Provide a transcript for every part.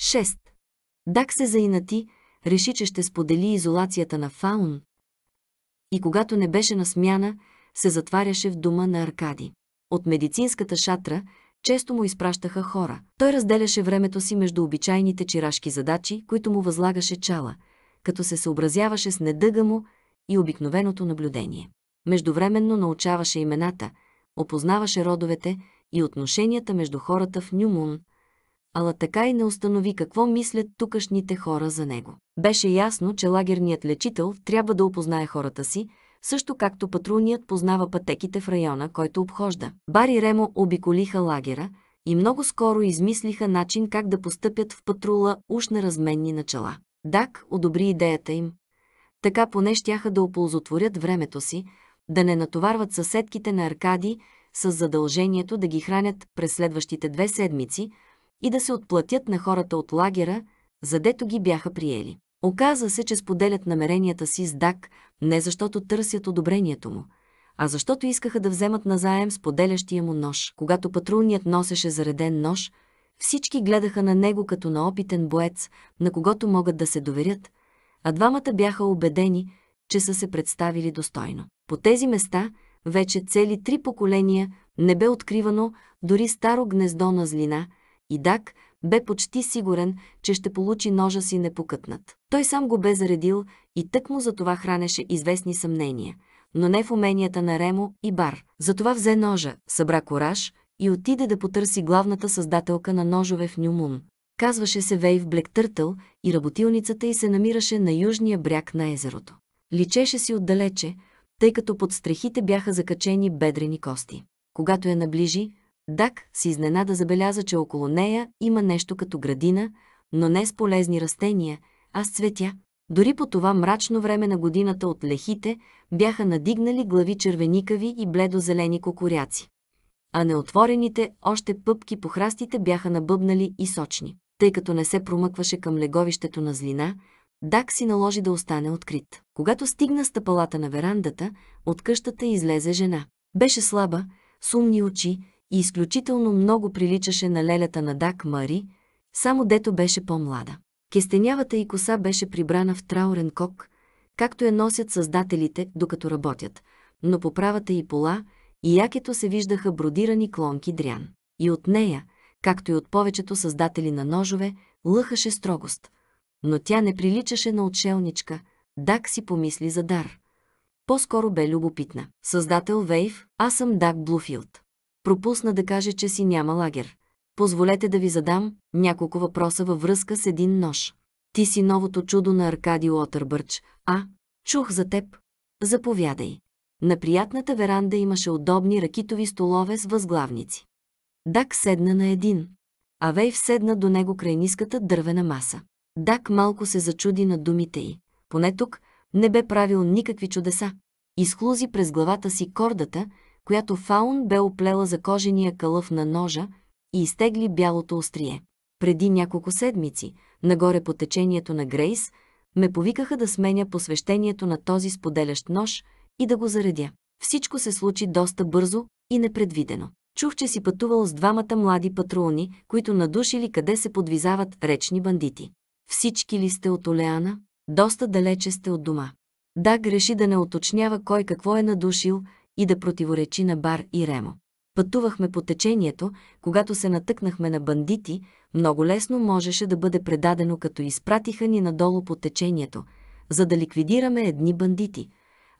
6. Дак се заинати, реши, че ще сподели изолацията на Фаун. И когато не беше на смяна, се затваряше в дома на Аркади. От медицинската шатра често му изпращаха хора. Той разделяше времето си между обичайните чирашки задачи, които му възлагаше чала, като се съобразяваше с недъга му и обикновеното наблюдение. Междувременно научаваше имената, опознаваше родовете и отношенията между хората в Нюмун – ала така и не установи какво мислят тукашните хора за него. Беше ясно, че лагерният лечител трябва да опознае хората си, също както патрулният познава пътеките в района, който обхожда. Бари Ремо обиколиха лагера и много скоро измислиха начин как да постъпят в патрула уж на разменни начала. Дак одобри идеята им. Така поне щяха да оползотворят времето си, да не натоварват съседките на аркади с задължението да ги хранят през следващите две седмици – и да се отплатят на хората от лагера, задето ги бяха приели. Оказа се, че споделят намеренията си с Дак не защото търсят одобрението му, а защото искаха да вземат назаем споделящия му нож. Когато патрулният носеше зареден нож, всички гледаха на него като на опитен боец, на когото могат да се доверят, а двамата бяха убедени, че са се представили достойно. По тези места вече цели три поколения не бе откривано дори старо гнездо на злина – и Дак бе почти сигурен, че ще получи ножа си непокътнат. Той сам го бе заредил и тък му за това хранеше известни съмнения, но не в уменията на Ремо и Бар. Затова взе ножа, събра кораж и отиде да потърси главната създателка на ножове в Нюмун. Казваше се Вейв Блектъртъл и работилницата й се намираше на южния бряг на езерото. Личеше си отдалече, тъй като под стрехите бяха закачени бедрени кости. Когато я наближи, Дак с изненада забеляза, че около нея има нещо като градина, но не с полезни растения, а с цветя. Дори по това мрачно време на годината от лехите бяха надигнали глави червеникави и бледозелени кокоряци. А неотворените още пъпки по храстите бяха набъбнали и сочни. Тъй като не се промъкваше към леговището на злина, Дак си наложи да остане открит. Когато стигна стъпалата на верандата, от къщата излезе жена. Беше слаба, сумни очи, и изключително много приличаше на лелята на Дак Мари, само дето беше по-млада. Кестенявата и коса беше прибрана в траурен кок, както я носят създателите, докато работят, но по правата и пола и якето се виждаха бродирани клонки дрян. И от нея, както и от повечето създатели на ножове, лъхаше строгост. Но тя не приличаше на отшелничка, Дак си помисли за дар. По-скоро бе любопитна. Създател Вейв, аз съм Дак Блуфилд пропусна да каже, че си няма лагер. Позволете да ви задам няколко въпроса във връзка с един нож. Ти си новото чудо на Аркадио Отърбърч, а? Чух за теб. Заповядай. На приятната веранда имаше удобни ракитови столове с възглавници. Дак седна на един. а Вейв седна до него край ниската дървена маса. Дак малко се зачуди на думите й. Поне тук не бе правил никакви чудеса. Изхлузи през главата си кордата която Фаун бе оплела за кожения кълъв на ножа и изтегли бялото острие. Преди няколко седмици, нагоре по течението на Грейс, ме повикаха да сменя посвещението на този споделящ нож и да го заредя. Всичко се случи доста бързо и непредвидено. Чух, че си пътувал с двамата млади патрони, които надушили къде се подвизават речни бандити. Всички ли сте от Олеана? Доста далече сте от дома. Да, реши да не уточнява кой какво е надушил, и да противоречи на Бар и Ремо. Пътувахме по течението, когато се натъкнахме на бандити, много лесно можеше да бъде предадено, като изпратиха ни надолу по течението, за да ликвидираме едни бандити,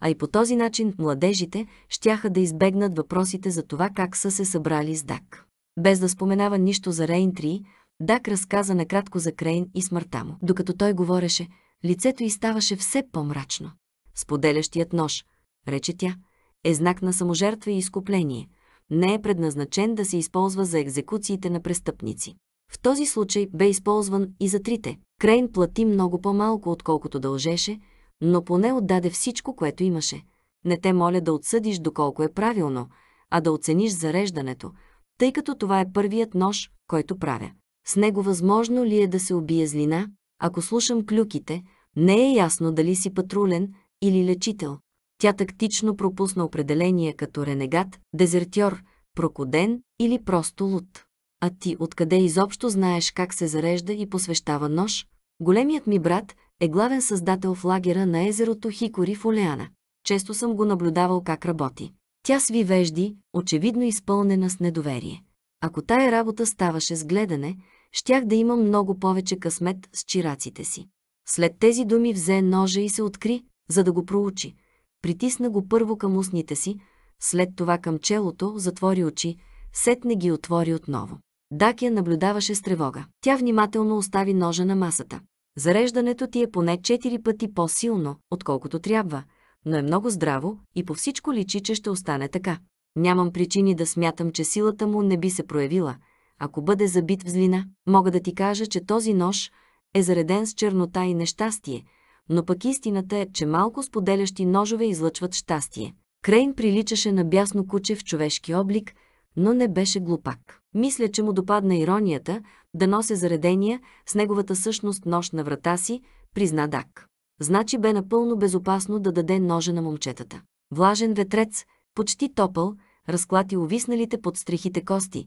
а и по този начин младежите щяха да избегнат въпросите за това как са се събрали с Дак. Без да споменава нищо за Рейнтри, Дак разказа накратко за Крейн и смъртта му. Докато той говореше, лицето й ставаше все по-мрачно. Споделящият нож, рече тя – е знак на саможертва и изкупление. Не е предназначен да се използва за екзекуциите на престъпници. В този случай бе използван и за трите. Крейн плати много по-малко, отколкото дължеше, но поне отдаде всичко, което имаше. Не те моля да отсъдиш доколко е правилно, а да оцениш зареждането, тъй като това е първият нож, който правя. С него възможно ли е да се убие злина? Ако слушам клюките, не е ясно дали си патрулен или лечител. Тя тактично пропусна определения като ренегат, дезертьор, прокуден или просто луд. А ти откъде изобщо знаеш как се зарежда и посвещава нож? Големият ми брат е главен създател в лагера на езерото Хикори в Олеана. Често съм го наблюдавал как работи. Тя сви вежди, очевидно изпълнена с недоверие. Ако тая работа ставаше с гледане, щях да имам много повече късмет с чираците си. След тези думи взе ножа и се откри, за да го проучи – притисна го първо към устните си, след това към челото, затвори очи, сетне ги отвори отново. Дак я наблюдаваше с тревога. Тя внимателно остави ножа на масата. Зареждането ти е поне 4 пъти по-силно, отколкото трябва, но е много здраво и по всичко личи, че ще остане така. Нямам причини да смятам, че силата му не би се проявила. Ако бъде забит в злина, мога да ти кажа, че този нож е зареден с чернота и нещастие – но пък истината е, че малко споделящи ножове излъчват щастие. Крейн приличаше на бясно куче в човешки облик, но не беше глупак. Мисля, че му допадна иронията да нося заредения с неговата същност нож на врата си, призна Дак. Значи бе напълно безопасно да даде ножа на момчетата. Влажен ветрец, почти топъл, разклати увисналите под стрихите кости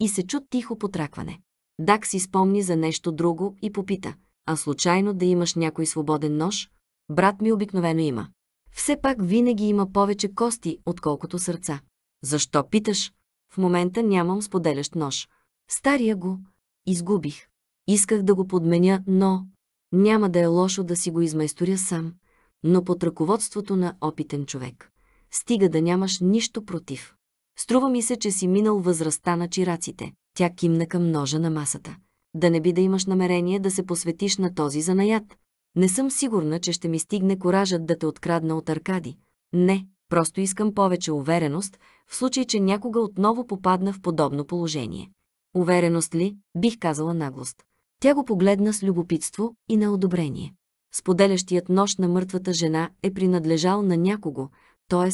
и се чу тихо потракване. Дак си спомни за нещо друго и попита – а случайно да имаш някой свободен нож, брат ми обикновено има. Все пак винаги има повече кости, отколкото сърца. Защо питаш? В момента нямам споделящ нож. Стария го изгубих. Исках да го подменя, но... Няма да е лошо да си го измайсторя сам, но под ръководството на опитен човек. Стига да нямаш нищо против. Струва ми се, че си минал възрастта на чираците. Тя кимна към ножа на масата да не би да имаш намерение да се посветиш на този занаят. Не съм сигурна, че ще ми стигне коражът да те открадна от Аркади. Не, просто искам повече увереност, в случай, че някога отново попадна в подобно положение. Увереност ли, бих казала наглост. Тя го погледна с любопитство и на одобрение. Споделящият нощ на мъртвата жена е принадлежал на някого, т.е.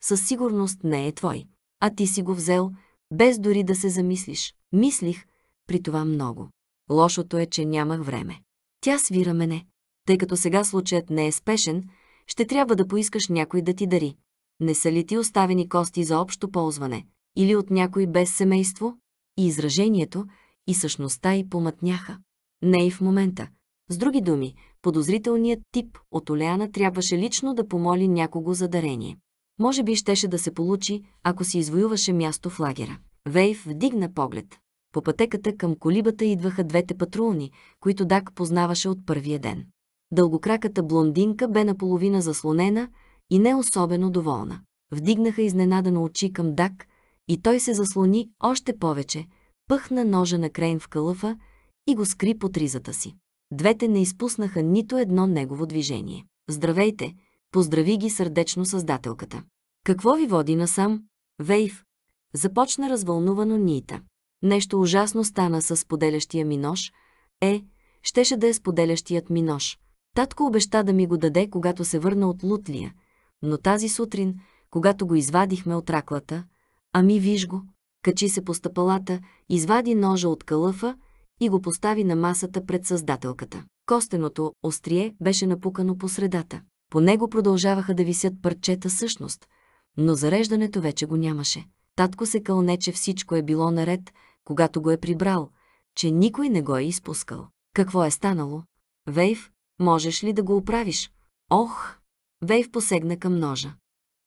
със сигурност не е твой. А ти си го взел, без дори да се замислиш. Мислих, при това много. Лошото е, че нямах време. Тя свира мене. Тъй като сега случаят не е спешен, ще трябва да поискаш някой да ти дари. Не са ли ти оставени кости за общо ползване? Или от някой без семейство? И изражението, и същността й помътняха. Не и в момента. С други думи, подозрителният тип от Олеана трябваше лично да помоли някого за дарение. Може би щеше да се получи, ако си извоюваше място в лагера. Вейв вдигна поглед. По пътеката към колибата идваха двете патрулни, които Дак познаваше от първия ден. Дългокраката блондинка бе наполовина заслонена и не особено доволна. Вдигнаха изненадано очи към Дак и той се заслони още повече, пъхна ножа на Крейн в кълъфа и го скри по тризата си. Двете не изпуснаха нито едно негово движение. «Здравейте!» Поздрави ги сърдечно създателката. «Какво ви води насам?» Вейв. Започна развълнувано Нита. Нещо ужасно стана с споделящия ми нож. Е, щеше да е споделящият ми нож. Татко обеща да ми го даде, когато се върна от Лутлия, но тази сутрин, когато го извадихме от раклата, ами виж го, качи се по стъпалата, извади ножа от калъфа и го постави на масата пред създателката. Костеното острие беше напукано по средата. По него продължаваха да висят парчета същност, но зареждането вече го нямаше. Татко се кълне, че всичко е било наред, когато го е прибрал, че никой не го е изпускал. Какво е станало? Вейв, можеш ли да го оправиш? Ох! Вейв посегна към ножа.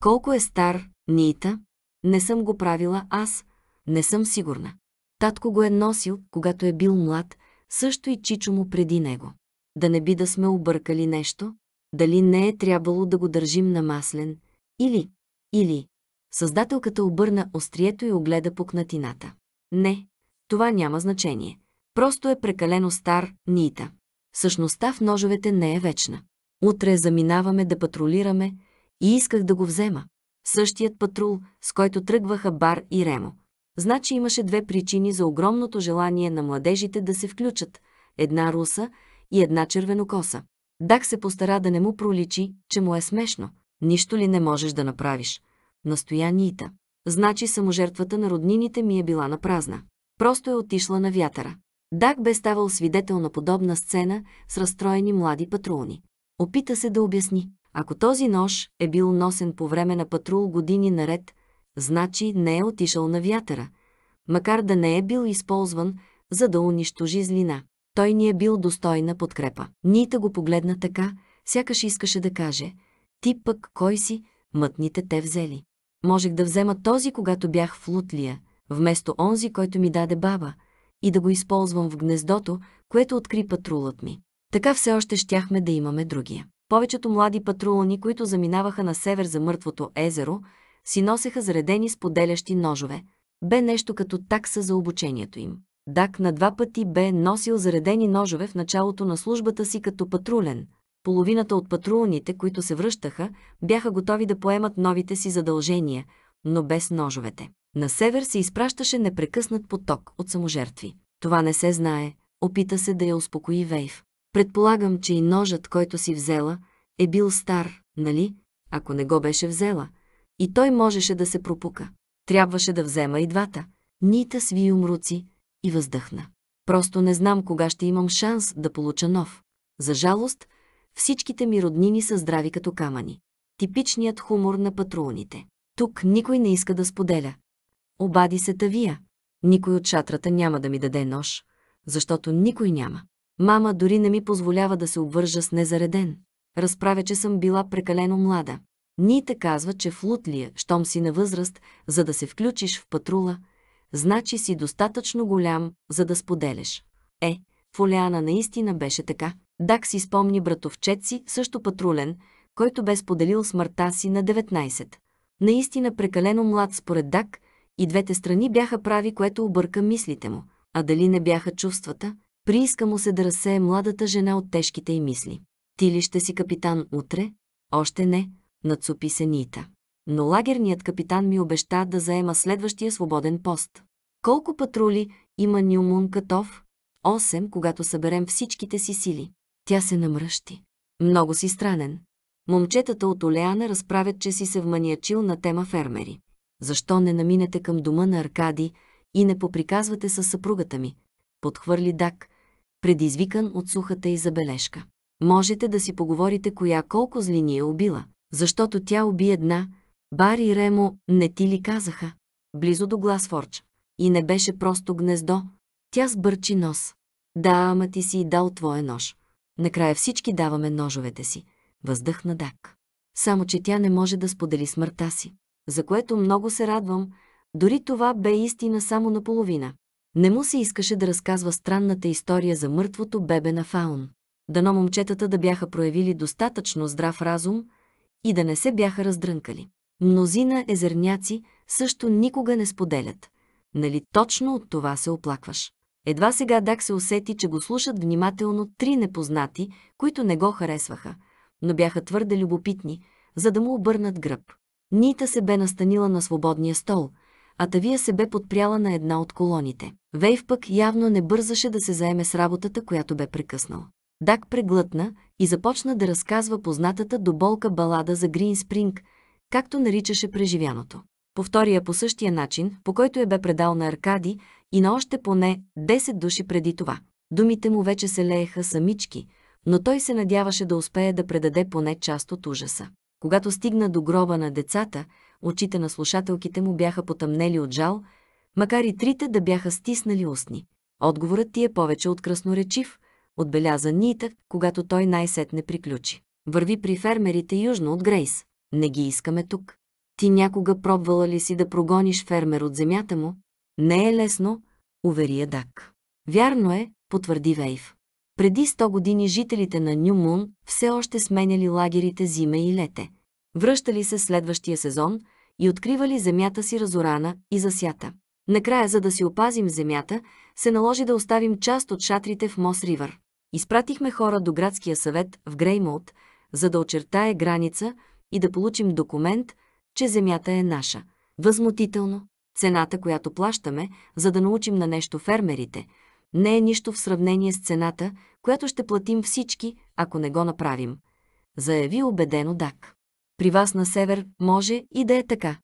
Колко е стар, Нита? Не съм го правила аз. Не съм сигурна. Татко го е носил, когато е бил млад, също и чичо му преди него. Да не би да сме объркали нещо? Дали не е трябвало да го държим на маслен? Или... Или... Създателката обърна острието и огледа пукнатината. Не, това няма значение. Просто е прекалено стар, нита. Същността в ножовете не е вечна. Утре заминаваме да патрулираме и исках да го взема. Същият патрул, с който тръгваха Бар и Ремо. Значи имаше две причини за огромното желание на младежите да се включат – една руса и една червенокоса. Дак се постара да не му проличи, че му е смешно. Нищо ли не можеш да направиш? Настоя Нита значи саможертвата на роднините ми е била на празна. Просто е отишла на вятъра. Дак бе ставал свидетел на подобна сцена с разстроени млади патрулни. Опита се да обясни. Ако този нож е бил носен по време на патрул години наред, значи не е отишъл на вятъра, макар да не е бил използван, за да унищожи злина. Той ни е бил достойна подкрепа. Нита го погледна така, сякаш искаше да каже, ти пък кой си, мътните те взели. Можех да взема този, когато бях в Лутлия, вместо онзи, който ми даде баба, и да го използвам в гнездото, което откри патрулът ми. Така все още щяхме да имаме другия. Повечето млади патрулани, които заминаваха на север за мъртвото езеро, си носеха заредени с поделящи ножове. Бе нещо като такса за обучението им. Дак на два пъти бе носил заредени ножове в началото на службата си като патрулен, половината от патрулните, които се връщаха, бяха готови да поемат новите си задължения, но без ножовете. На север се изпращаше непрекъснат поток от саможертви. Това не се знае, опита се да я успокои Вейв. Предполагам, че и ножът, който си взела, е бил стар, нали? Ако не го беше взела. И той можеше да се пропука. Трябваше да взема и двата. Нита сви умруци и въздъхна. Просто не знам кога ще имам шанс да получа нов. За жалост, Всичките ми роднини са здрави като камъни. Типичният хумор на патроните. Тук никой не иска да споделя. Обади се Тавия. Никой от шатрата няма да ми даде нож, защото никой няма. Мама дори не ми позволява да се обвържа с незареден. Разправя, че съм била прекалено млада. Ните казва, че в Лутлия, щом си на възраст, за да се включиш в патрула, значи си достатъчно голям, за да споделяш. Е, Фолиана наистина беше така. Дак си спомни братовчет си, също патрулен, който бе споделил смъртта си на 19. Наистина прекалено млад според Дак, и двете страни бяха прави, което обърка мислите му, а дали не бяха чувствата, прииска му се да разсее младата жена от тежките й мисли. Ти ли ще си капитан утре? Още не, нацупи се Нита. Но лагерният капитан ми обеща да заема следващия свободен пост. Колко патрули има Нюмун Катов? Осем, когато съберем всичките си сили. Тя се намръщи. Много си странен. Момчетата от Олеана разправят, че си се вманиачил на тема фермери. Защо не наминете към дома на Аркади и не поприказвате със съпругата ми? Подхвърли Дак, предизвикан от сухата и забележка. Можете да си поговорите коя колко зли ни е убила, защото тя уби една, Бар и Ремо не ти ли казаха? Близо до Гласфорч. И не беше просто гнездо. Тя сбърчи нос. Да, ама ти си и дал твое нож. Накрая всички даваме ножовете си. Въздъхна Дак. Само, че тя не може да сподели смъртта си, за което много се радвам, дори това бе истина само наполовина. Не му се искаше да разказва странната история за мъртвото бебе на Фаун. Дано момчетата да бяха проявили достатъчно здрав разум и да не се бяха раздрънкали. Мнозина езерняци също никога не споделят. Нали точно от това се оплакваш? Едва сега Дак се усети, че го слушат внимателно три непознати, които не го харесваха, но бяха твърде любопитни, за да му обърнат гръб. Нита се бе настанила на свободния стол, а Тавия се бе подпряла на една от колоните. Вейв пък явно не бързаше да се заеме с работата, която бе прекъснал. Дак преглътна и започна да разказва познатата до болка балада за Грин Спринг, както наричаше преживяното. Повтория по същия начин, по който я бе предал на Аркади, и на още поне 10 души преди това. Думите му вече се лееха самички, но той се надяваше да успее да предаде поне част от ужаса. Когато стигна до гроба на децата, очите на слушателките му бяха потъмнели от жал, макар и трите да бяха стиснали устни. Отговорът ти е повече от красноречив, отбеляза Нита, когато той най-сетне приключи. Върви при фермерите южно от Грейс. Не ги искаме тук. Ти някога пробвала ли си да прогониш фермер от земята му? Не е лесно, увери Дак. Вярно е, потвърди Вейв. Преди 100 години жителите на Ню Мун все още сменяли лагерите зиме и лете. Връщали се следващия сезон и откривали земята си разорана и засята. Накрая, за да си опазим земята, се наложи да оставим част от шатрите в Мос Ривър. Изпратихме хора до градския съвет в Греймолт, за да очертае граница и да получим документ, че земята е наша. Възмутително! Цената, която плащаме, за да научим на нещо фермерите, не е нищо в сравнение с цената, която ще платим всички, ако не го направим. Заяви убедено Дак. При вас на север може и да е така.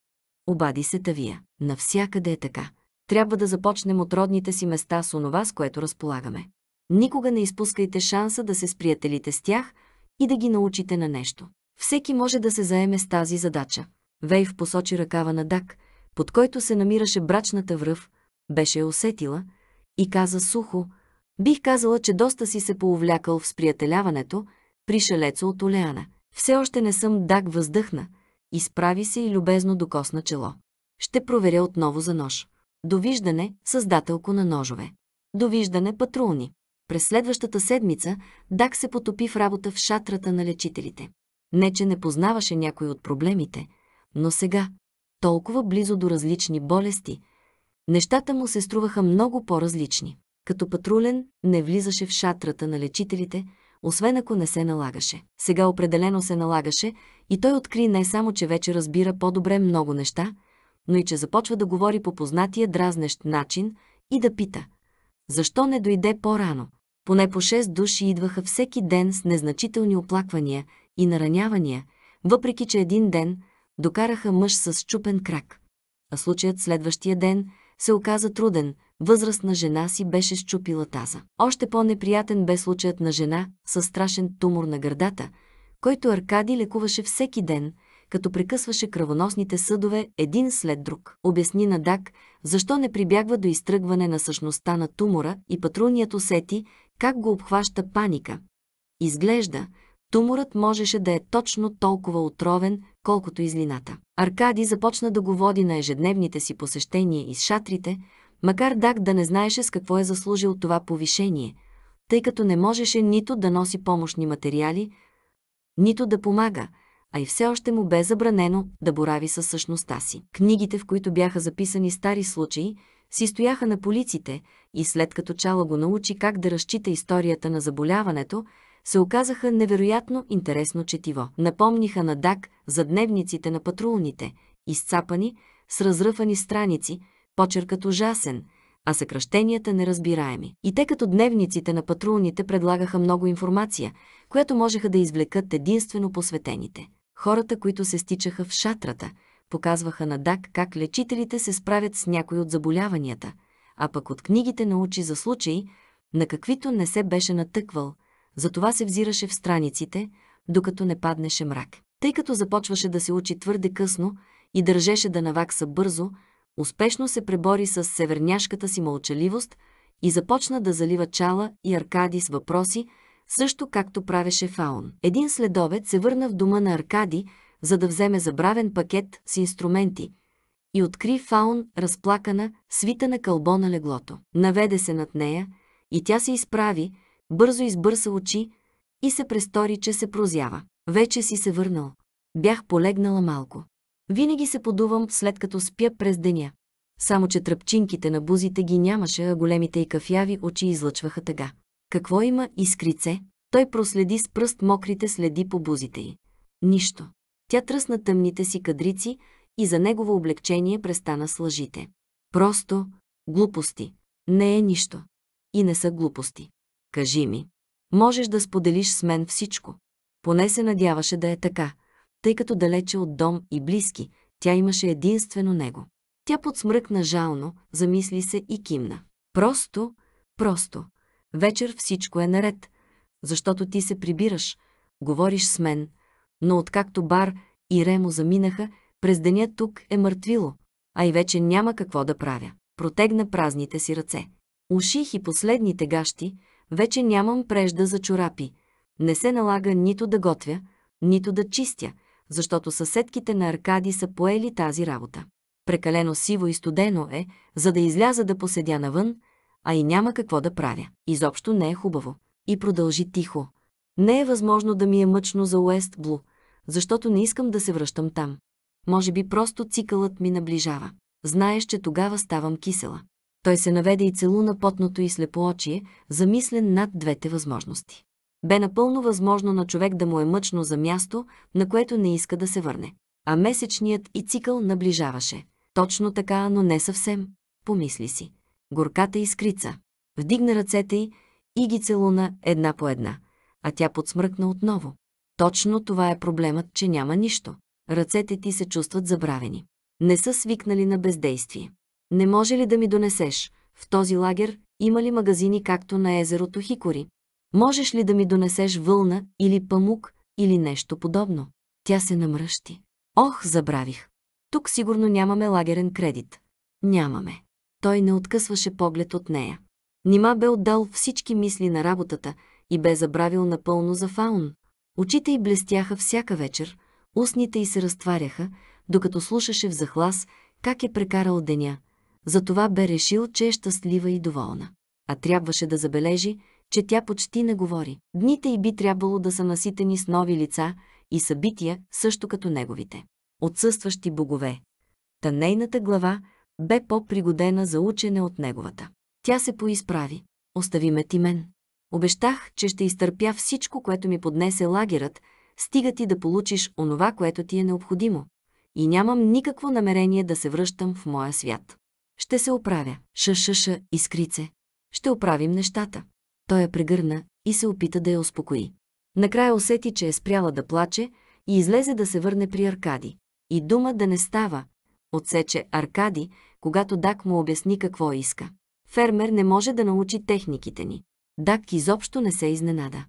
Обади се Тавия. Навсякъде е така. Трябва да започнем от родните си места с онова, с което разполагаме. Никога не изпускайте шанса да се сприятелите с тях и да ги научите на нещо. Всеки може да се заеме с тази задача. Вейв посочи ръкава на Дак – под който се намираше брачната връв, беше усетила и каза сухо, бих казала, че доста си се поувлякал в сприятеляването при шалецо от Олеана. Все още не съм Даг въздъхна, изправи се и любезно докосна чело. Ще проверя отново за нож. Довиждане, създателко на ножове. Довиждане, патрулни. През следващата седмица Дак се потопи в работа в шатрата на лечителите. Не, че не познаваше някой от проблемите, но сега, толкова близо до различни болести, нещата му се струваха много по-различни. Като патрулен не влизаше в шатрата на лечителите, освен ако не се налагаше. Сега определено се налагаше и той откри не само, че вече разбира по-добре много неща, но и че започва да говори по познатия дразнещ начин и да пита «Защо не дойде по-рано?» Поне по шест души идваха всеки ден с незначителни оплаквания и наранявания, въпреки че един ден – докараха мъж с щупен крак. А случаят следващия ден се оказа труден, възрастна жена си беше счупила таза. Още по-неприятен бе случаят на жена с страшен тумор на гърдата, който Аркади лекуваше всеки ден, като прекъсваше кръвоносните съдове един след друг. Обясни на Дак, защо не прибягва до изтръгване на същността на тумора и патрулният усети, как го обхваща паника. Изглежда, туморът можеше да е точно толкова отровен, колкото излината. Аркади започна да го води на ежедневните си посещения из шатрите, макар Дак да не знаеше с какво е заслужил това повишение, тъй като не можеше нито да носи помощни материали, нито да помага, а и все още му бе забранено да борави със същността си. Книгите, в които бяха записани стари случаи, си стояха на полиците и след като Чала го научи как да разчита историята на заболяването, се оказаха невероятно интересно четиво. Напомниха на Дак за дневниците на патрулните, изцапани, с разръфани страници, почеркът ужасен, а съкръщенията неразбираеми. И те като дневниците на патрулните предлагаха много информация, която можеха да извлекат единствено посветените. Хората, които се стичаха в шатрата, показваха на Дак как лечителите се справят с някои от заболяванията, а пък от книгите научи за случаи, на каквито не се беше натъквал, затова се взираше в страниците, докато не паднеше мрак. Тъй като започваше да се учи твърде късно и държеше да навакса бързо, успешно се пребори с северняшката си мълчаливост и започна да залива Чала и Аркади с въпроси, също както правеше Фаун. Един следовец се върна в дома на Аркади, за да вземе забравен пакет с инструменти и откри Фаун разплакана, свита на кълбо на леглото. Наведе се над нея и тя се изправи, Бързо избърса очи и се престори, че се прозява. Вече си се върнал. Бях полегнала малко. Винаги се подувам, след като спя през деня. Само, че тръпчинките на бузите ги нямаше, а големите и кафяви очи излъчваха тъга. Какво има искрице? Той проследи с пръст мокрите следи по бузите й. Нищо. Тя тръсна тъмните си кадрици и за негово облегчение престана с лъжите. Просто глупости. Не е нищо. И не са глупости. Кажи ми, можеш да споделиш с мен всичко. Поне се надяваше да е така, тъй като далече от дом и близки, тя имаше единствено него. Тя подсмръкна жално, замисли се и кимна. Просто, просто. Вечер всичко е наред, защото ти се прибираш, говориш с мен, но откакто Бар и Ремо заминаха, през деня тук е мъртвило, а и вече няма какво да правя. Протегна празните си ръце. Уших и последните гащи, вече нямам прежда за чорапи. Не се налага нито да готвя, нито да чистя, защото съседките на Аркади са поели тази работа. Прекалено сиво и студено е, за да изляза да поседя навън, а и няма какво да правя. Изобщо не е хубаво. И продължи тихо. Не е възможно да ми е мъчно за Уест Блу, защото не искам да се връщам там. Може би просто цикълът ми наближава. Знаеш, че тогава ставам кисела. Той се наведе и целуна потното и слепоочие, замислен над двете възможности. Бе напълно възможно на човек да му е мъчно за място, на което не иска да се върне. А месечният и цикъл наближаваше. Точно така, но не съвсем. Помисли си. Горката искрица. Вдигна ръцете й и ги целуна една по една. А тя подсмръкна отново. Точно това е проблемът, че няма нищо. Ръцете ти се чувстват забравени. Не са свикнали на бездействие. Не може ли да ми донесеш? В този лагер има ли магазини както на езерото Хикори? Можеш ли да ми донесеш вълна или памук или нещо подобно? Тя се намръщи. Ох, забравих. Тук сигурно нямаме лагерен кредит. Нямаме. Той не откъсваше поглед от нея. Нима бе отдал всички мисли на работата и бе забравил напълно за фаун. Очите й блестяха всяка вечер, устните й се разтваряха, докато слушаше в захлас как е прекарал деня – затова бе решил, че е щастлива и доволна. А трябваше да забележи, че тя почти не говори. Дните й би трябвало да са наситени с нови лица и събития, също като неговите. Отсъстващи богове. Та нейната глава бе по-пригодена за учене от неговата. Тя се поизправи. Остави ме ти мен. Обещах, че ще изтърпя всичко, което ми поднесе лагерът, стига ти да получиш онова, което ти е необходимо. И нямам никакво намерение да се връщам в моя свят. Ще се оправя. Ша-ша-ша, искрице. Ще оправим нещата. Той я прегърна и се опита да я успокои. Накрая усети, че е спряла да плаче и излезе да се върне при Аркади. И дума да не става. Отсече Аркади, когато Дак му обясни какво иска. Фермер не може да научи техниките ни. Дак изобщо не се изненада.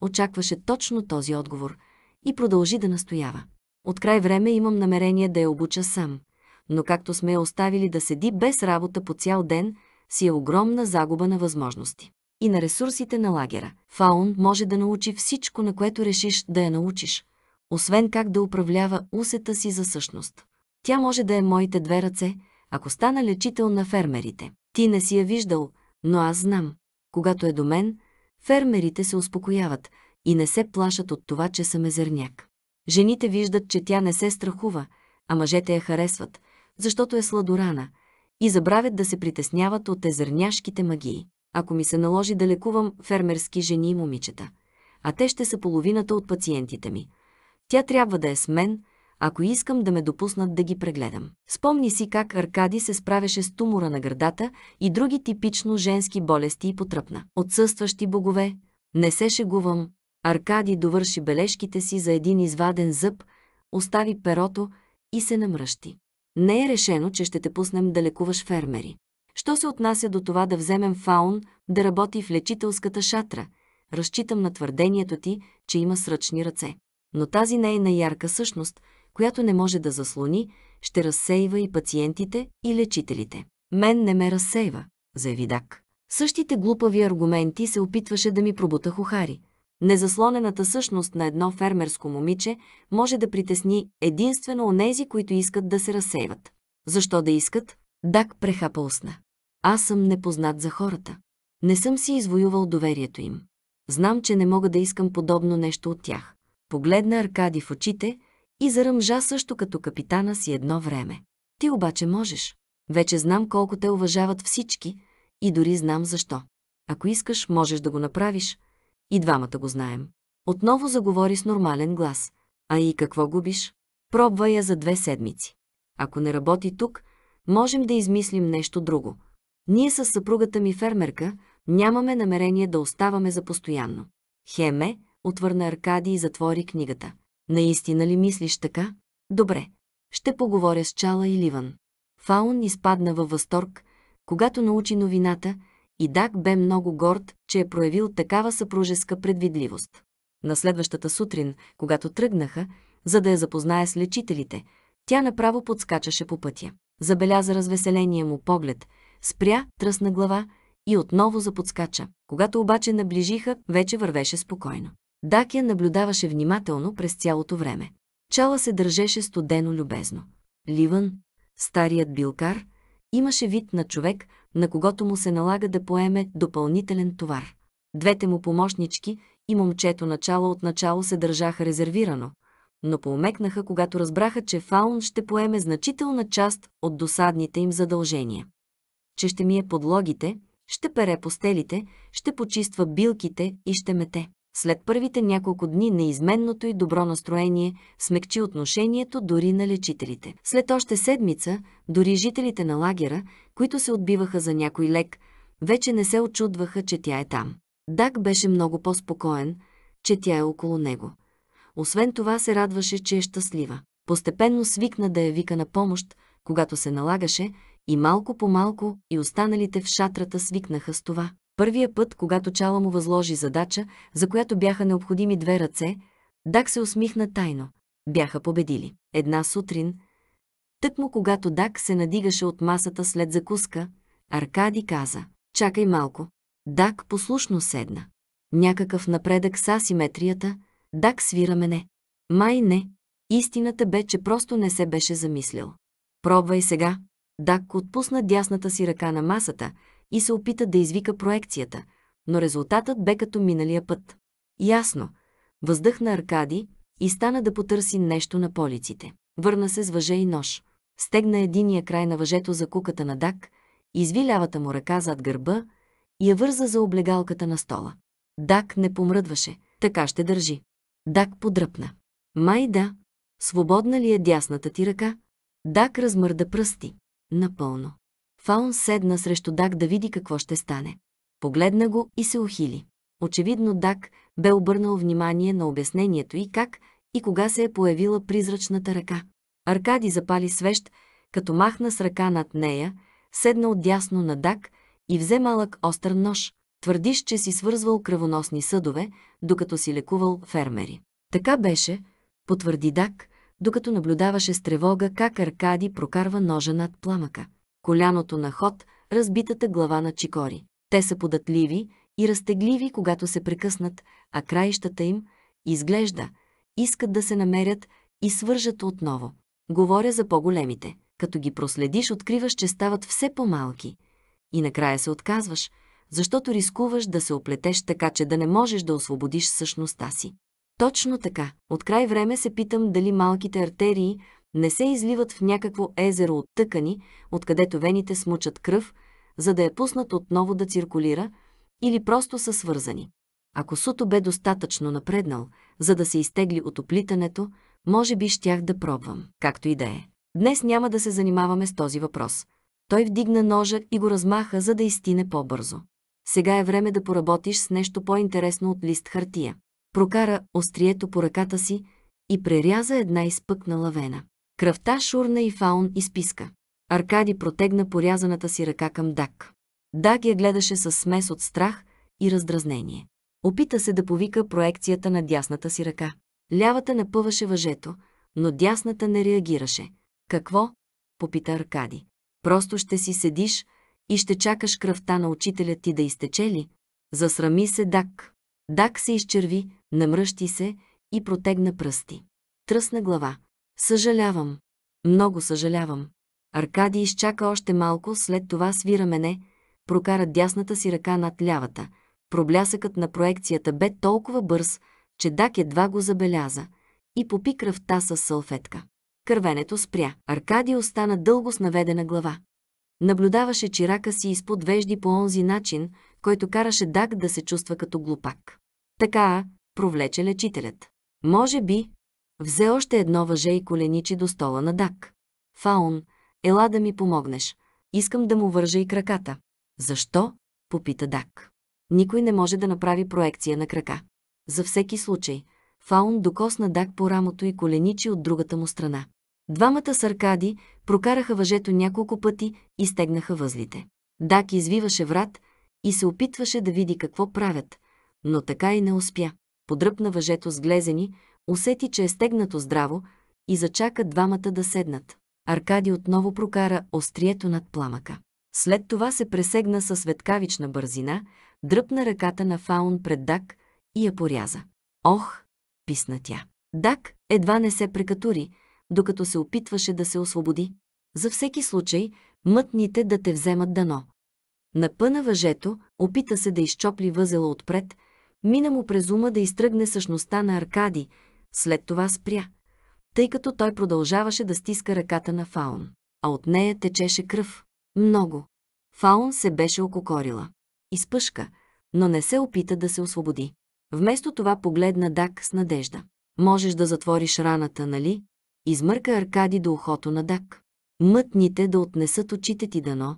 Очакваше точно този отговор и продължи да настоява. От край време имам намерение да я обуча сам но както сме я оставили да седи без работа по цял ден, си е огромна загуба на възможности. И на ресурсите на лагера. Фаун може да научи всичко, на което решиш да я научиш, освен как да управлява усета си за същност. Тя може да е моите две ръце, ако стана лечител на фермерите. Ти не си я виждал, но аз знам. Когато е до мен, фермерите се успокояват и не се плашат от това, че съм езерняк. Жените виждат, че тя не се страхува, а мъжете я харесват, защото е сладорана, и забравят да се притесняват от езерняшките магии. Ако ми се наложи да лекувам фермерски жени и момичета, а те ще са половината от пациентите ми. Тя трябва да е с мен, ако искам да ме допуснат да ги прегледам. Спомни си как Аркади се справяше с тумора на гърдата и други типично женски болести и потръпна. Отсъстващи богове, не се шегувам. Аркади довърши бележките си за един изваден зъб, остави перото и се намръщи. Не е решено, че ще те пуснем да лекуваш фермери. Що се отнася до това да вземем фаун, да работи в лечителската шатра, разчитам на твърдението ти, че има сръчни ръце. Но тази нейна е ярка същност, която не може да заслони, ще разсейва и пациентите, и лечителите. Мен не ме разсейва, заяви Дак. Същите глупави аргументи се опитваше да ми пробута Хухари – Незаслонената същност на едно фермерско момиче може да притесни единствено онези, които искат да се разсейват. Защо да искат? Дак прехапа усна. Аз съм непознат за хората. Не съм си извоювал доверието им. Знам, че не мога да искам подобно нещо от тях. Погледна Аркади в очите и заръмжа също като капитана си едно време. Ти обаче можеш. Вече знам колко те уважават всички и дори знам защо. Ако искаш, можеш да го направиш, и двамата го знаем. Отново заговори с нормален глас. А и какво губиш? Пробва я за две седмици. Ако не работи тук, можем да измислим нещо друго. Ние с съпругата ми фермерка нямаме намерение да оставаме за постоянно. Хеме, отвърна Аркадий и затвори книгата. Наистина ли мислиш така? Добре. Ще поговоря с Чала и Ливан. Фаун изпадна във възторг, когато научи новината – и Дак бе много горд, че е проявил такава съпружеска предвидливост. На следващата сутрин, когато тръгнаха, за да я запознае с лечителите, тя направо подскачаше по пътя. Забеляза развеселения му поглед, спря, тръсна глава и отново заподскача. Когато обаче наближиха, вече вървеше спокойно. Дак я наблюдаваше внимателно през цялото време. Чала се държеше студено любезно. Ливън, старият билкар, имаше вид на човек, на когото му се налага да поеме допълнителен товар. Двете му помощнички и момчето начало от начало се държаха резервирано, но поумекнаха, когато разбраха, че Фаун ще поеме значителна част от досадните им задължения. Че ще мие подлогите, ще пере постелите, ще почиства билките и ще мете след първите няколко дни неизменното и добро настроение смекчи отношението дори на лечителите. След още седмица, дори жителите на лагера, които се отбиваха за някой лек, вече не се очудваха, че тя е там. Дак беше много по-спокоен, че тя е около него. Освен това се радваше, че е щастлива. Постепенно свикна да я вика на помощ, когато се налагаше, и малко по малко и останалите в шатрата свикнаха с това. Първия път, когато Чала му възложи задача, за която бяха необходими две ръце, Дак се усмихна тайно. Бяха победили. Една сутрин, тъкмо когато Дак се надигаше от масата след закуска, Аркади каза «Чакай малко». Дак послушно седна. Някакъв напредък с асиметрията, Дак свира мене. Май не. Истината бе, че просто не се беше замислил. Пробвай сега. Дак отпусна дясната си ръка на масата, и се опита да извика проекцията, но резултатът бе като миналия път. Ясно, въздъхна Аркади и стана да потърси нещо на полиците. Върна се с въже и нож. Стегна единия край на въжето за куката на Дак, изви лявата му ръка зад гърба и я върза за облегалката на стола. Дак не помръдваше, така ще държи. Дак подръпна. Май да, свободна ли е дясната ти ръка? Дак размърда пръсти. Напълно. Фаун седна срещу Дак да види какво ще стане. Погледна го и се ухили. Очевидно Дак бе обърнал внимание на обяснението и как и кога се е появила призрачната ръка. Аркади запали свещ, като махна с ръка над нея, седна отдясно на Дак и взе малък остър нож. Твърдиш, че си свързвал кръвоносни съдове, докато си лекувал фермери. Така беше, потвърди Дак, докато наблюдаваше с тревога как Аркади прокарва ножа над пламъка коляното на ход, разбитата глава на чикори. Те са податливи и разтегливи, когато се прекъснат, а краищата им, изглежда, искат да се намерят и свържат отново. Говоря за по-големите. Като ги проследиш, откриваш, че стават все по-малки. И накрая се отказваш, защото рискуваш да се оплетеш така, че да не можеш да освободиш същността си. Точно така. От край време се питам дали малките артерии, не се изливат в някакво езеро от тъкани, откъдето вените смучат кръв, за да я пуснат отново да циркулира, или просто са свързани. Ако суто бе достатъчно напреднал, за да се изтегли от оплитането, може би щях да пробвам, както и да е. Днес няма да се занимаваме с този въпрос. Той вдигна ножа и го размаха, за да изтине по-бързо. Сега е време да поработиш с нещо по-интересно от лист хартия. Прокара острието по ръката си и преряза една изпъкнала вена. Кръвта шурна и Фаун изписка. Аркади протегна порязаната си ръка към Дак. Дак я гледаше с смес от страх и раздразнение. Опита се да повика проекцията на дясната си ръка. Лявата напъваше въжето, но дясната не реагираше. Какво? попита Аркади. Просто ще си седиш и ще чакаш кръвта на учителя ти да изтече ли? Засрами се Дак. Дак се изчерви, намръщи се и протегна пръсти. Тръсна глава. Съжалявам. Много съжалявам. Аркадий изчака още малко, след това свира мене, прокара дясната си ръка над лявата. Проблясъкът на проекцията бе толкова бърз, че Дак едва го забеляза и попи кръвта с салфетка. Кървенето спря. Аркадий остана дълго с наведена глава. Наблюдаваше чирака си изпод вежди по онзи начин, който караше Дак да се чувства като глупак. Така провлече лечителят. Може би, Взе още едно въже и коленичи до стола на Дак. Фаун, ела да ми помогнеш. Искам да му вържа и краката. Защо? попита Дак. Никой не може да направи проекция на крака. За всеки случай, Фаун докосна Дак по рамото и коленичи от другата му страна. Двамата саркади прокараха въжето няколко пъти и стегнаха възлите. Дак извиваше врат и се опитваше да види какво правят, но така и не успя. Подръпна въжето с глезени, усети, че е стегнато здраво и зачака двамата да седнат. Аркади отново прокара острието над пламъка. След това се пресегна със светкавична бързина, дръпна ръката на Фаун пред Дак и я поряза. Ох, писна тя. Дак едва не се прекатури, докато се опитваше да се освободи. За всеки случай, мътните да те вземат дано. Напъна въжето, опита се да изчопли възела отпред, мина му през ума да изтръгне същността на Аркади, след това спря, тъй като той продължаваше да стиска ръката на Фаун, а от нея течеше кръв. Много. Фаун се беше ококорила. Изпъшка, но не се опита да се освободи. Вместо това погледна Дак с надежда. Можеш да затвориш раната, нали? Измърка Аркади до ухото на Дак. Мътните да отнесат очите ти дано.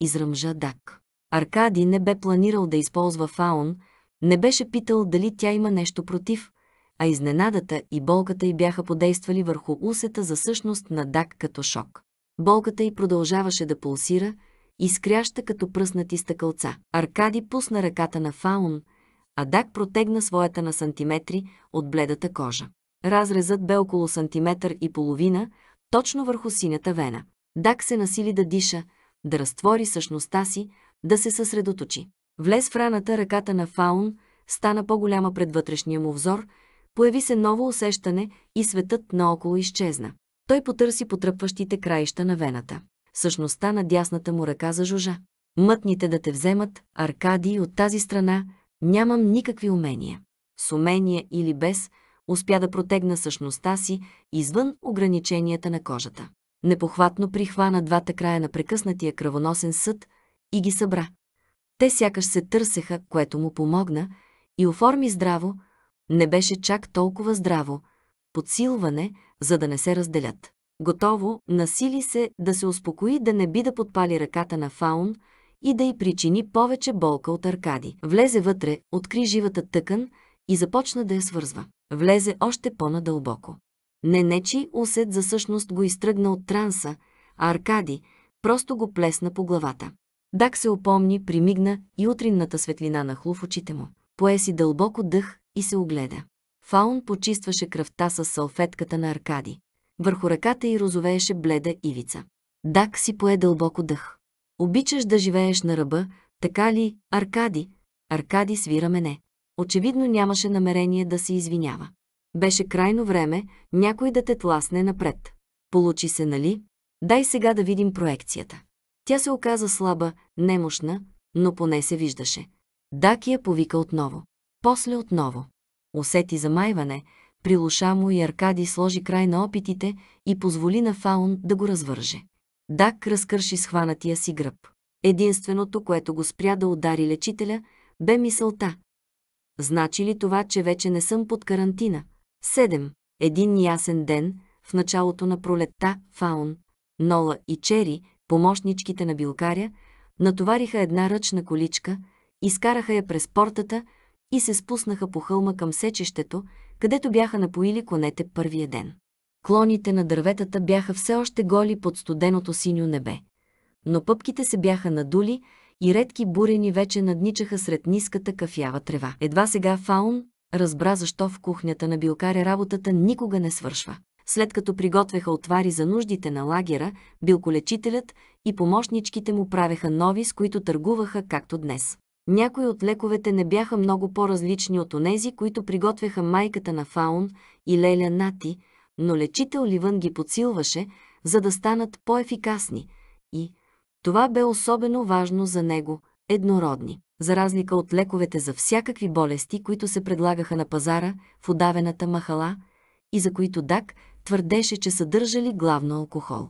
Изръмжа Дак. Аркади не бе планирал да използва Фаун, не беше питал дали тя има нещо против, а изненадата и болката й бяха подействали върху усета за същност на Дак като шок. Болката й продължаваше да пулсира, изкряща като пръснати стъкълца. Аркади пусна ръката на Фаун, а Дак протегна своята на сантиметри от бледата кожа. Разрезът бе около сантиметър и половина, точно върху синята вена. Дак се насили да диша, да разтвори същността си, да се съсредоточи. Влез в раната ръката на Фаун, стана по-голяма пред вътрешния му взор – Появи се ново усещане и светът наоколо изчезна. Той потърси потръпващите краища на вената. Същността на дясната му ръка за жужа. Мътните да те вземат, Аркадий от тази страна, нямам никакви умения. С умения или без, успя да протегна същността си извън ограниченията на кожата. Непохватно прихвана двата края на прекъснатия кръвоносен съд и ги събра. Те сякаш се търсеха, което му помогна, и оформи здраво, не беше чак толкова здраво. Подсилване, за да не се разделят. Готово, насили се да се успокои, да не би да подпали ръката на Фаун и да й причини повече болка от Аркади. Влезе вътре, откри живата тъкан и започна да я свързва. Влезе още по-надълбоко. Ненечи усет за същност го изтръгна от транса, а Аркади просто го плесна по главата. Дак се опомни, примигна и утринната светлина на хлуф очите му. Пое си дълбоко дъх и се огледа. Фаун почистваше кръвта с салфетката на Аркади. Върху ръката й розовееше бледа ивица. Дак си пое дълбоко дъх. Обичаш да живееш на ръба, така ли, Аркади? Аркади свира мене. Очевидно нямаше намерение да се извинява. Беше крайно време някой да те тласне напред. Получи се, нали? Дай сега да видим проекцията. Тя се оказа слаба, немощна, но поне се виждаше. Дак я повика отново. После отново. Усети замайване, прилуша му и аркади сложи край на опитите и позволи на Фаун да го развърже. Дак разкърши схванатия си гръб. Единственото, което го спря да удари лечителя, бе мисълта. Значи ли това, че вече не съм под карантина? Седем, Един ясен ден, в началото на пролетта, Фаун, Нола и Чери, помощничките на билкаря, натовариха една ръчна количка, изкараха я през портата, и се спуснаха по хълма към сечището, където бяха напоили конете първия ден. Клоните на дърветата бяха все още голи под студеното синьо небе, но пъпките се бяха надули и редки бурени вече надничаха сред ниската кафява трева. Едва сега Фаун разбра защо в кухнята на Билкаря работата никога не свършва. След като приготвяха отвари за нуждите на лагера, билколечителят и помощничките му правеха нови, с които търгуваха както днес. Някои от лековете не бяха много по-различни от онези, които приготвяха майката на Фаун и Леля Нати, но лечител Ливън ги подсилваше, за да станат по-ефикасни и това бе особено важно за него – еднородни. За разлика от лековете за всякакви болести, които се предлагаха на пазара в удавената махала и за които Дак твърдеше, че съдържали главно алкохол.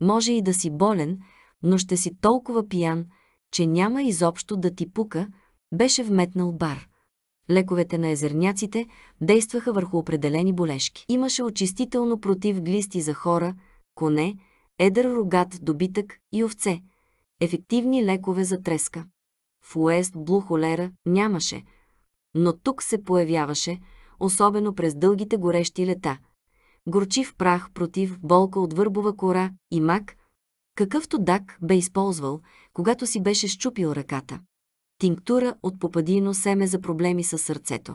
Може и да си болен, но ще си толкова пиян – че няма изобщо да ти пука, беше вметнал бар. Лековете на езерняците действаха върху определени болешки. Имаше очистително против глисти за хора, коне, едър рогат добитък и овце. Ефективни лекове за треска. В Уест блухолера нямаше, но тук се появяваше, особено през дългите горещи лета. Горчив прах против болка от върбова кора и мак – какъвто Дак бе използвал, когато си беше щупил ръката. Тинктура от попадино семе за проблеми със сърцето.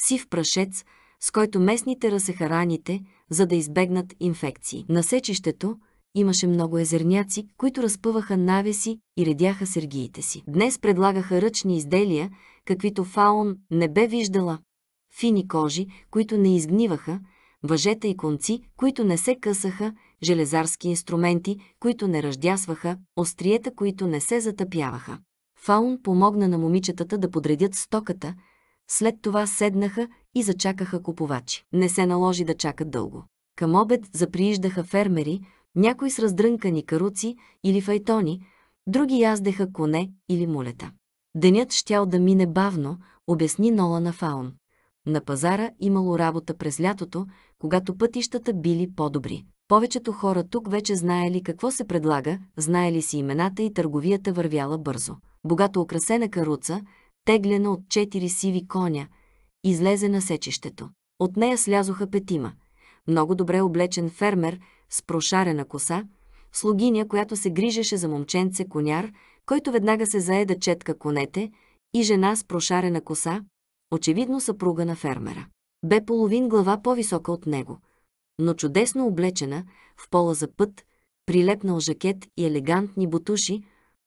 Сив прашец, с който местните разсеха раните, за да избегнат инфекции. На сечището имаше много езерняци, които разпъваха навеси и редяха сергиите си. Днес предлагаха ръчни изделия, каквито Фаун не бе виждала. Фини кожи, които не изгниваха, въжета и конци, които не се късаха железарски инструменти, които не ръждясваха, остриета, които не се затъпяваха. Фаун помогна на момичетата да подредят стоката, след това седнаха и зачакаха купувачи. Не се наложи да чакат дълго. Към обед заприиждаха фермери, някои с раздрънкани каруци или файтони, други яздеха коне или мулета. Денят щял да мине бавно, обясни Нола на Фаун. На пазара имало работа през лятото, когато пътищата били по-добри. Повечето хора тук вече знаели какво се предлага, знаели си имената и търговията вървяла бързо. Богато украсена каруца, теглена от четири сиви коня, излезе на сечището. От нея слязоха петима. Много добре облечен фермер с прошарена коса, слугиня, която се грижеше за момченце коняр, който веднага се заеда четка конете, и жена с прошарена коса, очевидно съпруга на фермера. Бе половин глава по-висока от него – но чудесно облечена, в пола за път, прилепнал жакет и елегантни бутуши,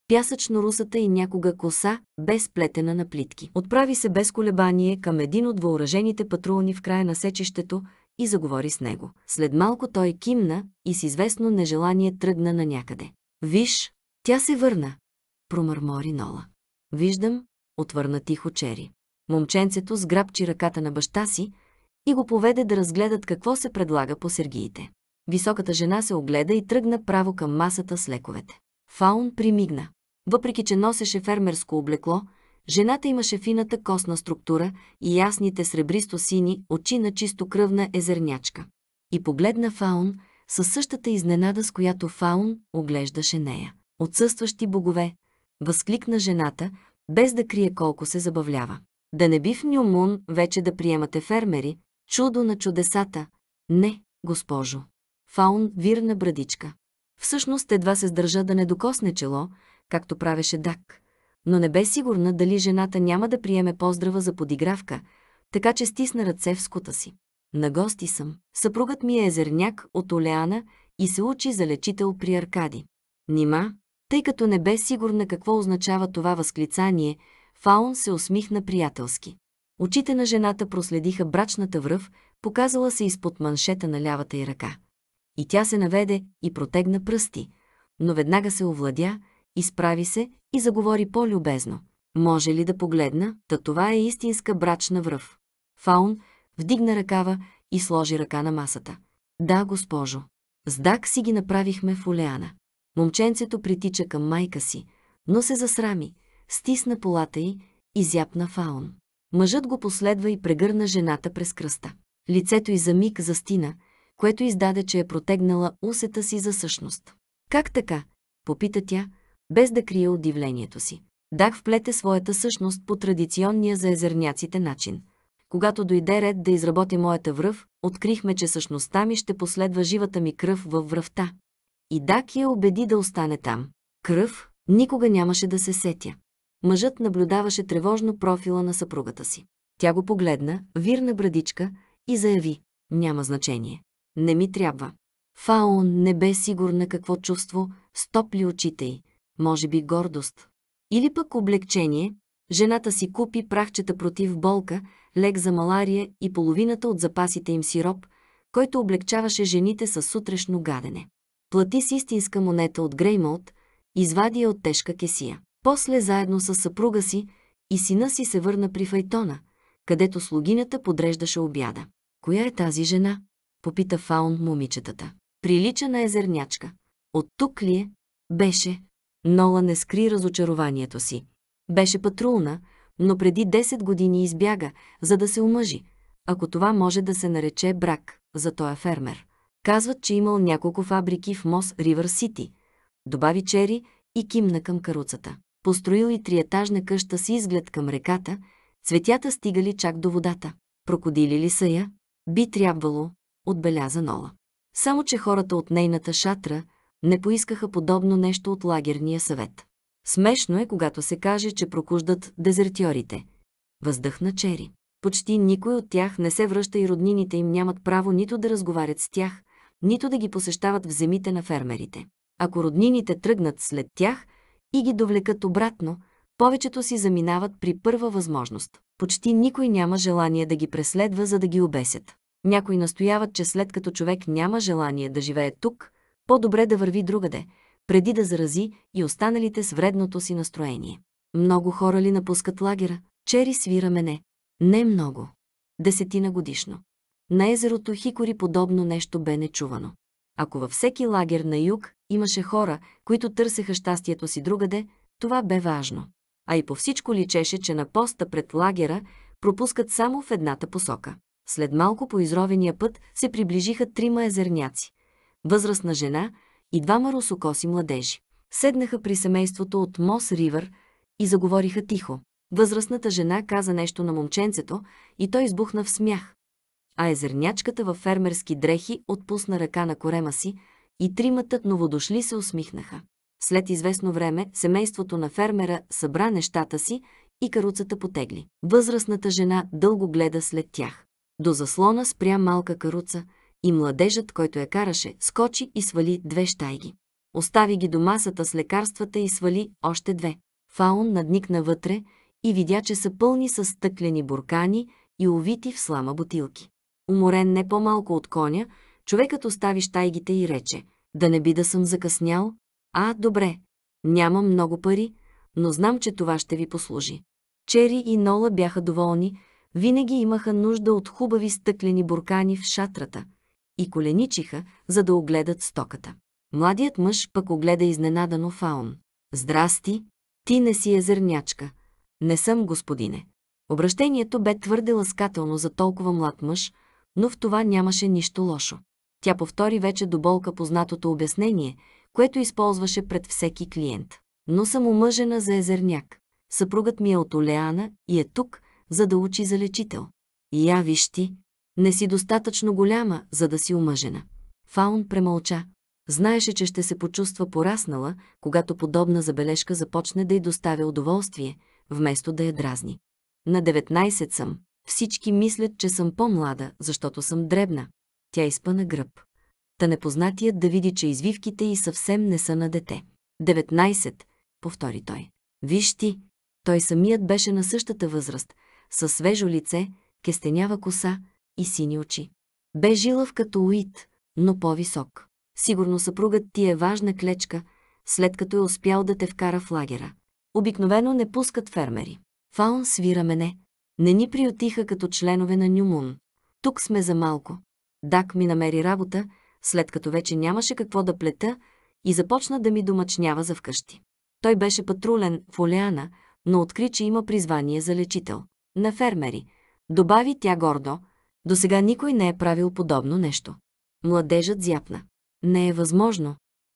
пясъчно русата и някога коса, без плетена на плитки. Отправи се без колебание към един от въоръжените патрулни в края на сечището и заговори с него. След малко той кимна и с известно нежелание тръгна на някъде. Виж, тя се върна, промърмори Нола. Виждам, отвърна тихо Чери. Момченцето сграбчи ръката на баща си, и го поведе да разгледат какво се предлага по сергиите. Високата жена се огледа и тръгна право към масата с лековете. Фаун примигна. Въпреки, че носеше фермерско облекло, жената имаше фината костна структура и ясните сребристо-сини очи на чисто кръвна езернячка. И погледна Фаун със същата изненада, с която Фаун оглеждаше нея. Отсъстващи богове, възкликна жената, без да крие колко се забавлява. Да не би в Нюмун вече да приемате фермери, Чудо на чудесата. Не, госпожо. Фаун вирна брадичка. Всъщност едва се сдържа да не докосне чело, както правеше Дак. Но не бе сигурна дали жената няма да приеме поздрава за подигравка, така че стисна ръце в скута си. На гости съм. Съпругът ми е езерняк от Олеана и се учи за лечител при Аркади. Нима, тъй като не бе сигурна какво означава това възклицание, Фаун се усмихна приятелски. Очите на жената проследиха брачната връв, показала се изпод маншета на лявата й ръка. И тя се наведе и протегна пръсти, но веднага се овладя, изправи се и заговори по-любезно. Може ли да погледна, та това е истинска брачна връв. Фаун вдигна ръкава и сложи ръка на масата. Да, госпожо. С Дак си ги направихме в Олеана. Момченцето притича към майка си, но се засрами, стисна полата й и зяпна Фаун. Мъжът го последва и прегърна жената през кръста. Лицето й за миг застина, което издаде, че е протегнала усета си за същност. Как така? попита тя, без да крие удивлението си. Дах вплете своята същност по традиционния за езерняците начин. Когато дойде ред да изработи моята връв, открихме, че същността ми ще последва живата ми кръв във връвта. И Дак я убеди да остане там. Кръв никога нямаше да се сетя. Мъжът наблюдаваше тревожно профила на съпругата си. Тя го погледна, вирна брадичка, и заяви «Няма значение. Не ми трябва». Фаон не бе сигурна какво чувство стопли очите й, може би гордост. Или пък облегчение, жената си купи прахчета против болка, лек за малария и половината от запасите им сироп, който облегчаваше жените със сутрешно гадене. Плати с истинска монета от Греймолт, извади я от тежка кесия. После заедно с съпруга си и сина си се върна при Файтона, където слугинята подреждаше обяда. «Коя е тази жена?» – попита Фаун момичетата. «Прилича на езернячка. От тук ли е?» Беше. Нола не скри разочарованието си. Беше патрулна, но преди 10 години избяга, за да се омъжи, ако това може да се нарече брак за този е фермер. Казват, че имал няколко фабрики в Мос Ривър Сити. Добави Чери и кимна към каруцата построил и триетажна къща с изглед към реката, цветята стигали чак до водата. Прокодили ли са я? Би трябвало, отбеляза Нола. Само, че хората от нейната шатра не поискаха подобно нещо от лагерния съвет. Смешно е, когато се каже, че прокуждат дезертьорите. Въздъхна Чери. Почти никой от тях не се връща и роднините им нямат право нито да разговарят с тях, нито да ги посещават в земите на фермерите. Ако роднините тръгнат след тях – и ги довлекат обратно, повечето си заминават при първа възможност. Почти никой няма желание да ги преследва, за да ги обесят. Някои настояват, че след като човек няма желание да живее тук, по-добре да върви другаде, преди да зарази и останалите с вредното си настроение. Много хора ли напускат лагера? Чери свира мене. Не много. Десетина годишно. На езерото Хикори подобно нещо бе нечувано. Ако във всеки лагер на юг имаше хора, които търсеха щастието си другаде, това бе важно. А и по всичко личеше, че на поста пред лагера пропускат само в едната посока. След малко по изровения път се приближиха трима езерняци. Възрастна жена и двама русокоси младежи. Седнаха при семейството от Мос Ривър и заговориха тихо. Възрастната жена каза нещо на момченцето и той избухна в смях а езернячката във фермерски дрехи отпусна ръка на корема си и тримата новодошли се усмихнаха. След известно време семейството на фермера събра нещата си и каруцата потегли. Възрастната жена дълго гледа след тях. До заслона спря малка каруца и младежът, който я караше, скочи и свали две щайги. Остави ги до масата с лекарствата и свали още две. Фаун надникна вътре и видя, че са пълни с стъклени буркани и увити в слама бутилки уморен не по-малко от коня, човекът остави щайгите и рече, да не би да съм закъснял, а, добре, нямам много пари, но знам, че това ще ви послужи. Чери и Нола бяха доволни, винаги имаха нужда от хубави стъклени буркани в шатрата и коленичиха, за да огледат стоката. Младият мъж пък огледа изненадано Фаун. «Здрасти, ти не си езернячка. Не съм господине». Обращението бе твърде ласкателно за толкова млад мъж, но в това нямаше нищо лошо. Тя повтори вече до болка познатото обяснение, което използваше пред всеки клиент. Но съм омъжена за езерняк. Съпругът ми е от Олеана и е тук, за да учи за лечител. И я виж ти, не си достатъчно голяма, за да си омъжена. Фаун премълча. Знаеше, че ще се почувства пораснала, когато подобна забележка започне да й доставя удоволствие, вместо да я дразни. На 19 съм. Всички мислят, че съм по-млада, защото съм дребна. Тя изпъна гръб. Та непознатият да види, че извивките й съвсем не са на дете. 19, повтори той. Виж ти, той самият беше на същата възраст, със свежо лице, кестенява коса и сини очи. Бе жилав като Уит, но по-висок. Сигурно съпругът ти е важна клечка, след като е успял да те вкара в лагера. Обикновено не пускат фермери. Фаун свира мене, не ни приотиха като членове на Нюмун. Тук сме за малко. Дак ми намери работа, след като вече нямаше какво да плета и започна да ми домъчнява за вкъщи. Той беше патрулен в Олеана, но откри, че има призвание за лечител. На фермери. Добави тя гордо. До сега никой не е правил подобно нещо. Младежът зяпна. Не е възможно.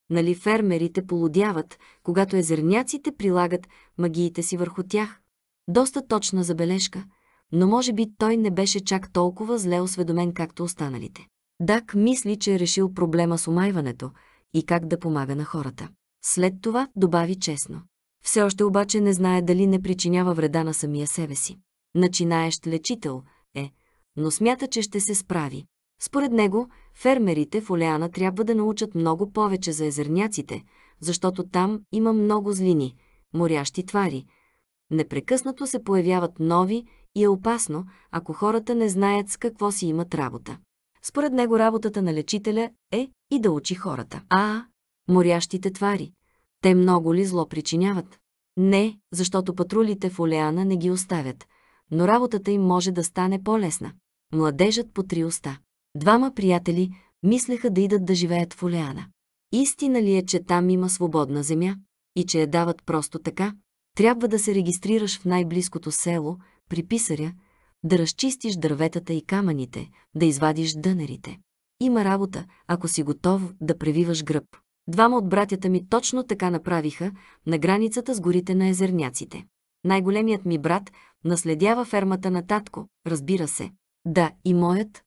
Нали фермерите полудяват, когато езерняците прилагат магиите си върху тях? Доста точна забележка, но може би той не беше чак толкова зле осведомен, както останалите. Дак мисли, че е решил проблема с омайването и как да помага на хората. След това добави честно. Все още обаче не знае дали не причинява вреда на самия себе си. Начинаещ лечител е, но смята, че ще се справи. Според него, фермерите в Олеана трябва да научат много повече за езерняците, защото там има много злини, морящи твари, Непрекъснато се появяват нови и е опасно, ако хората не знаят с какво си имат работа. Според него работата на лечителя е и да учи хората. А, морящите твари. Те много ли зло причиняват? Не, защото патрулите в Олеана не ги оставят, но работата им може да стане по-лесна. Младежът по три уста. Двама приятели мислеха да идат да живеят в Олеана. Истина ли е, че там има свободна земя и че я дават просто така? Трябва да се регистрираш в най-близкото село, при писаря, да разчистиш дърветата и камъните, да извадиш дънерите. Има работа, ако си готов да превиваш гръб. Двама от братята ми точно така направиха на границата с горите на езерняците. Най-големият ми брат наследява фермата на татко, разбира се. Да, и моят.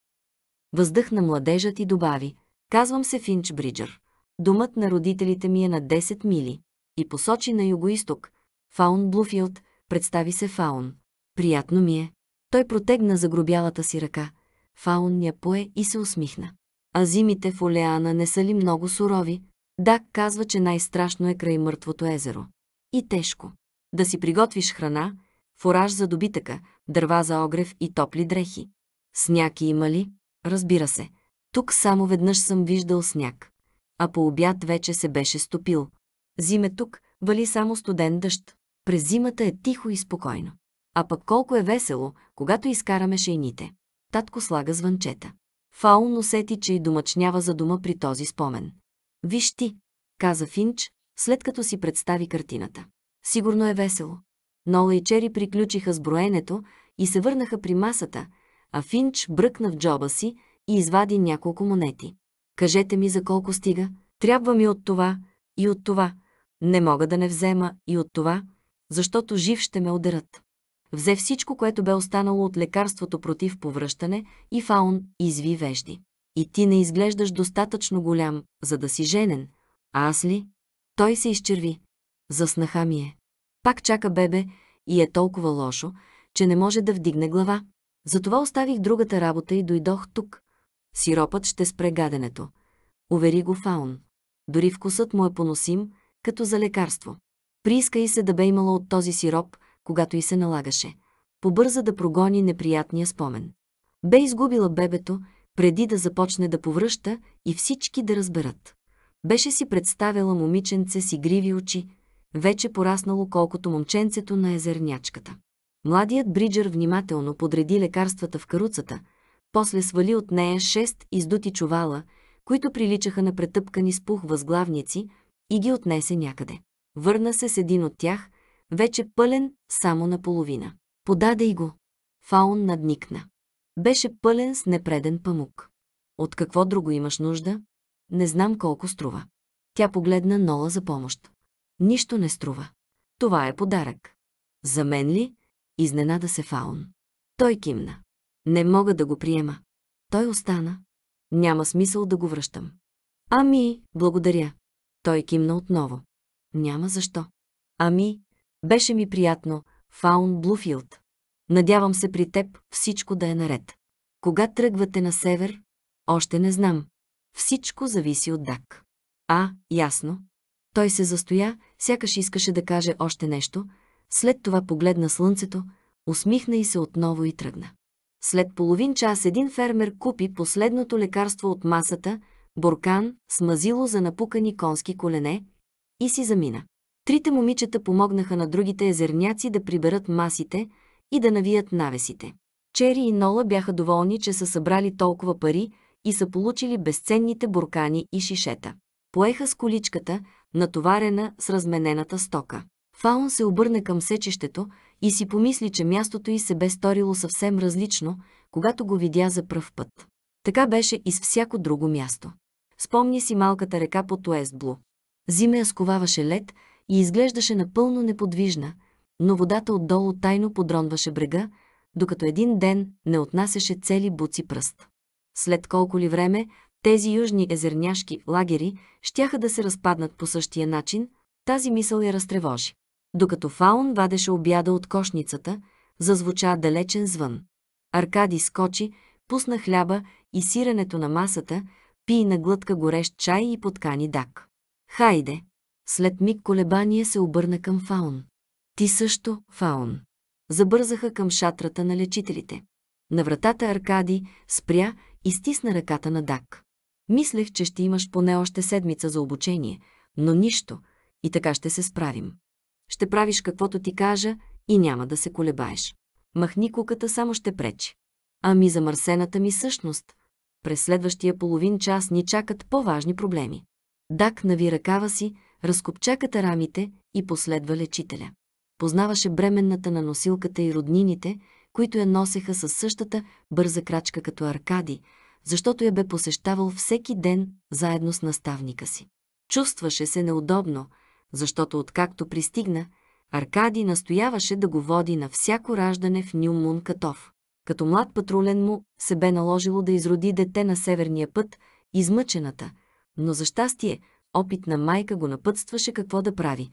Въздъхна младежът и добави. Казвам се Финч Бриджър. Домът на родителите ми е на 10 мили. И посочи на юго-исток, Фаун Блуфилд, представи се Фаун. Приятно ми е. Той протегна загробялата си ръка. Фаун я пое и се усмихна. А зимите в Олеана не са ли много сурови? Дак казва, че най-страшно е край мъртвото езеро. И тежко. Да си приготвиш храна, фораж за добитъка, дърва за огрев и топли дрехи. Сняг има ли? Разбира се. Тук само веднъж съм виждал сняг. А по обяд вече се беше стопил. Зиме тук, вали само студен дъжд. През зимата е тихо и спокойно. А пък колко е весело, когато изкараме шейните. Татко слага звънчета. Фаун усети, че и домъчнява за дома при този спомен. Виж ти, каза Финч, след като си представи картината. Сигурно е весело. Нола и Чери приключиха с броенето и се върнаха при масата, а Финч бръкна в джоба си и извади няколко монети. Кажете ми за колко стига. Трябва ми от това и от това. Не мога да не взема и от това защото жив ще ме ударат. Взе всичко, което бе останало от лекарството против повръщане и фаун изви вежди. И ти не изглеждаш достатъчно голям, за да си женен. А аз ли? Той се изчерви. Заснаха ми е. Пак чака бебе и е толкова лошо, че не може да вдигне глава. Затова оставих другата работа и дойдох тук. Сиропът ще спре гаденето. Увери го Фаун. Дори вкусът му е поносим, като за лекарство. Прииска и се да бе имала от този сироп, когато и се налагаше. Побърза да прогони неприятния спомен. Бе изгубила бебето, преди да започне да повръща и всички да разберат. Беше си представила момиченце с игриви очи, вече пораснало колкото момченцето на езернячката. Младият Бриджър внимателно подреди лекарствата в каруцата, после свали от нея шест издути чувала, които приличаха на претъпкани спух възглавници и ги отнесе някъде. Върна се с един от тях, вече пълен само наполовина. Подаде и го. Фаун надникна. Беше пълен с непреден памук. От какво друго имаш нужда? Не знам колко струва. Тя погледна Нола за помощ. Нищо не струва. Това е подарък. За мен ли? Изненада се Фаун. Той кимна. Не мога да го приема. Той остана. Няма смисъл да го връщам. Ами, благодаря. Той кимна отново. Няма защо. Ами, беше ми приятно, Фаун Блуфилд. Надявам се при теб всичко да е наред. Кога тръгвате на север? Още не знам. Всичко зависи от Дак. А, ясно. Той се застоя, сякаш искаше да каже още нещо, след това погледна слънцето, усмихна и се отново и тръгна. След половин час един фермер купи последното лекарство от масата, буркан смазило за напукани конски колене, и си замина. Трите момичета помогнаха на другите езерняци да приберат масите и да навият навесите. Чери и Нола бяха доволни, че са събрали толкова пари и са получили безценните буркани и шишета. Поеха с количката, натоварена с разменената стока. Фаун се обърна към сечището и си помисли, че мястото й се бе сторило съвсем различно, когато го видя за пръв път. Така беше и с всяко друго място. Спомни си малката река под Уестблу. Зиме я сковаваше лед и изглеждаше напълно неподвижна, но водата отдолу тайно подронваше брега, докато един ден не отнасяше цели буци пръст. След колко ли време тези южни езерняшки лагери щяха да се разпаднат по същия начин, тази мисъл я разтревожи. Докато Фаун вадеше обяда от кошницата, зазвуча далечен звън. Аркадий скочи, пусна хляба и сиренето на масата, пи на глътка горещ чай и поткани дак. Хайде! След миг колебание се обърна към Фаун. Ти също, Фаун. Забързаха към шатрата на лечителите. На вратата Аркади спря и стисна ръката на Дак. Мислех, че ще имаш поне още седмица за обучение, но нищо, и така ще се справим. Ще правиш каквото ти кажа и няма да се колебаеш. Махни куката, само ще пречи. Ами за мърсената ми същност. През следващия половин час ни чакат по-важни проблеми. Дак нави ръкава си, разкопча катарамите и последва лечителя. Познаваше бременната на носилката и роднините, които я носеха със същата бърза крачка като Аркади, защото я бе посещавал всеки ден заедно с наставника си. Чувстваше се неудобно, защото откакто пристигна, Аркади настояваше да го води на всяко раждане в Нюмун Катов. Като млад патрулен му се бе наложило да изроди дете на северния път, измъчената – но за щастие, опитна майка го напътстваше какво да прави.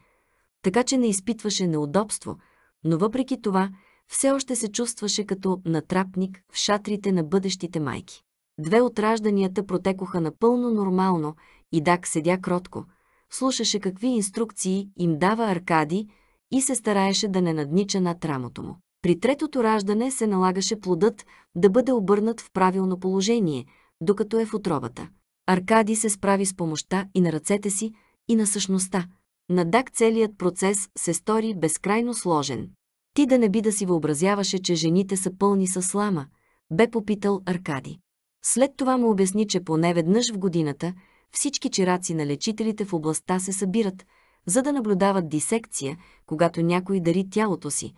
Така че не изпитваше неудобство, но въпреки това все още се чувстваше като натрапник в шатрите на бъдещите майки. Две от ражданията протекоха напълно нормално и Дак седя кротко, слушаше какви инструкции им дава аркади и се стараеше да не наднича над рамото му. При третото раждане се налагаше плодът да бъде обърнат в правилно положение, докато е в отробата. Аркади се справи с помощта и на ръцете си, и на същността. На Дак целият процес се стори безкрайно сложен. Ти да не би да си въобразяваше, че жените са пълни със слама, бе попитал Аркади. След това му обясни, че поне веднъж в годината всички чираци на лечителите в областта се събират, за да наблюдават дисекция, когато някой дари тялото си,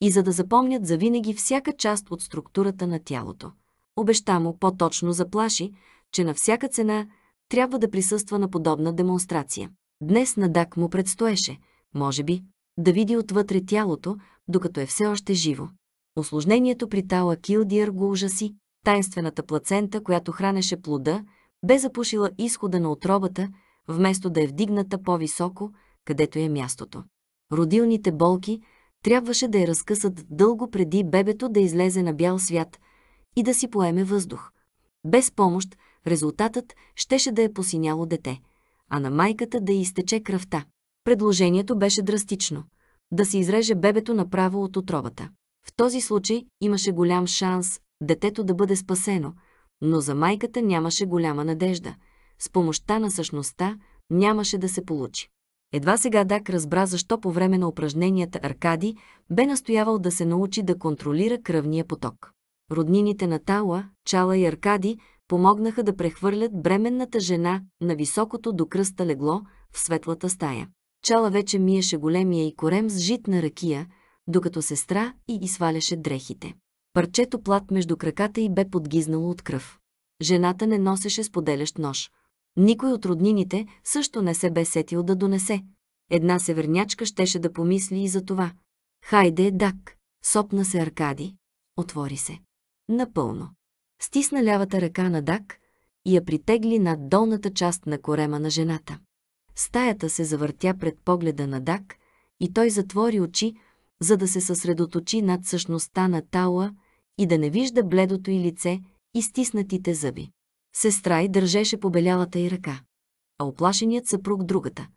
и за да запомнят завинаги всяка част от структурата на тялото. Обеща му по-точно заплаши, че на всяка цена трябва да присъства на подобна демонстрация. Днес на Дак му предстоеше, може би, да види отвътре тялото, докато е все още живо. Осложнението при Тала Килдиер го ужаси. Тайнствената плацента, която хранеше плода, бе запушила изхода на отробата, вместо да е вдигната по-високо, където е мястото. Родилните болки трябваше да я разкъсат дълго преди бебето да излезе на бял свят и да си поеме въздух. Без помощ, резултатът щеше да е посиняло дете, а на майката да изтече кръвта. Предложението беше драстично – да се изреже бебето направо от отровата. В този случай имаше голям шанс детето да бъде спасено, но за майката нямаше голяма надежда. С помощта на същността нямаше да се получи. Едва сега Дак разбра защо по време на упражненията Аркади бе настоявал да се научи да контролира кръвния поток. Роднините на Тала, Чала и Аркади помогнаха да прехвърлят бременната жена на високото до кръста легло в светлата стая. Чала вече миеше големия и корем с житна ракия, докато сестра и ги сваляше дрехите. Парчето плат между краката й бе подгизнало от кръв. Жената не носеше споделящ нож. Никой от роднините също не се бе сетил да донесе. Една севернячка щеше да помисли и за това. Хайде, дак! Сопна се Аркади. Отвори се. Напълно стисна лявата ръка на Дак и я притегли над долната част на корема на жената. Стаята се завъртя пред погледа на Дак и той затвори очи, за да се съсредоточи над същността на Тауа и да не вижда бледото й лице и стиснатите зъби. Сестра й държеше побелялата й ръка, а оплашеният съпруг другата.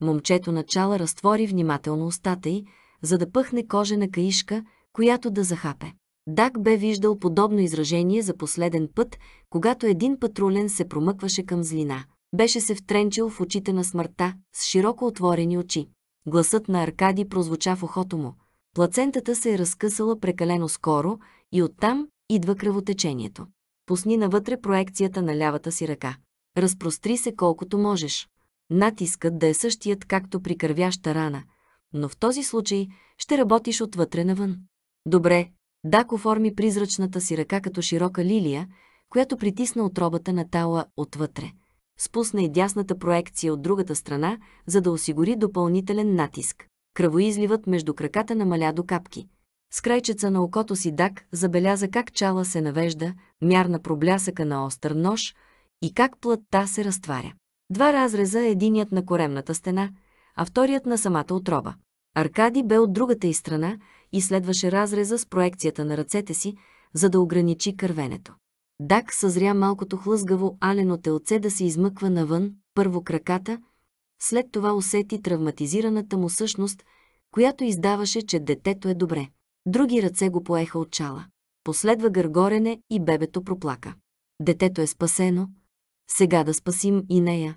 Момчето начала разтвори внимателно устата й, за да пъхне кожена каишка, която да захапе. Дак бе виждал подобно изражение за последен път, когато един патрулен се промъкваше към злина. Беше се втренчил в очите на смъртта, с широко отворени очи. Гласът на Аркади прозвуча в ухото му. Плацентата се е разкъсала прекалено скоро и оттам идва кръвотечението. Пусни навътре проекцията на лявата си ръка. Разпростри се колкото можеш. Натискът да е същият както при кървяща рана, но в този случай ще работиш отвътре навън. Добре, Дак оформи призрачната си ръка като широка лилия, която притисна отробата на тала отвътре. Спусна и дясната проекция от другата страна, за да осигури допълнителен натиск. Кръвоизливът между краката намаля до капки. С крайчеца на окото си Дак забеляза как чала се навежда, мярна проблясъка на остър нож и как плътта се разтваря. Два разреза единият на коремната стена, а вторият на самата отроба. Аркади бе от другата и страна, и следваше разреза с проекцията на ръцете си, за да ограничи кървенето. Дак съзря малкото хлъзгаво алено телце да се измъква навън, първо краката, след това усети травматизираната му същност, която издаваше, че детето е добре. Други ръце го поеха от чала. Последва гъргорене и бебето проплака. Детето е спасено. Сега да спасим и нея.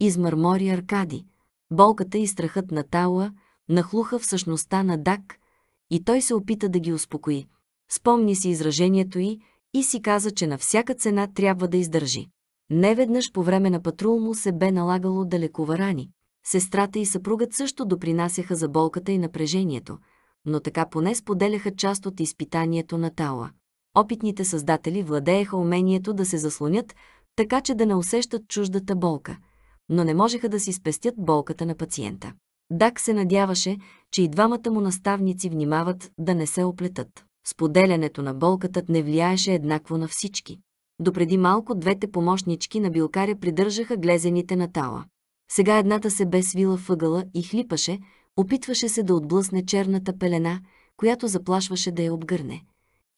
Измърмори Аркади. Болката и страхът на Тауа нахлуха в същността на Дак, и той се опита да ги успокои. Спомни си изражението й и си каза, че на всяка цена трябва да издържи. Неведнъж по време на патрул му се бе налагало да лекува рани. Сестрата и съпругът също допринасяха за болката и напрежението, но така поне споделяха част от изпитанието на Тала. Опитните създатели владееха умението да се заслонят, така че да не усещат чуждата болка, но не можеха да си спестят болката на пациента. Дак се надяваше, че и двамата му наставници внимават да не се оплетат. Споделянето на болката не влияеше еднакво на всички. Допреди малко двете помощнички на билкаря придържаха глезените на тала. Сега едната се бе свила въгъла и хлипаше, опитваше се да отблъсне черната пелена, която заплашваше да я обгърне.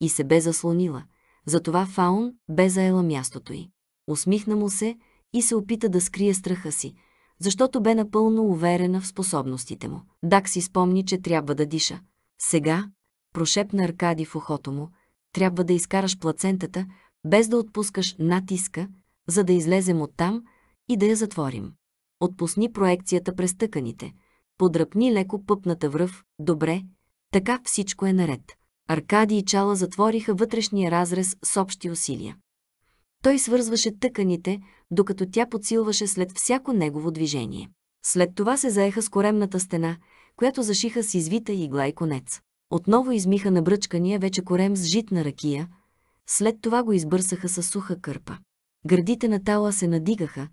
И се бе заслонила. Затова Фаун бе заела мястото й. Усмихна му се и се опита да скрие страха си – защото бе напълно уверена в способностите му. Дак си спомни, че трябва да диша. Сега, прошепна Аркади в ухото му, трябва да изкараш плацентата, без да отпускаш натиска, за да излезем оттам и да я затворим. Отпусни проекцията през тъканите. Подръпни леко пъпната връв. Добре, така всичко е наред. Аркади и Чала затвориха вътрешния разрез с общи усилия. Той свързваше тъканите, докато тя подсилваше след всяко негово движение. След това се заеха с коремната стена, която зашиха с извита игла и конец. Отново измиха на бръчкания вече корем с житна ракия, след това го избърсаха с суха кърпа. Гърдите на Тала се надигаха,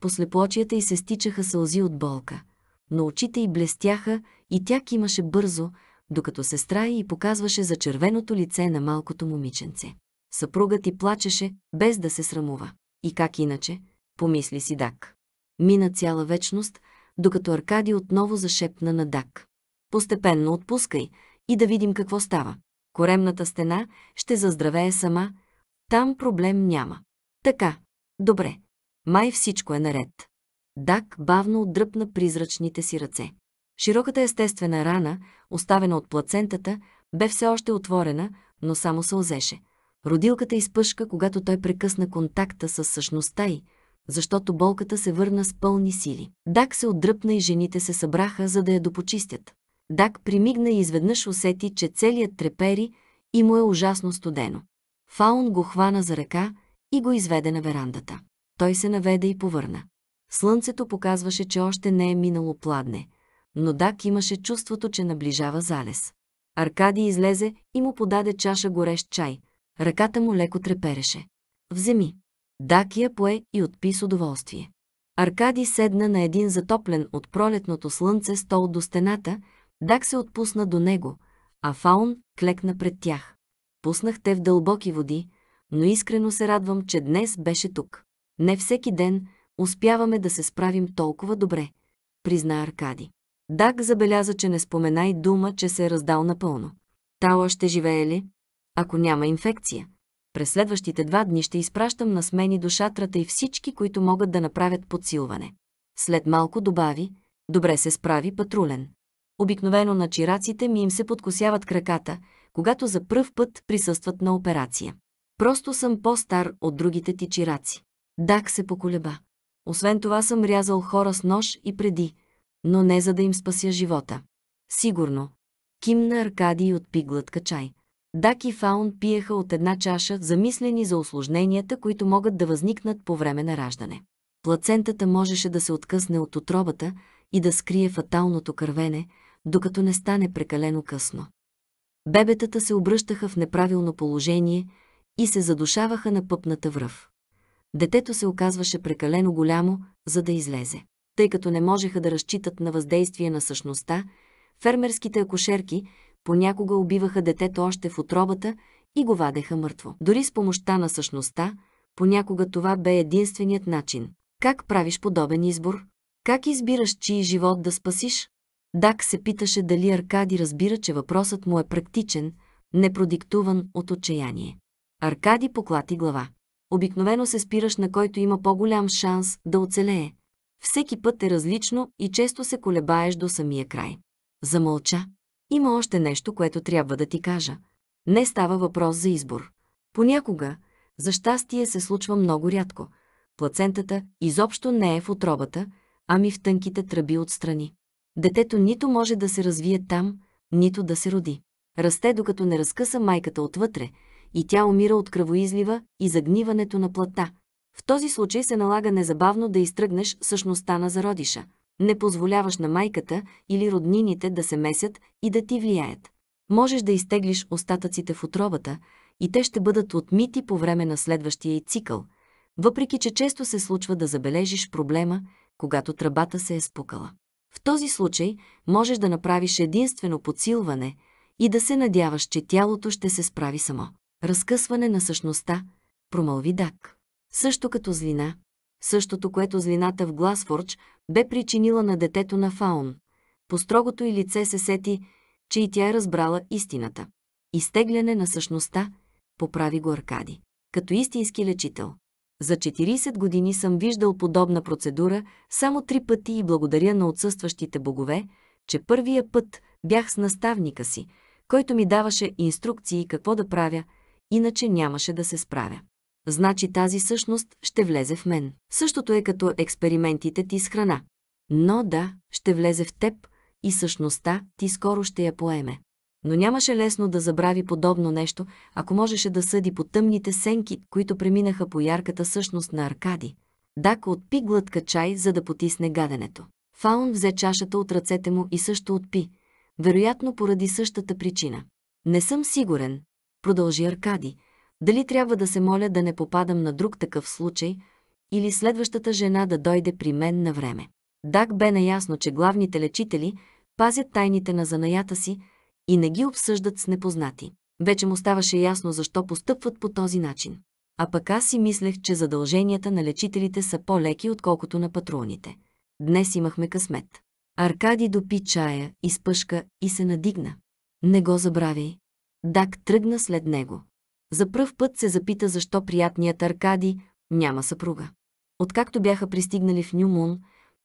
послеплочията й се стичаха сълзи от болка, но очите й блестяха и тя имаше бързо, докато сестра й показваше за червеното лице на малкото момиченце. Съпругът ти плачеше, без да се срамува. И как иначе? Помисли си Дак. Мина цяла вечност, докато Аркади отново зашепна на Дак. Постепенно отпускай и да видим какво става. Коремната стена ще заздравее сама, там проблем няма. Така, добре. Май всичко е наред. Дак бавно отдръпна призрачните си ръце. Широката естествена рана, оставена от плацентата, бе все още отворена, но само се озеше. Родилката изпъшка, когато той прекъсна контакта с същността й, защото болката се върна с пълни сили. Дак се отдръпна и жените се събраха, за да я допочистят. Дак примигна и изведнъж усети, че целият трепери и му е ужасно студено. Фаун го хвана за ръка и го изведе на верандата. Той се наведе и повърна. Слънцето показваше, че още не е минало пладне, но Дак имаше чувството, че наближава залез. Аркадий излезе и му подаде чаша горещ чай, Ръката му леко трепереше. Вземи. Дак я пое и отпи с удоволствие. Аркади седна на един затоплен от пролетното слънце стол до стената, Дак се отпусна до него, а Фаун клекна пред тях. Пуснах те в дълбоки води, но искрено се радвам, че днес беше тук. Не всеки ден успяваме да се справим толкова добре, призна Аркади. Дак забеляза, че не спомена и дума, че се е раздал напълно. Тала ще живее ли? ако няма инфекция. През следващите два дни ще изпращам на смени до шатрата и всички, които могат да направят подсилване. След малко добави, добре се справи патрулен. Обикновено на чираците ми им се подкосяват краката, когато за пръв път присъстват на операция. Просто съм по-стар от другите ти чираци. Дак се поколеба. Освен това съм рязал хора с нож и преди, но не за да им спася живота. Сигурно. Кимна Аркадий отпи глътка чай. Дак и Фаун пиеха от една чаша, замислени за осложненията, които могат да възникнат по време на раждане. Плацентата можеше да се откъсне от отробата и да скрие фаталното кървене, докато не стане прекалено късно. Бебетата се обръщаха в неправилно положение и се задушаваха на пъпната връв. Детето се оказваше прекалено голямо, за да излезе. Тъй като не можеха да разчитат на въздействие на същността, фермерските акушерки, понякога убиваха детето още в отробата и го вадеха мъртво. Дори с помощта на същността, понякога това бе единственият начин. Как правиш подобен избор? Как избираш чий живот да спасиш? Дак се питаше дали Аркади разбира, че въпросът му е практичен, непродиктуван от отчаяние. Аркади поклати глава. Обикновено се спираш на който има по-голям шанс да оцелее. Всеки път е различно и често се колебаеш до самия край. Замълча. Има още нещо, което трябва да ти кажа. Не става въпрос за избор. Понякога, за щастие се случва много рядко. Плацентата изобщо не е в отробата, ами в тънките тръби отстрани. Детето нито може да се развие там, нито да се роди. Расте докато не разкъса майката отвътре и тя умира от кръвоизлива и загниването на плата. В този случай се налага незабавно да изтръгнеш същността на зародиша – не позволяваш на майката или роднините да се месят и да ти влияят. Можеш да изтеглиш остатъците в отробата и те ще бъдат отмити по време на следващия й цикъл, въпреки че често се случва да забележиш проблема, когато тръбата се е спукала. В този случай можеш да направиш единствено подсилване и да се надяваш, че тялото ще се справи само. Разкъсване на същността, промълви Дак. Също като злина, същото, което злината в Гласфорч бе причинила на детето на Фаун. По строгото й лице се сети, че и тя е разбрала истината. Изтегляне на същността, поправи го Аркади, като истински лечител. За 40 години съм виждал подобна процедура само три пъти и благодаря на отсъстващите богове, че първия път бях с наставника си, който ми даваше инструкции какво да правя, иначе нямаше да се справя значи тази същност ще влезе в мен. Същото е като експериментите ти с храна. Но да, ще влезе в теб и същността ти скоро ще я поеме. Но нямаше лесно да забрави подобно нещо, ако можеше да съди по тъмните сенки, които преминаха по ярката същност на Аркади. Дако отпи глътка чай, за да потисне гаденето. Фаун взе чашата от ръцете му и също отпи, вероятно поради същата причина. Не съм сигурен, продължи Аркади, дали трябва да се моля да не попадам на друг такъв случай, или следващата жена да дойде при мен на време. Дак бе наясно, че главните лечители пазят тайните на занаята си и не ги обсъждат с непознати. Вече му ставаше ясно защо постъпват по този начин. А пък аз си мислех, че задълженията на лечителите са по-леки, отколкото на патроните. Днес имахме късмет. Аркади допи чая, изпъшка и се надигна. Не го забравяй. Дак тръгна след него. За пръв път се запита защо приятният Аркади няма съпруга. Откакто бяха пристигнали в Нюмун,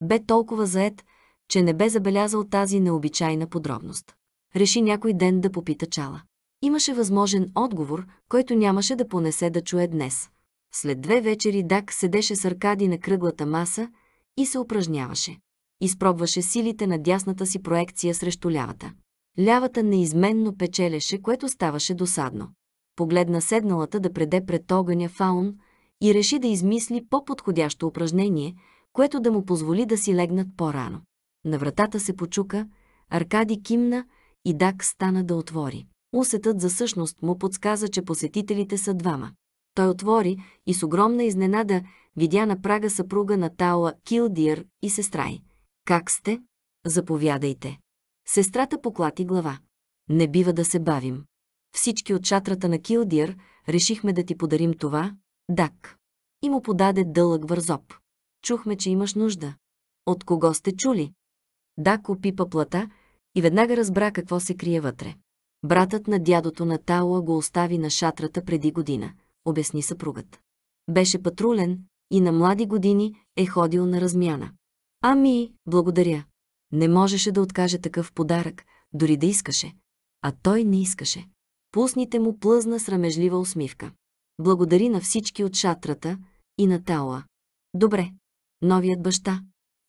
бе толкова заед, че не бе забелязал тази необичайна подробност. Реши някой ден да попита Чала. Имаше възможен отговор, който нямаше да понесе да чуе днес. След две вечери Дак седеше с Аркади на кръглата маса и се упражняваше. Изпробваше силите на дясната си проекция срещу лявата. Лявата неизменно печелеше, което ставаше досадно погледна седналата да преде пред огъня фаун и реши да измисли по-подходящо упражнение, което да му позволи да си легнат по-рано. На вратата се почука, Аркади кимна и Дак стана да отвори. Усетът за същност му подсказа, че посетителите са двама. Той отвори и с огромна изненада видя на прага съпруга на Тауа Килдир и сестра й. «Как сте? Заповядайте!» Сестрата поклати глава. «Не бива да се бавим. Всички от шатрата на Килдир решихме да ти подарим това, Дак. И му подаде дълъг вързоп. Чухме, че имаш нужда. От кого сте чули? Дак опипа плата и веднага разбра какво се крие вътре. Братът на дядото на Тауа го остави на шатрата преди година, обясни съпругът. Беше патрулен и на млади години е ходил на размяна. Ами, благодаря. Не можеше да откаже такъв подарък, дори да искаше. А той не искаше. Пусните му плъзна срамежлива усмивка. Благодари на всички от шатрата и на Тауа. Добре. Новият баща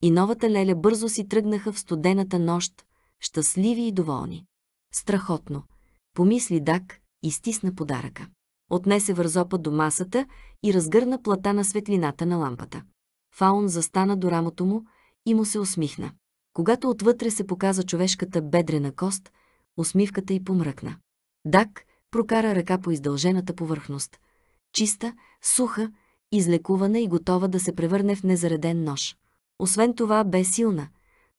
и новата леля бързо си тръгнаха в студената нощ, щастливи и доволни. Страхотно. Помисли Дак и стисна подаръка. Отнесе вързопа до масата и разгърна плата на светлината на лампата. Фаун застана до рамото му и му се усмихна. Когато отвътре се показа човешката бедрена кост, усмивката й помръкна. Дак прокара ръка по издължената повърхност. Чиста, суха, излекувана и готова да се превърне в незареден нож. Освен това бе силна.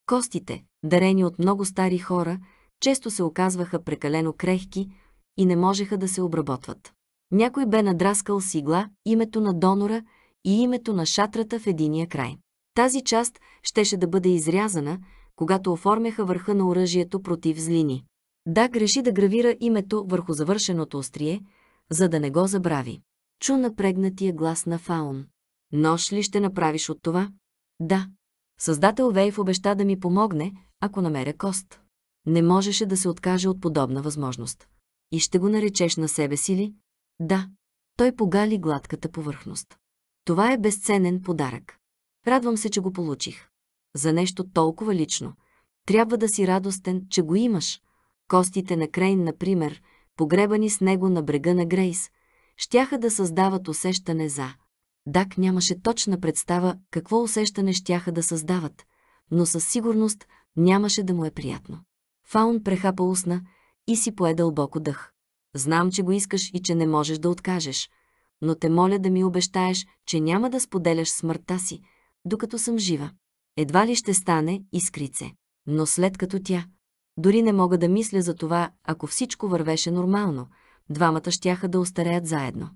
Костите, дарени от много стари хора, често се оказваха прекалено крехки и не можеха да се обработват. Някой бе надраскал с игла името на донора и името на шатрата в единия край. Тази част щеше да бъде изрязана, когато оформяха върха на оръжието против злини. Даг реши да гравира името върху завършеното острие, за да не го забрави. Чу напрегнатия глас на Фаун. Нож ли ще направиш от това? Да. Създател Вейв обеща да ми помогне, ако намеря кост. Не можеше да се откаже от подобна възможност. И ще го наречеш на себе си ли? Да. Той погали гладката повърхност. Това е безценен подарък. Радвам се, че го получих. За нещо толкова лично. Трябва да си радостен, че го имаш, Костите на Крейн, например, погребани с него на брега на Грейс, щяха да създават усещане за. Дак нямаше точна представа какво усещане щяха да създават, но със сигурност нямаше да му е приятно. Фаун прехапа усна и си пое дълбоко дъх. Знам, че го искаш и че не можеш да откажеш, но те моля да ми обещаеш, че няма да споделяш смъртта си, докато съм жива. Едва ли ще стане искрице. Но след като тя, дори не мога да мисля за това, ако всичко вървеше нормално, двамата щяха да остареят заедно.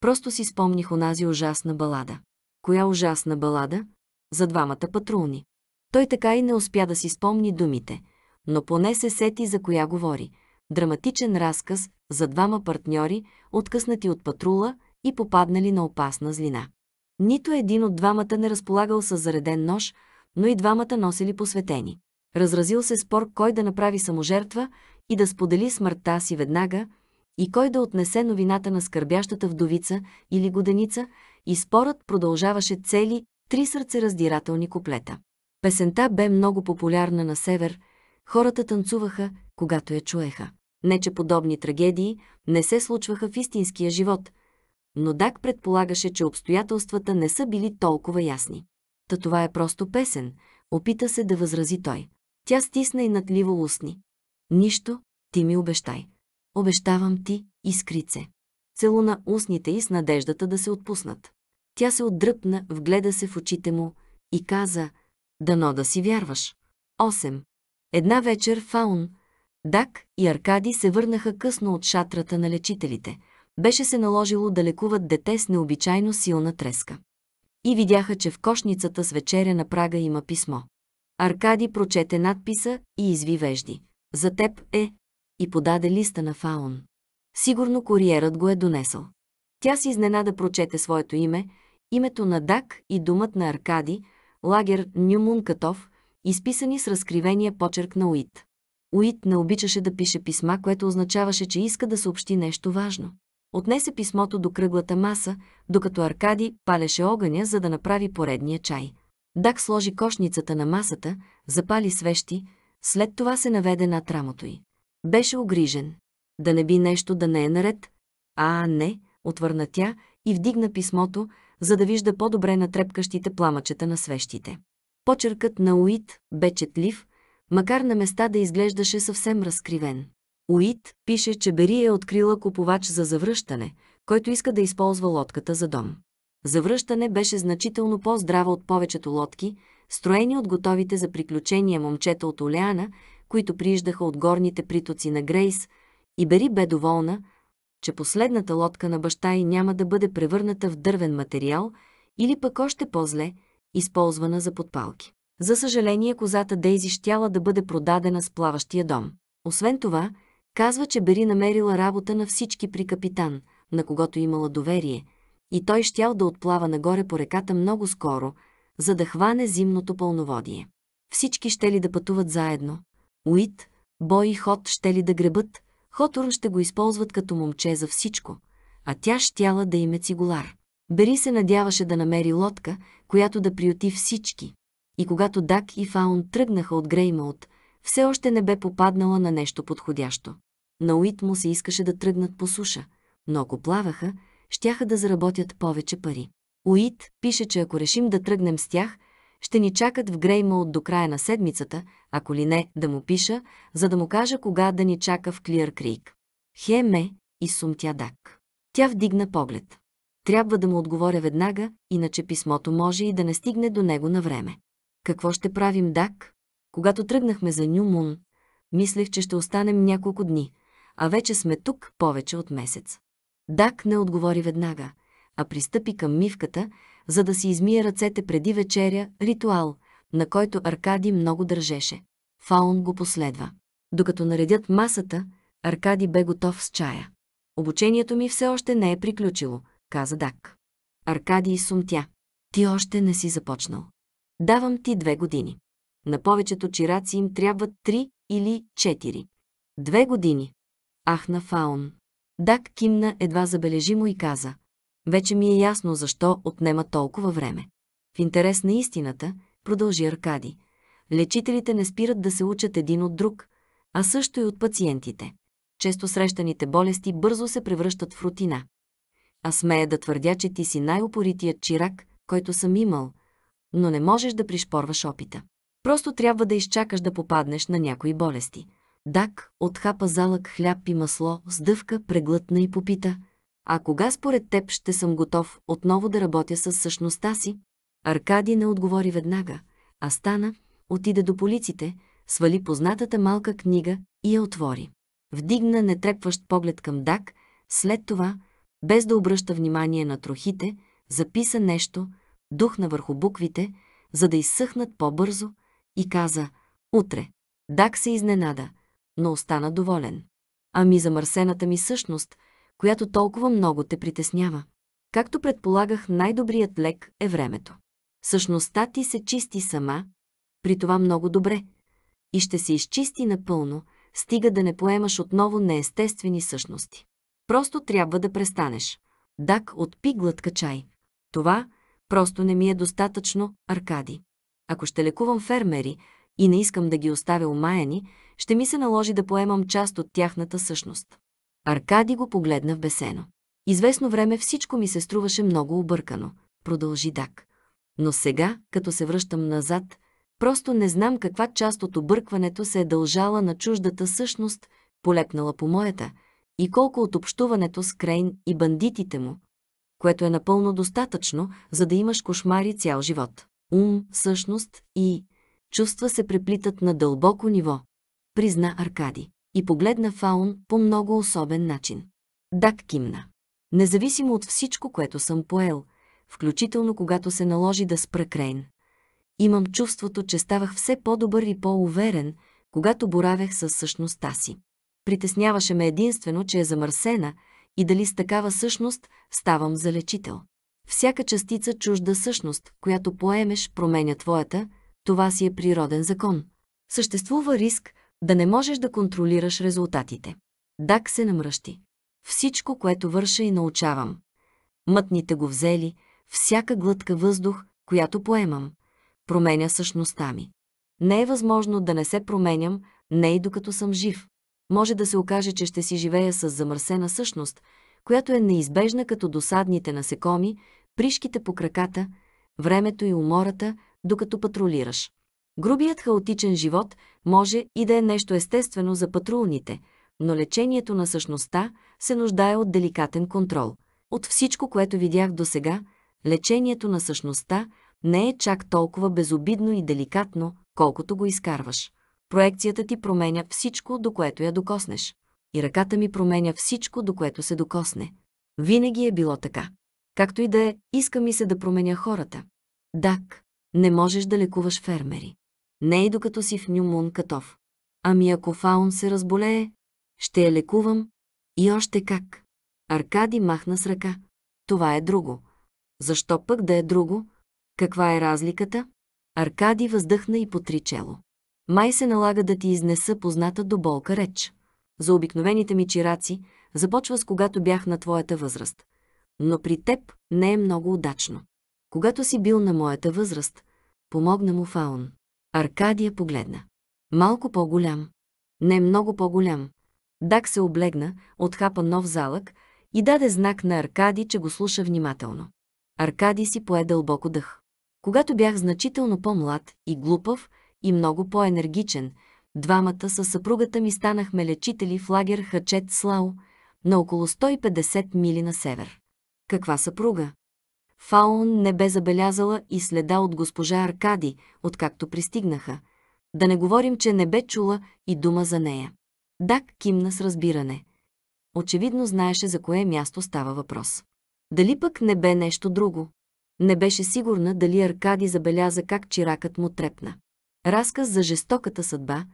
Просто си спомних онази ужасна балада. Коя ужасна балада? За двамата патрулни. Той така и не успя да си спомни думите, но поне се сети за коя говори. Драматичен разказ за двама партньори, откъснати от патрула и попаднали на опасна злина. Нито един от двамата не разполагал с зареден нож, но и двамата носили посветени. Разразил се спор кой да направи саможертва и да сподели смъртта си веднага, и кой да отнесе новината на скърбящата вдовица или годеница, и спорът продължаваше цели три сърцераздирателни куплета. Песента бе много популярна на север, хората танцуваха, когато я чуеха. Не, че подобни трагедии не се случваха в истинския живот, но Дак предполагаше, че обстоятелствата не са били толкова ясни. Та това е просто песен, опита се да възрази той. Тя стисна и натливо устни. Нищо, ти ми обещай. Обещавам ти, искрице. Целуна устните и с надеждата да се отпуснат. Тя се отдръпна, вгледа се в очите му и каза, дано да си вярваш. 8. Една вечер Фаун, Дак и Аркади се върнаха късно от шатрата на лечителите. Беше се наложило да лекуват дете с необичайно силна треска. И видяха, че в кошницата с вечеря на прага има писмо. Аркади прочете надписа и изви вежди. За теб е. И подаде листа на Фаун. Сигурно куриерът го е донесъл. Тя си изненада прочете своето име, името на Дак и думът на Аркади, лагер Нюмун Катов, изписани с разкривения почерк на Уит. Уит не обичаше да пише писма, което означаваше, че иска да съобщи нещо важно. Отнесе писмото до кръглата маса, докато Аркади палеше огъня, за да направи поредния чай. Дак сложи кошницата на масата, запали свещи, след това се наведе над рамото й. Беше огрижен. Да не би нещо да не е наред. А, не, отвърна тя и вдигна писмото, за да вижда по-добре на трепкащите пламъчета на свещите. Почеркът на Уит бе четлив, макар на места да изглеждаше съвсем разкривен. Уит пише, че Бери е открила купувач за завръщане, който иска да използва лодката за дом. Завръщане беше значително по-здрава от повечето лодки, строени от готовите за приключения момчета от Олеана, които прииждаха от горните притоци на Грейс, и Бери бе доволна, че последната лодка на баща й няма да бъде превърната в дървен материал или пък още по-зле, използвана за подпалки. За съжаление, козата Дейзи щяла да бъде продадена с плаващия дом. Освен това, казва, че Бери намерила работа на всички при капитан, на когото имала доверие, и той щял да отплава нагоре по реката много скоро, за да хване зимното пълноводие. Всички ще ли да пътуват заедно. Уит, Бой и хот ще ли да гребат, Хоторн ще го използват като момче за всичко, а тя щяла да им е цигулар. Бери се надяваше да намери лодка, която да приюти всички. И когато Дак и Фаун тръгнаха от Греймаут, все още не бе попаднала на нещо подходящо. На Уит му се искаше да тръгнат по суша, но ако плаваха, щяха да заработят повече пари. Уит пише, че ако решим да тръгнем с тях, ще ни чакат в Греймолд до края на седмицата, ако ли не, да му пиша, за да му кажа кога да ни чака в Клиър Крик. Хеме и сумтя дак. Тя вдигна поглед. Трябва да му отговоря веднага, иначе писмото може и да не стигне до него на време. Какво ще правим, Дак? Когато тръгнахме за Ню Мун, мислех, че ще останем няколко дни, а вече сме тук повече от месец. Дак не отговори веднага, а пристъпи към мивката, за да си измие ръцете преди вечеря, ритуал, на който Аркади много държеше. Фаун го последва. Докато наредят масата, Аркади бе готов с чая. Обучението ми все още не е приключило, каза Дак. Аркади и сумтя. Ти още не си започнал. Давам ти две години. На повечето чираци им трябват три или четири. Две години. Ахна Фаун. Дак кимна едва забележимо и каза. Вече ми е ясно защо отнема толкова време. В интерес на истината, продължи Аркади, лечителите не спират да се учат един от друг, а също и от пациентите. Често срещаните болести бързо се превръщат в рутина. А смея да твърдя, че ти си най-упоритият чирак, който съм имал, но не можеш да пришпорваш опита. Просто трябва да изчакаш да попаднеш на някои болести – Дак отхапа залък хляб и масло, сдъвка, преглътна и попита. А кога според теб ще съм готов отново да работя с същността си? Аркади не отговори веднага, а стана, отида до полиците, свали познатата малка книга и я отвори. Вдигна нетрепващ поглед към Дак, след това, без да обръща внимание на трохите, записа нещо, духна върху буквите, за да изсъхнат по-бързо, и каза «Утре». Дак се изненада – но остана доволен. Ами замърсената ми същност, която толкова много те притеснява. Както предполагах, най-добрият лек е времето. Същността ти се чисти сама, при това много добре, и ще се изчисти напълно, стига да не поемаш отново неестествени същности. Просто трябва да престанеш. Дак отпи глътка чай. Това просто не ми е достатъчно, Аркади. Ако ще лекувам фермери и не искам да ги оставя омаяни, ще ми се наложи да поемам част от тяхната същност. Аркади го погледна в бесено. Известно време всичко ми се струваше много объркано, продължи Дак. Но сега, като се връщам назад, просто не знам каква част от объркването се е дължала на чуждата същност, полепнала по моята, и колко от общуването с Крейн и бандитите му, което е напълно достатъчно, за да имаш кошмари цял живот. Ум, същност и чувства се преплитат на дълбоко ниво призна Аркади. и погледна Фаун по много особен начин. Дак кимна. Независимо от всичко, което съм поел, включително когато се наложи да спра Крейн, имам чувството, че ставах все по-добър и по-уверен, когато боравех със същността си. Притесняваше ме единствено, че е замърсена и дали с такава същност ставам залечител. Всяка частица чужда същност, която поемеш, променя твоята, това си е природен закон. Съществува риск, да не можеш да контролираш резултатите. Дак се намръщи. Всичко, което върша и научавам. Мътните го взели, всяка глътка въздух, която поемам, променя същността ми. Не е възможно да не се променям, не и докато съм жив. Може да се окаже, че ще си живея с замърсена същност, която е неизбежна като досадните насекоми, пришките по краката, времето и умората, докато патрулираш. Грубият хаотичен живот може и да е нещо естествено за патрулните, но лечението на същността се нуждае от деликатен контрол. От всичко, което видях до сега, лечението на същността не е чак толкова безобидно и деликатно, колкото го изкарваш. Проекцията ти променя всичко, до което я докоснеш. И ръката ми променя всичко, до което се докосне. Винаги е било така. Както и да е, иска ми се да променя хората. Дак, не можеш да лекуваш фермери не и докато си в Нюмун Катов. Ами ако Фаун се разболее, ще я лекувам и още как. Аркади махна с ръка. Това е друго. Защо пък да е друго? Каква е разликата? Аркади въздъхна и потри чело. Май се налага да ти изнеса позната до болка реч. За обикновените ми чираци започва с когато бях на твоята възраст. Но при теб не е много удачно. Когато си бил на моята възраст, помогна му Фаун. Аркадия погледна. Малко по-голям. Не много по-голям. Дак се облегна, отхапа нов залък и даде знак на Аркади, че го слуша внимателно. Аркади си пое дълбоко дъх. Когато бях значително по-млад и глупав и много по-енергичен, двамата със съпругата ми станахме лечители в лагер Хачет Слау на около 150 мили на север. Каква съпруга? Фаон не бе забелязала и следа от госпожа Аркади, откакто пристигнаха. Да не говорим, че не бе чула и дума за нея. Дак кимна с разбиране. Очевидно знаеше за кое място става въпрос. Дали пък не бе нещо друго? Не беше сигурна дали Аркади забеляза как чиракът му трепна. Разказ за жестоката съдба,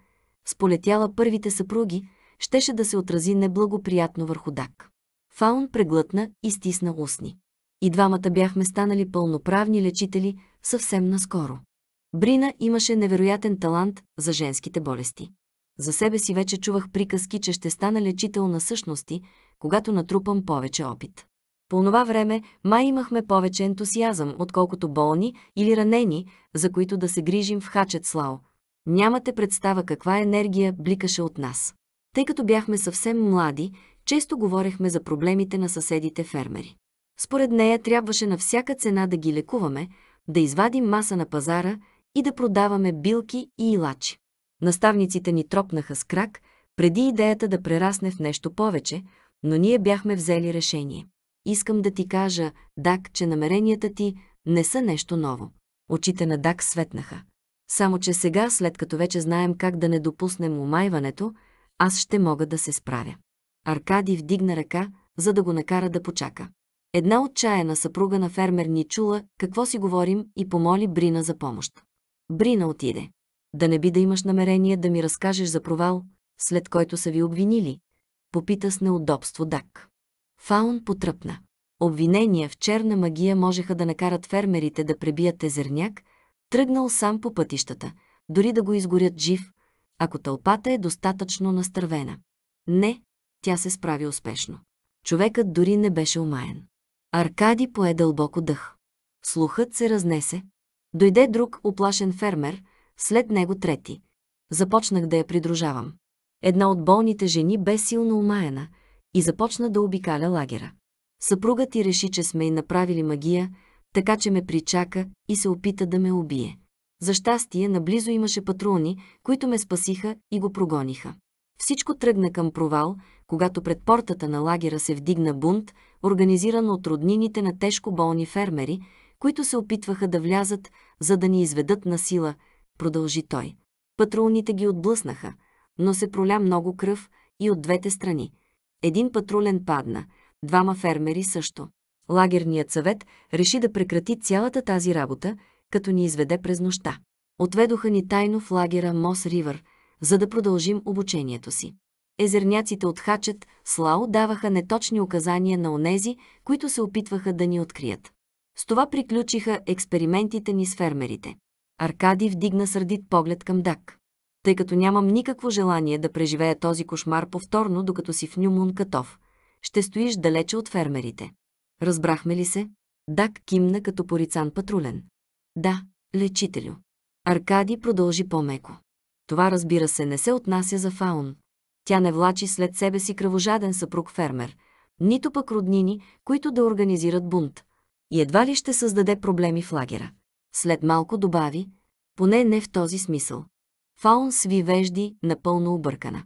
сполетяла първите съпруги, щеше да се отрази неблагоприятно върху Дак. Фаун преглътна и стисна устни. И двамата бяхме станали пълноправни лечители съвсем наскоро. Брина имаше невероятен талант за женските болести. За себе си вече чувах приказки, че ще стана лечител на същности, когато натрупам повече опит. По това време май имахме повече ентусиазъм, отколкото болни или ранени, за които да се грижим в хачет слао. Нямате представа каква енергия бликаше от нас. Тъй като бяхме съвсем млади, често говорехме за проблемите на съседите фермери. Според нея трябваше на всяка цена да ги лекуваме, да извадим маса на пазара и да продаваме билки и илачи. Наставниците ни тропнаха с крак, преди идеята да прерасне в нещо повече, но ние бяхме взели решение. Искам да ти кажа, Дак, че намеренията ти не са нещо ново. Очите на Дак светнаха. Само, че сега, след като вече знаем как да не допуснем умайването, аз ще мога да се справя. Аркади вдигна ръка, за да го накара да почака. Една отчаяна съпруга на фермер ни чула какво си говорим и помоли Брина за помощ. Брина отиде. Да не би да имаш намерение да ми разкажеш за провал, след който са ви обвинили. Попита с неудобство Дак. Фаун потръпна. Обвинения в черна магия можеха да накарат фермерите да пребият езерняк, тръгнал сам по пътищата, дори да го изгорят жив, ако тълпата е достатъчно настървена. Не, тя се справи успешно. Човекът дори не беше умаян. Аркади пое дълбоко дъх. Слухът се разнесе. Дойде друг оплашен фермер, след него трети. Започнах да я придружавам. Една от болните жени бе силно умаяна и започна да обикаля лагера. Съпругът ти реши, че сме и направили магия, така че ме причака и се опита да ме убие. За щастие, наблизо имаше патрони, които ме спасиха и го прогониха. Всичко тръгна към провал, когато пред портата на лагера се вдигна бунт организиран от роднините на тежко болни фермери, които се опитваха да влязат, за да ни изведат на сила, продължи той. Патрулните ги отблъснаха, но се проля много кръв и от двете страни. Един патрулен падна, двама фермери също. Лагерният съвет реши да прекрати цялата тази работа, като ни изведе през нощта. Отведоха ни тайно в лагера Мос Ривър, за да продължим обучението си. Езерняците от Хачет, Слао даваха неточни указания на онези, които се опитваха да ни открият. С това приключиха експериментите ни с фермерите. Аркади вдигна сърдит поглед към Дак. Тъй като нямам никакво желание да преживея този кошмар повторно, докато си в Нюмун Катов. Ще стоиш далече от фермерите. Разбрахме ли се? Дак кимна като порицан патрулен. Да, лечителю. Аркади продължи по-меко. Това разбира се не се отнася за Фаун. Тя не влачи след себе си кръвожаден съпруг-фермер, нито пък роднини, които да организират бунт. И едва ли ще създаде проблеми в лагера. След малко добави, поне не в този смисъл. Фаун сви вежди, напълно объркана.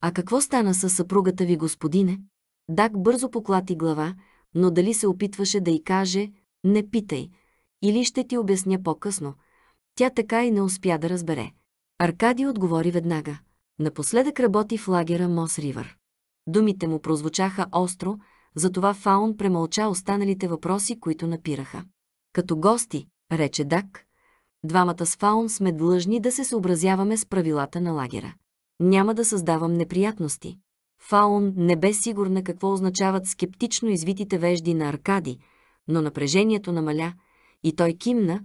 А какво стана с съпругата ви, господине? Дак бързо поклати глава, но дали се опитваше да й каже «Не питай» или ще ти обясня по-късно. Тя така и не успя да разбере. Аркадий отговори веднага. Напоследък работи в лагера Мос Ривър. Думите му прозвучаха остро, затова Фаун премълча останалите въпроси, които напираха. Като гости, рече Дак, двамата с Фаун сме длъжни да се съобразяваме с правилата на лагера. Няма да създавам неприятности. Фаун не бе сигурна какво означават скептично извитите вежди на Аркади, но напрежението намаля и той кимна,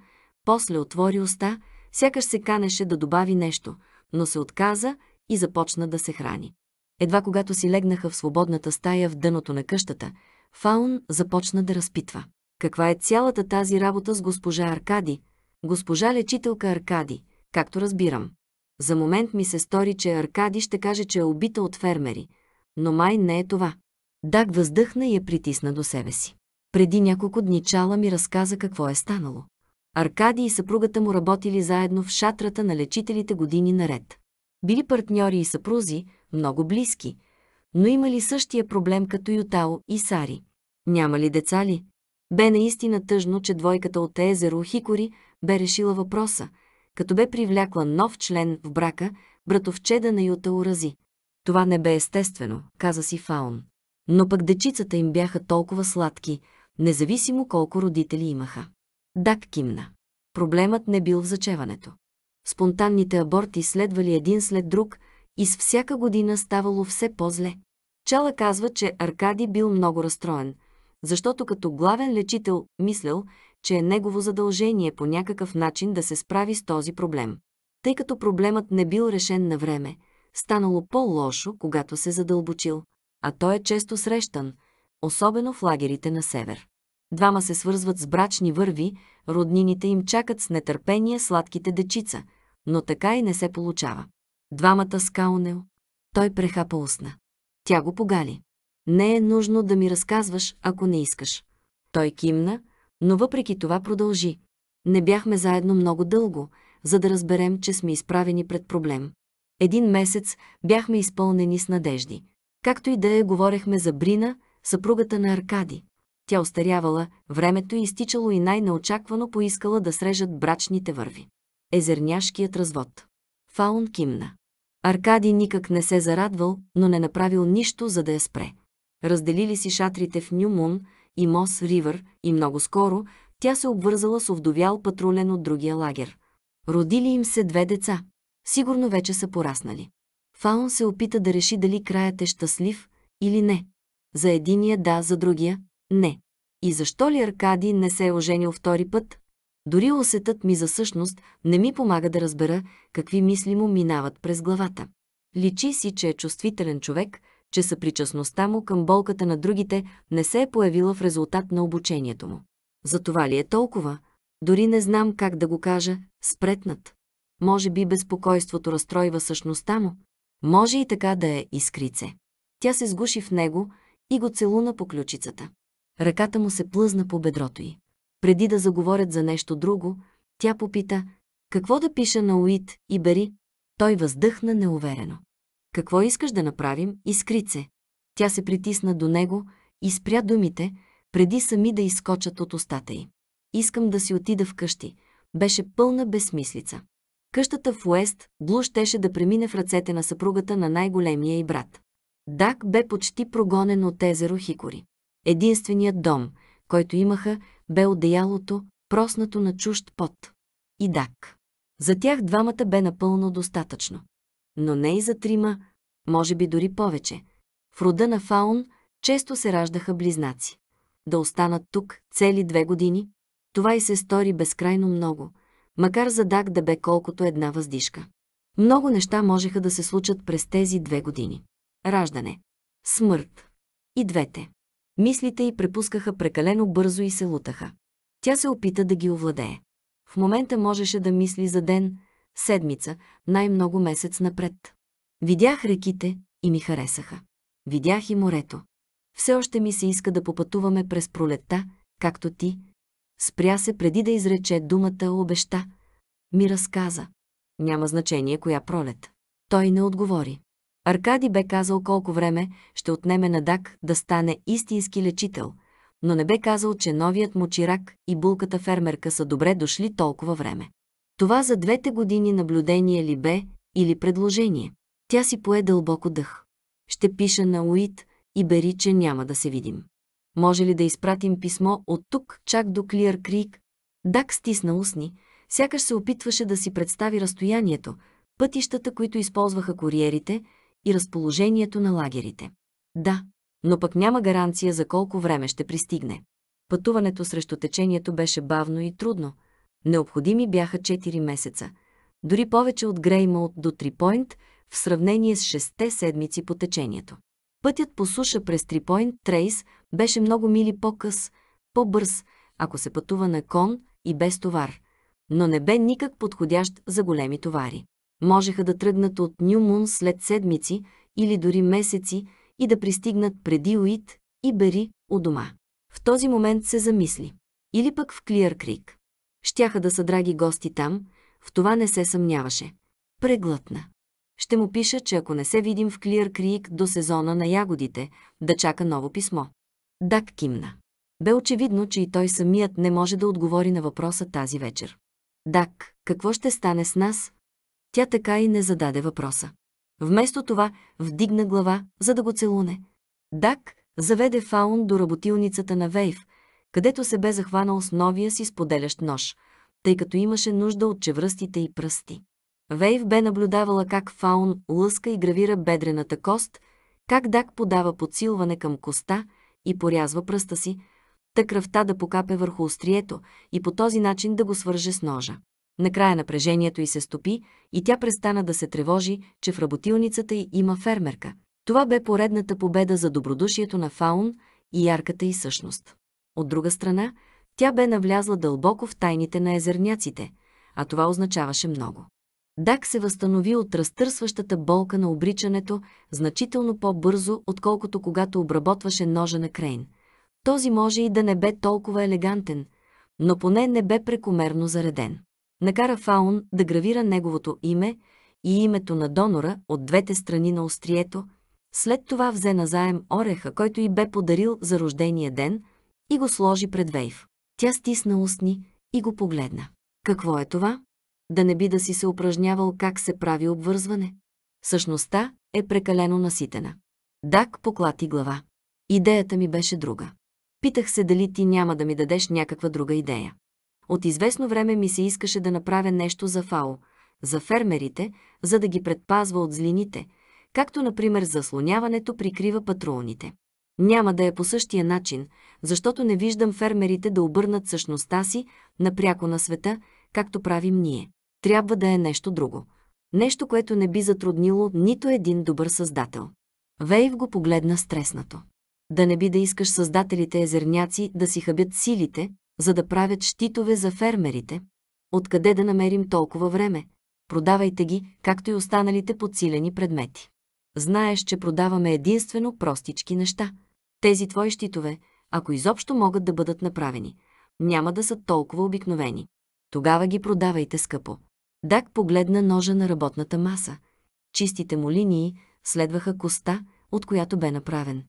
после отвори уста, сякаш се канеше да добави нещо, но се отказа и започна да се храни. Едва когато си легнаха в свободната стая в дъното на къщата, Фаун започна да разпитва. Каква е цялата тази работа с госпожа Аркади, госпожа лечителка Аркади, както разбирам. За момент ми се стори, че Аркади ще каже, че е убита от фермери, но май не е това. Даг въздъхна и я притисна до себе си. Преди няколко дни Чала ми разказа какво е станало. Аркади и съпругата му работили заедно в шатрата на лечителите години наред. Били партньори и съпрузи, много близки, но имали същия проблем като Ютао и Сари. Няма ли деца ли? Бе наистина тъжно, че двойката от езеро Хикори бе решила въпроса, като бе привлякла нов член в брака, братовчеда на Юта Урази. Това не бе естествено, каза си Фаун. Но пък дечицата им бяха толкова сладки, независимо колко родители имаха. Дак кимна. Проблемът не бил в зачеването. Спонтанните аборти следвали един след друг и с всяка година ставало все по-зле. Чала казва, че Аркади бил много разстроен, защото като главен лечител мислял, че е негово задължение по някакъв начин да се справи с този проблем. Тъй като проблемът не бил решен на време, станало по-лошо, когато се задълбочил, а той е често срещан, особено в лагерите на север. Двама се свързват с брачни върви, роднините им чакат с нетърпение сладките дечица, но така и не се получава. Двамата скаунел. Той прехапа устна. Тя го погали. Не е нужно да ми разказваш, ако не искаш. Той кимна, но въпреки това продължи. Не бяхме заедно много дълго, за да разберем, че сме изправени пред проблем. Един месец бяхме изпълнени с надежди. Както и да е, говорехме за Брина, съпругата на Аркади тя остарявала, времето е изтичало и най-неочаквано поискала да срежат брачните върви. Езерняшкият развод. Фаун кимна. Аркади никак не се зарадвал, но не направил нищо, за да я спре. Разделили си шатрите в Нюмун и Мос Ривър и много скоро тя се обвързала с овдовял патрулен от другия лагер. Родили им се две деца. Сигурно вече са пораснали. Фаун се опита да реши дали краят е щастлив или не. За единия да, за другия не. И защо ли Аркадий не се е оженил втори път? Дори усетът ми за същност не ми помага да разбера какви мисли му минават през главата. Личи си, че е чувствителен човек, че съпричастността му към болката на другите не се е появила в резултат на обучението му. За това ли е толкова? Дори не знам как да го кажа, спретнат. Може би безпокойството разстройва същността му. Може и така да е искрице. Тя се сгуши в него и го целуна по ключицата. Ръката му се плъзна по бедрото й. Преди да заговорят за нещо друго, тя попита, какво да пиша на Уит и Бери? Той въздъхна неуверено. Какво искаш да направим, искрице? Тя се притисна до него и спря думите, преди сами да изкочат от устата й. Искам да си отида вкъщи. Беше пълна безсмислица. Къщата в Уест Блу щеше да премине в ръцете на съпругата на най-големия и брат. Дак бе почти прогонен от езеро Хикори. Единственият дом, който имаха, бе одеялото, проснато на чужд пот. И дак. За тях двамата бе напълно достатъчно. Но не и за трима, може би дори повече. В рода на Фаун често се раждаха близнаци. Да останат тук цели две години, това и се стори безкрайно много, макар за Дак да бе колкото една въздишка. Много неща можеха да се случат през тези две години. Раждане, смърт и двете. Мислите й препускаха прекалено бързо и се лутаха. Тя се опита да ги овладее. В момента можеше да мисли за ден, седмица, най-много месец напред. Видях реките и ми харесаха. Видях и морето. Все още ми се иска да попътуваме през пролетта, както ти. Спря се преди да изрече думата обеща. Ми разказа. Няма значение коя пролет. Той не отговори. Аркади бе казал колко време ще отнеме на Дак да стане истински лечител, но не бе казал, че новият му чирак и булката фермерка са добре дошли толкова време. Това за двете години наблюдение ли бе или предложение? Тя си пое дълбоко дъх. Ще пиша на Уит и бери, че няма да се видим. Може ли да изпратим писмо от тук, чак до Клиър Крик? Дак стисна усни, сякаш се опитваше да си представи разстоянието, пътищата, които използваха куриерите – и разположението на лагерите. Да, но пък няма гаранция за колко време ще пристигне. Пътуването срещу течението беше бавно и трудно. Необходими бяха 4 месеца. Дори повече от Греймолт до Трипойнт в сравнение с 6 седмици по течението. Пътят по суша през Трипойнт Трейс беше много мили по-къс, по-бърз, ако се пътува на кон и без товар, но не бе никак подходящ за големи товари можеха да тръгнат от Нюмун след седмици или дори месеци и да пристигнат преди Уит и Бери у дома. В този момент се замисли. Или пък в Клиър Крик. Щяха да са драги гости там, в това не се съмняваше. Преглътна. Ще му пиша, че ако не се видим в Клиър Крик до сезона на ягодите, да чака ново писмо. Дак кимна. Бе очевидно, че и той самият не може да отговори на въпроса тази вечер. Дак, какво ще стане с нас, тя така и не зададе въпроса. Вместо това вдигна глава, за да го целуне. Дак заведе Фаун до работилницата на Вейв, където се бе захванал с новия си споделящ нож, тъй като имаше нужда от чевръстите и пръсти. Вейв бе наблюдавала как Фаун лъска и гравира бедрената кост, как Дак подава подсилване към коста и порязва пръста си, та кръвта да покапе върху острието и по този начин да го свърже с ножа. Накрая напрежението й се стопи и тя престана да се тревожи, че в работилницата й има фермерка. Това бе поредната победа за добродушието на Фаун и ярката й същност. От друга страна, тя бе навлязла дълбоко в тайните на езерняците, а това означаваше много. Дак се възстанови от разтърсващата болка на обричането значително по-бързо, отколкото когато обработваше ножа на Крейн. Този може и да не бе толкова елегантен, но поне не бе прекомерно зареден накара Фаун да гравира неговото име и името на донора от двете страни на острието, след това взе назаем ореха, който й бе подарил за рождения ден, и го сложи пред Вейв. Тя стисна устни и го погледна. Какво е това? Да не би да си се упражнявал как се прави обвързване. Същността е прекалено наситена. Дак поклати глава. Идеята ми беше друга. Питах се дали ти няма да ми дадеш някаква друга идея. От известно време ми се искаше да направя нещо за фао, за фермерите, за да ги предпазва от злините, както например заслоняването прикрива патрулните. Няма да е по същия начин, защото не виждам фермерите да обърнат същността си напряко на света, както правим ние. Трябва да е нещо друго. Нещо, което не би затруднило нито един добър създател. Вейв го погледна стреснато. Да не би да искаш създателите езерняци да си хабят силите, за да правят щитове за фермерите. Откъде да намерим толкова време? Продавайте ги, както и останалите подсилени предмети. Знаеш, че продаваме единствено простички неща. Тези твои щитове, ако изобщо могат да бъдат направени, няма да са толкова обикновени. Тогава ги продавайте скъпо. Дак погледна ножа на работната маса. Чистите му линии следваха коста, от която бе направен.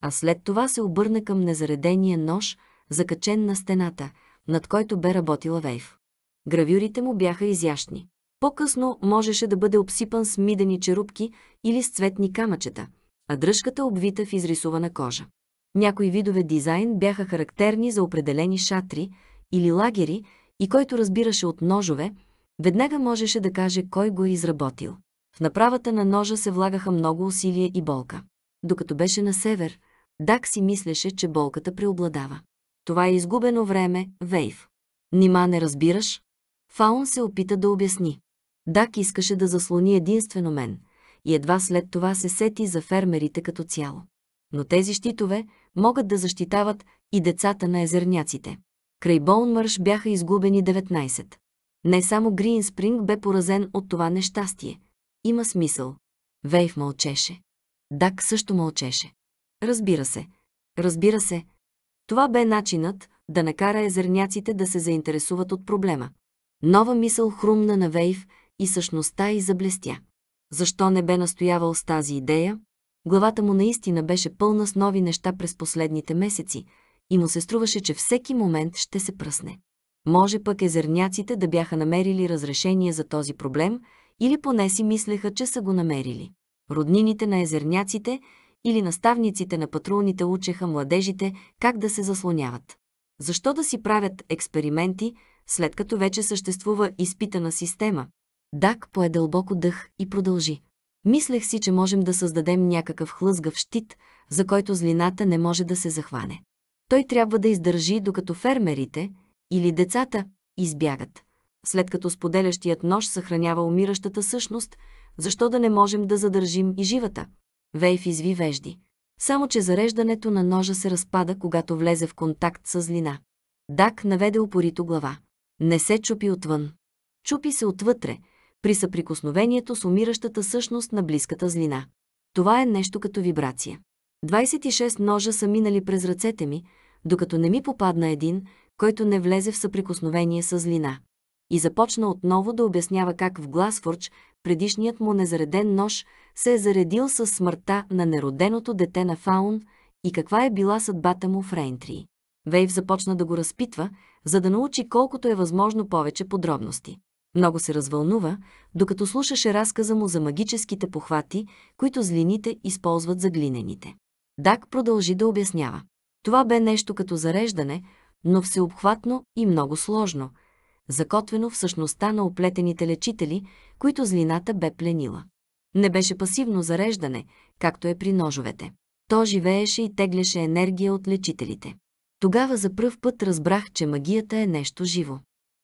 А след това се обърна към незаредения нож – закачен на стената, над който бе работила Вейв. Гравюрите му бяха изящни. По-късно можеше да бъде обсипан с мидени черупки или с цветни камъчета, а дръжката обвита в изрисувана кожа. Някои видове дизайн бяха характерни за определени шатри или лагери и който разбираше от ножове, веднага можеше да каже кой го е изработил. В направата на ножа се влагаха много усилия и болка. Докато беше на север, Дак си мислеше, че болката преобладава. Това е изгубено време, Вейв. Нима не разбираш? Фаун се опита да обясни. Дак искаше да заслони единствено мен и едва след това се сети за фермерите като цяло. Но тези щитове могат да защитават и децата на езерняците. Край Боунмърш бяха изгубени 19. Не само Грин Спринг бе поразен от това нещастие. Има смисъл. Вейв мълчеше. Дак също мълчеше. Разбира се. Разбира се, това бе начинът да накара езерняците да се заинтересуват от проблема. Нова мисъл хрумна на Вейв и същността и заблестя. Защо не бе настоявал с тази идея? Главата му наистина беше пълна с нови неща през последните месеци и му се струваше, че всеки момент ще се пръсне. Може пък езерняците да бяха намерили разрешение за този проблем или поне си мислеха, че са го намерили. Роднините на езерняците или наставниците на патрулните учеха младежите как да се заслоняват. Защо да си правят експерименти, след като вече съществува изпитана система? Дак пое дълбоко дъх и продължи. Мислех си, че можем да създадем някакъв хлъзгав щит, за който злината не може да се захване. Той трябва да издържи, докато фермерите или децата избягат. След като споделящият нож съхранява умиращата същност, защо да не можем да задържим и живата? Вейв изви вежди. Само, че зареждането на ножа се разпада, когато влезе в контакт с злина. Дак наведе опорито глава. Не се чупи отвън. Чупи се отвътре, при съприкосновението с умиращата същност на близката злина. Това е нещо като вибрация. 26 ножа са минали през ръцете ми, докато не ми попадна един, който не влезе в съприкосновение с злина. И започна отново да обяснява как в Гласфорч предишният му незареден нож се е заредил с смъртта на нероденото дете на Фаун и каква е била съдбата му в Рейнтри. Вейв започна да го разпитва, за да научи колкото е възможно повече подробности. Много се развълнува, докато слушаше разказа му за магическите похвати, които злините използват за глинените. Дак продължи да обяснява. Това бе нещо като зареждане, но всеобхватно и много сложно, закотвено в същността на оплетените лечители, които злината бе пленила. Не беше пасивно зареждане, както е при ножовете. То живееше и теглеше енергия от лечителите. Тогава за пръв път разбрах, че магията е нещо живо.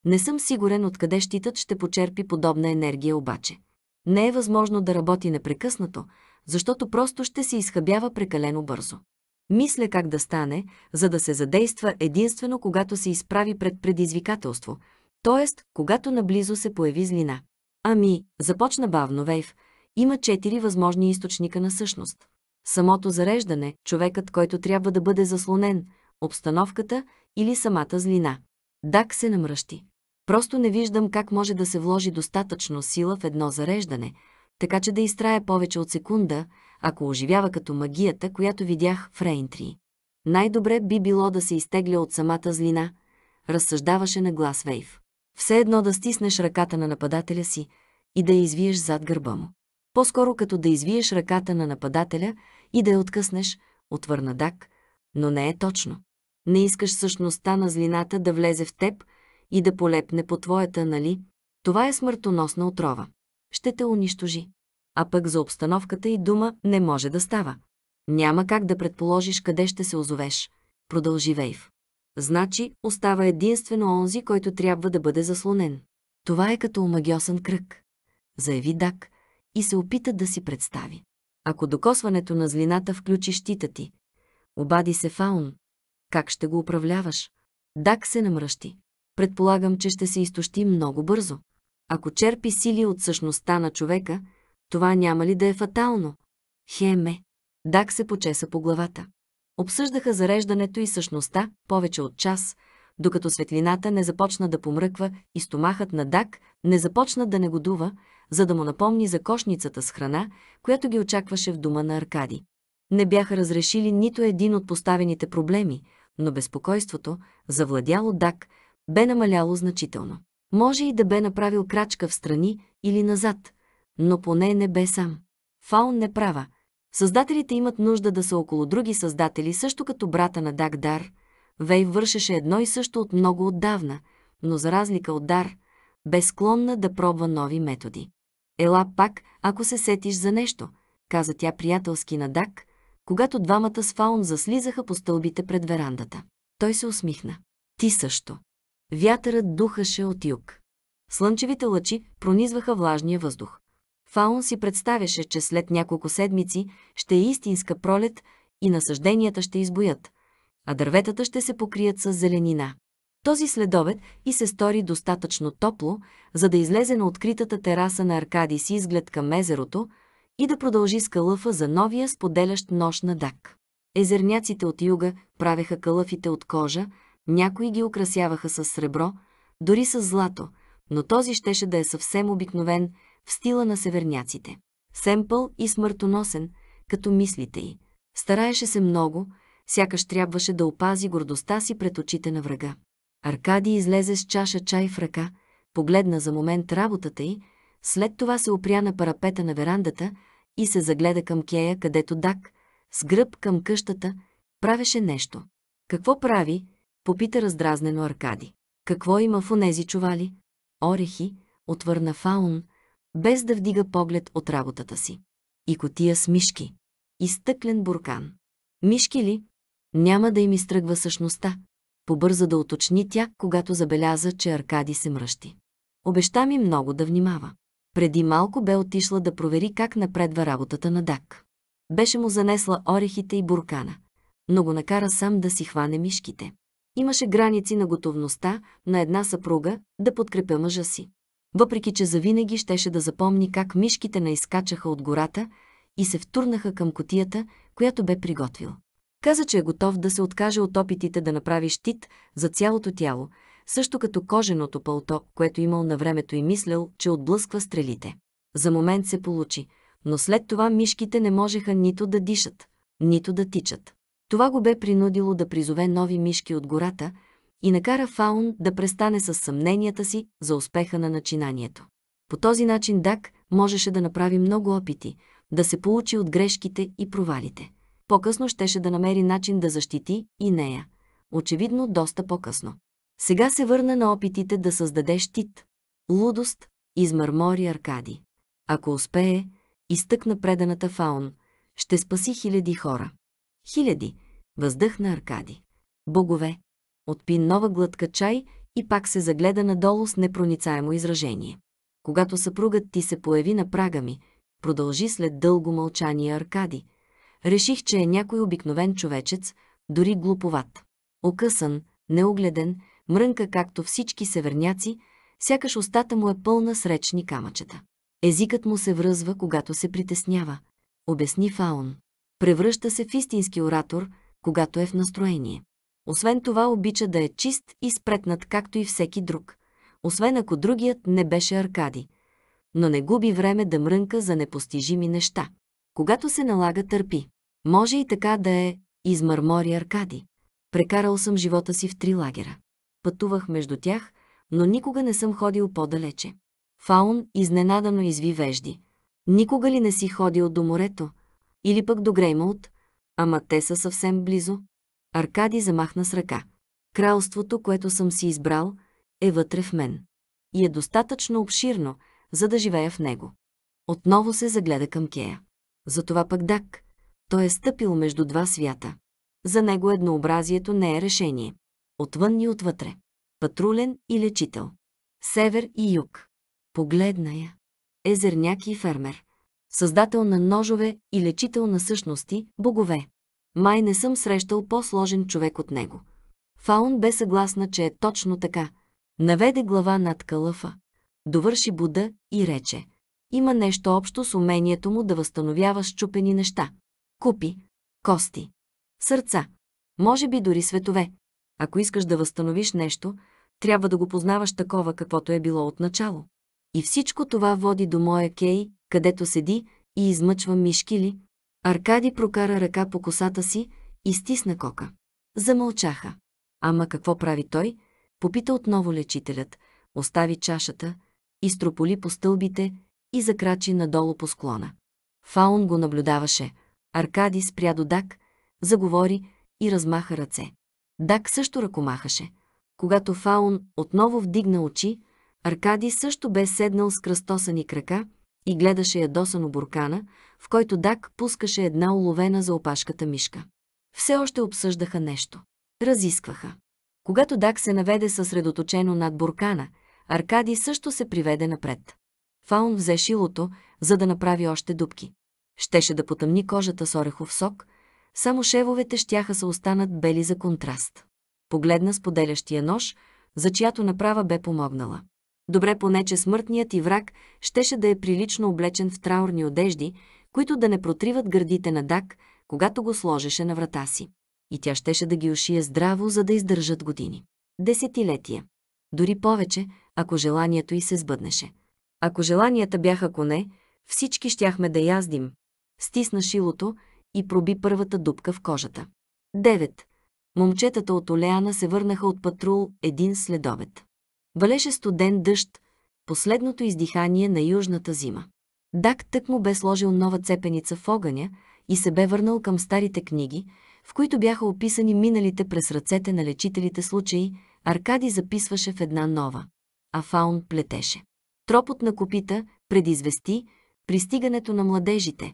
Не съм сигурен откъде щитът ще почерпи подобна енергия обаче. Не е възможно да работи непрекъснато, защото просто ще се изхъбява прекалено бързо. Мисля как да стане, за да се задейства единствено когато се изправи пред предизвикателство – т.е. когато наблизо се появи злина. Ами, започна бавно Вейв, има четири възможни източника на същност. Самото зареждане, човекът, който трябва да бъде заслонен, обстановката или самата злина. Дак се намръщи. Просто не виждам как може да се вложи достатъчно сила в едно зареждане, така че да изтрая повече от секунда, ако оживява като магията, която видях в Рейнтри. Най-добре би било да се изтегля от самата злина, разсъждаваше на глас Вейв. Все едно да стиснеш ръката на нападателя си и да я извиеш зад гърба му. По-скоро като да извиеш ръката на нападателя и да я откъснеш, отвърна Дак, но не е точно. Не искаш същността на злината да влезе в теб и да полепне по твоята, нали? Това е смъртоносна отрова. Ще те унищожи. А пък за обстановката и дума не може да става. Няма как да предположиш къде ще се озовеш. Продължи Вейв. Значи, остава единствено онзи, който трябва да бъде заслонен. Това е като омагиосен кръг, заяви Дак и се опита да си представи. Ако докосването на злината включи щита ти, обади се Фаун, как ще го управляваш? Дак се намръщи. Предполагам, че ще се изтощи много бързо. Ако черпи сили от същността на човека, това няма ли да е фатално? Хеме. Дак се почеса по главата. Обсъждаха зареждането и същността повече от час, докато светлината не започна да помръква и стомахът на Дак не започна да негодува, за да му напомни за кошницата с храна, която ги очакваше в дома на Аркади. Не бяха разрешили нито един от поставените проблеми, но безпокойството, завладяло Дак, бе намаляло значително. Може и да бе направил крачка в страни или назад, но поне не бе сам. Фаун не права, Създателите имат нужда да са около други създатели, също като брата на Дагдар. Вей вършеше едно и също от много отдавна, но за разлика от Дар, бе склонна да пробва нови методи. Ела пак, ако се сетиш за нещо, каза тя приятелски на Дак, когато двамата с Фаун заслизаха по стълбите пред верандата. Той се усмихна. Ти също. Вятърът духаше от юг. Слънчевите лъчи пронизваха влажния въздух. Фаун си представяше, че след няколко седмици ще е истинска пролет и насъжденията ще избоят, а дърветата ще се покрият с зеленина. Този следобед и се стори достатъчно топло, за да излезе на откритата тераса на Аркадий си изглед към езерото и да продължи с калъфа за новия споделящ нощ на дак. Езерняците от юга правеха калъфите от кожа, някои ги украсяваха с сребро, дори с злато, но този щеше да е съвсем обикновен – в стила на северняците. Семпъл и смъртоносен, като мислите й. Стараеше се много, сякаш трябваше да опази гордостта си пред очите на врага. Аркадий излезе с чаша чай в ръка, погледна за момент работата й, след това се опря на парапета на верандата и се загледа към кея, където Дак, с гръб към къщата, правеше нещо. Какво прави? попита раздразнено Аркади. Какво има в онези чували? Орехи, отвърна Фаун, без да вдига поглед от работата си. И котия с мишки. И стъклен буркан. Мишки ли? Няма да им изтръгва същността. Побърза да уточни тя, когато забеляза, че Аркади се мръщи. Обеща ми много да внимава. Преди малко бе отишла да провери как напредва работата на Дак. Беше му занесла орехите и буркана, но го накара сам да си хване мишките. Имаше граници на готовността на една съпруга да подкрепя мъжа си въпреки че завинаги щеше да запомни как мишките наискачаха от гората и се втурнаха към котията, която бе приготвил. Каза, че е готов да се откаже от опитите да направи щит за цялото тяло, също като коженото пълто, което имал на времето и мислял, че отблъсква стрелите. За момент се получи, но след това мишките не можеха нито да дишат, нито да тичат. Това го бе принудило да призове нови мишки от гората – и накара Фаун да престане с съмненията си за успеха на начинанието. По този начин Дак можеше да направи много опити, да се получи от грешките и провалите. По-късно щеше да намери начин да защити и нея. Очевидно, доста по-късно. Сега се върна на опитите да създаде щит. Лудост, измърмори Аркади. Ако успее, изтъкна преданата Фаун, ще спаси хиляди хора. Хиляди, въздъхна Аркади. Богове, Отпи нова глътка чай и пак се загледа надолу с непроницаемо изражение. Когато съпругът ти се появи на прага ми, продължи след дълго мълчание Аркади. Реших, че е някой обикновен човечец, дори глуповат. Окъсан, неогледен, мрънка както всички северняци, сякаш устата му е пълна с речни камъчета. Езикът му се връзва, когато се притеснява, обясни Фаун. Превръща се в истински оратор, когато е в настроение. Освен това обича да е чист и спретнат, както и всеки друг. Освен ако другият не беше аркади, Но не губи време да мрънка за непостижими неща. Когато се налага, търпи. Може и така да е, измърмори Аркади. Прекарал съм живота си в три лагера. Пътувах между тях, но никога не съм ходил по-далече. Фаун изненадано изви вежди. Никога ли не си ходил до морето? Или пък до Греймолт? Ама те са съвсем близо. Аркади замахна с ръка. Кралството, което съм си избрал, е вътре в мен. И е достатъчно обширно, за да живея в него. Отново се загледа към Кея. Затова пък Дак. Той е стъпил между два свята. За него еднообразието не е решение. Отвън и отвътре. Патрулен и лечител. Север и юг. Погледна я. Езерняк и фермер. Създател на ножове и лечител на същности, богове. Май не съм срещал по-сложен човек от него. Фаун бе съгласна, че е точно така. Наведе глава над калъфа, довърши Буда и рече. Има нещо общо с умението му да възстановява щупени неща. Купи, кости, сърца, може би дори светове. Ако искаш да възстановиш нещо, трябва да го познаваш такова, каквото е било отначало. И всичко това води до моя кей, където седи и измъчва ли. Аркади прокара ръка по косата си и стисна кока. Замълчаха. Ама какво прави той? Попита отново лечителят, остави чашата, изтрополи по стълбите и закрачи надолу по склона. Фаун го наблюдаваше. Аркади спря до Дак, заговори и размаха ръце. Дак също ръкомахаше. Когато Фаун отново вдигна очи, Аркади също бе седнал с кръстосани крака и гледаше ядосано буркана, в който Дак пускаше една уловена за опашката мишка. Все още обсъждаха нещо. Разискваха. Когато Дак се наведе съсредоточено над буркана, Аркади също се приведе напред. Фаун взе шилото, за да направи още дубки. Щеше да потъмни кожата с орехов сок, само шевовете щяха се останат бели за контраст. Погледна споделящия нож, за чиято направа бе помогнала. Добре поне, че смъртният и враг щеше да е прилично облечен в траурни одежди, които да не протриват гърдите на Дак, когато го сложеше на врата си. И тя щеше да ги ушие здраво, за да издържат години. Десетилетия. Дори повече, ако желанието й се сбъднеше. Ако желанията бяха коне, всички щяхме да яздим. Стисна шилото и проби първата дупка в кожата. 9. Момчетата от Олеана се върнаха от патрул един следобед. Валеше студен дъжд, последното издихание на южната зима. Дак тък му бе сложил нова цепеница в огъня и се бе върнал към старите книги, в които бяха описани миналите през ръцете на лечителите случаи, Аркади записваше в една нова, а Фаун плетеше. Тропот на копита предизвести пристигането на младежите,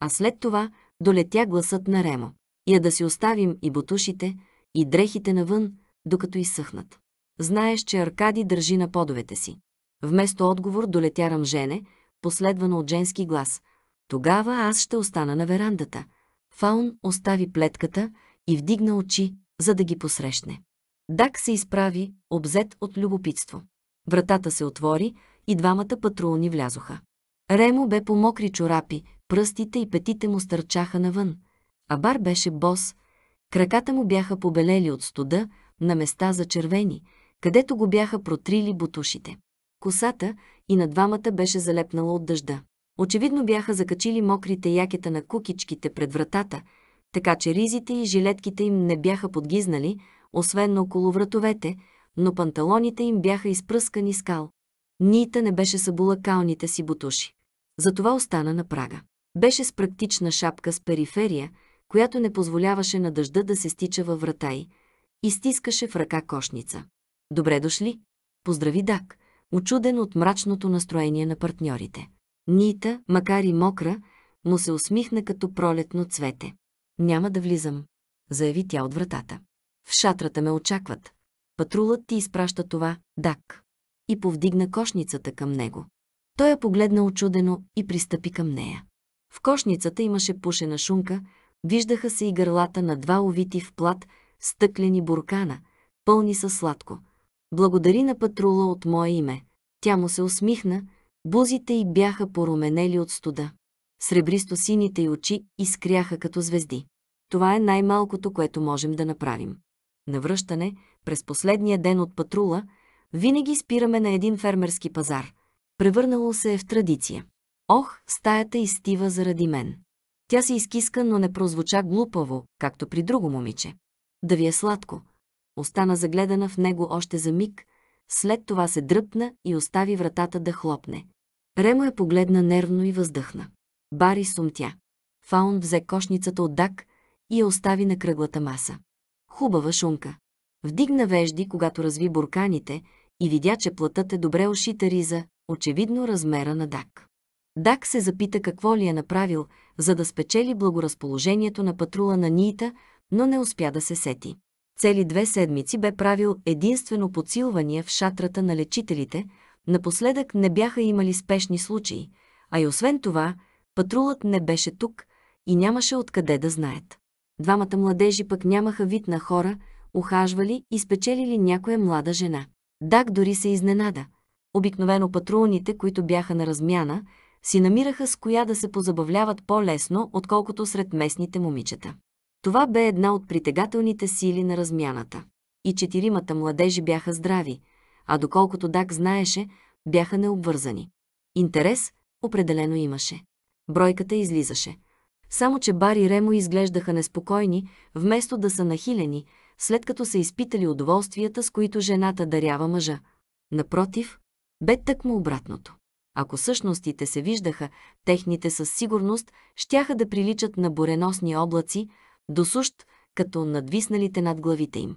а след това долетя гласът на Ремо. Я да си оставим и бутушите, и дрехите навън, докато изсъхнат. Знаеш, че Аркади държи на подовете си. Вместо отговор долетя Рамжене, последвано от женски глас. Тогава аз ще остана на верандата. Фаун остави плетката и вдигна очи, за да ги посрещне. Дак се изправи, обзет от любопитство. Вратата се отвори и двамата патрулни влязоха. Ремо бе по мокри чорапи, пръстите и петите му стърчаха навън. Абар беше бос, краката му бяха побелели от студа, на места зачервени, където го бяха протрили бутушите. Косата и на двамата беше залепнала от дъжда. Очевидно бяха закачили мокрите якета на кукичките пред вратата, така че ризите и жилетките им не бяха подгизнали, освен на около вратовете, но панталоните им бяха изпръскани скал. Нита не беше събула калните си бутуши. Затова остана на прага. Беше с практична шапка с периферия, която не позволяваше на дъжда да се стича във врата й, и стискаше в ръка кошница. Добре дошли! Поздрави Дак, очуден от мрачното настроение на партньорите. Нита, макар и мокра, му се усмихна като пролетно цвете. Няма да влизам, заяви тя от вратата. В шатрата ме очакват. Патрулът ти изпраща това, Дак. И повдигна кошницата към него. Той я погледна очудено и пристъпи към нея. В кошницата имаше пушена шунка, виждаха се и гърлата на два овити в плат стъклени буркана, пълни със сладко, Благодари на патрула от мое име. Тя му се усмихна, бузите й бяха поруменели от студа. Сребристо-сините й очи изкряха като звезди. Това е най-малкото, което можем да направим. Навръщане, през последния ден от патрула, винаги спираме на един фермерски пазар. Превърнало се е в традиция. Ох, стаята изтива заради мен. Тя се изкиска, но не прозвуча глупаво, както при друго момиче. Да ви е сладко, остана загледана в него още за миг, след това се дръпна и остави вратата да хлопне. Ремо я погледна нервно и въздъхна. Бари сумтя. Фаун взе кошницата от Дак и я остави на кръглата маса. Хубава шунка. Вдигна вежди, когато разви бурканите и видя, че платът е добре ушита риза, очевидно размера на Дак. Дак се запита какво ли е направил, за да спечели благоразположението на патрула на Ниита, но не успя да се сети. Цели две седмици бе правил единствено подсилвания в шатрата на лечителите, напоследък не бяха имали спешни случаи, а и освен това, патрулът не беше тук и нямаше откъде да знаят. Двамата младежи пък нямаха вид на хора, ухажвали и спечелили някоя млада жена. Дак дори се изненада. Обикновено патрулните, които бяха на размяна, си намираха с коя да се позабавляват по-лесно, отколкото сред местните момичета. Това бе една от притегателните сили на размяната. И четиримата младежи бяха здрави, а доколкото Дак знаеше, бяха необвързани. Интерес определено имаше. Бройката излизаше. Само, че Бар и Ремо изглеждаха неспокойни, вместо да са нахилени, след като са изпитали удоволствията, с които жената дарява мъжа. Напротив, бе тъкмо обратното. Ако същностите се виждаха, техните със сигурност щяха да приличат на буреносни облаци, досущ, като надвисналите над главите им.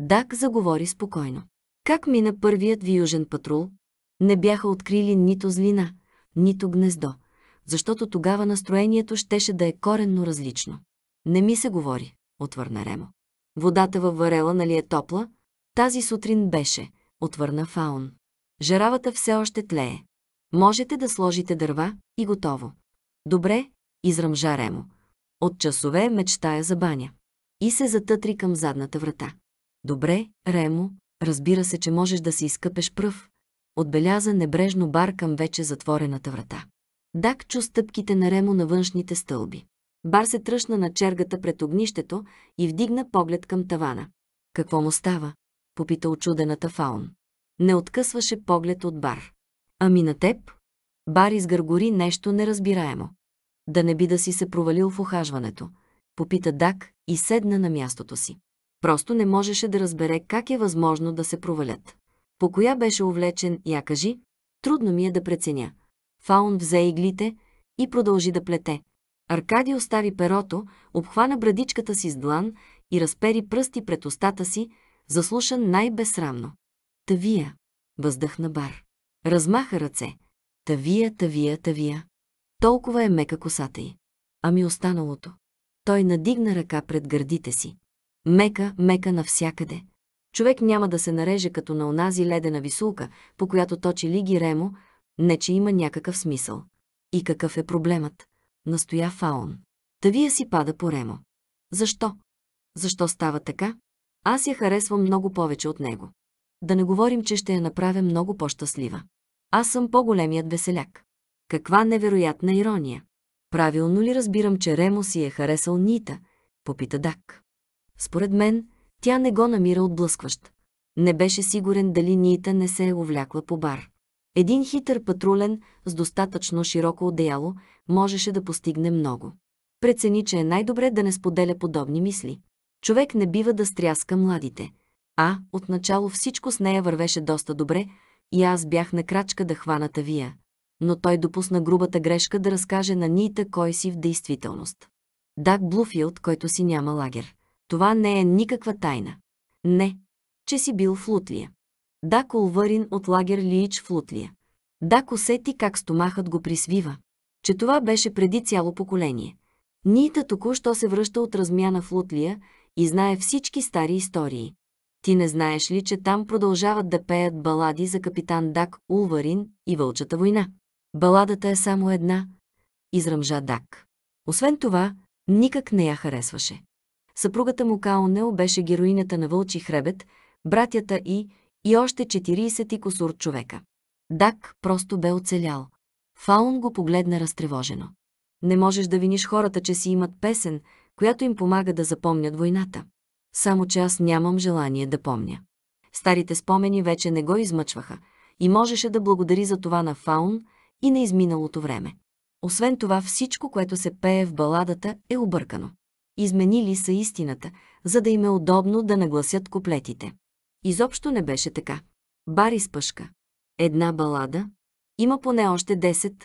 Дак заговори спокойно. Как мина първият ви южен патрул? Не бяха открили нито злина, нито гнездо, защото тогава настроението щеше да е коренно различно. Не ми се говори, отвърна Ремо. Водата във варела нали е топла? Тази сутрин беше, отвърна Фаун. Жаравата все още тлее. Можете да сложите дърва и готово. Добре, изръмжа Ремо. От часове мечтая за баня. И се затътри към задната врата. Добре, Ремо, разбира се, че можеш да си изкъпеш пръв. Отбеляза небрежно бар към вече затворената врата. Дак чу стъпките на Ремо на външните стълби. Бар се тръщна на чергата пред огнището и вдигна поглед към тавана. Какво му става? попита очудената фаун. Не откъсваше поглед от бар. Ами на теб? Бар изгъргори нещо неразбираемо. Да не би да си се провалил в ухажването. Попита Дак и седна на мястото си. Просто не можеше да разбере как е възможно да се провалят. По коя беше увлечен, я кажи, трудно ми е да преценя. Фаун взе иглите и продължи да плете. Аркадий остави перото, обхвана брадичката си с длан и разпери пръсти пред устата си, заслушан най-безсрамно. Тавия, въздъхна бар. Размаха ръце. Тавия, тавия, тавия толкова е мека косата й. Ами останалото. Той надигна ръка пред гърдите си. Мека, мека навсякъде. Човек няма да се нареже като на онази ледена висулка, по която точи Лиги Ремо, не че има някакъв смисъл. И какъв е проблемът? Настоя Фаон. Тавия си пада по Ремо. Защо? Защо става така? Аз я харесвам много повече от него. Да не говорим, че ще я направя много по-щастлива. Аз съм по-големият веселяк. Каква невероятна ирония! Правилно ли разбирам, че Ремо си е харесал Нита? Попита Дак. Според мен, тя не го намира отблъскващ. Не беше сигурен дали Нита не се е увлякла по бар. Един хитър патрулен с достатъчно широко одеяло можеше да постигне много. Прецени, че е най-добре да не споделя подобни мисли. Човек не бива да стряска младите. А, отначало всичко с нея вървеше доста добре и аз бях на крачка да хваната Вия но той допусна грубата грешка да разкаже на Нита кой си в действителност. Дак Блуфилд, който си няма лагер. Това не е никаква тайна. Не, че си бил в Лутвия. Дак Олварин от лагер Лиич в Лутвия. Дак усети как стомахът го присвива. Че това беше преди цяло поколение. Нита току-що се връща от размяна в Лутлия и знае всички стари истории. Ти не знаеш ли, че там продължават да пеят балади за капитан Дак Улварин и Вълчата война? Баладата е само една, изръмжа Дак. Освен това, никак не я харесваше. Съпругата му Каонел беше героинята на Вълчи хребет, братята и и още 40 и косур човека. Дак просто бе оцелял. Фаун го погледна разтревожено. Не можеш да виниш хората, че си имат песен, която им помага да запомнят войната. Само че аз нямам желание да помня. Старите спомени вече не го измъчваха и можеше да благодари за това на Фаун, и на изминалото време. Освен това всичко, което се пее в баладата, е объркано. Изменили са истината, за да им е удобно да нагласят куплетите. Изобщо не беше така. Бар спъшка. Една балада. Има поне още 10.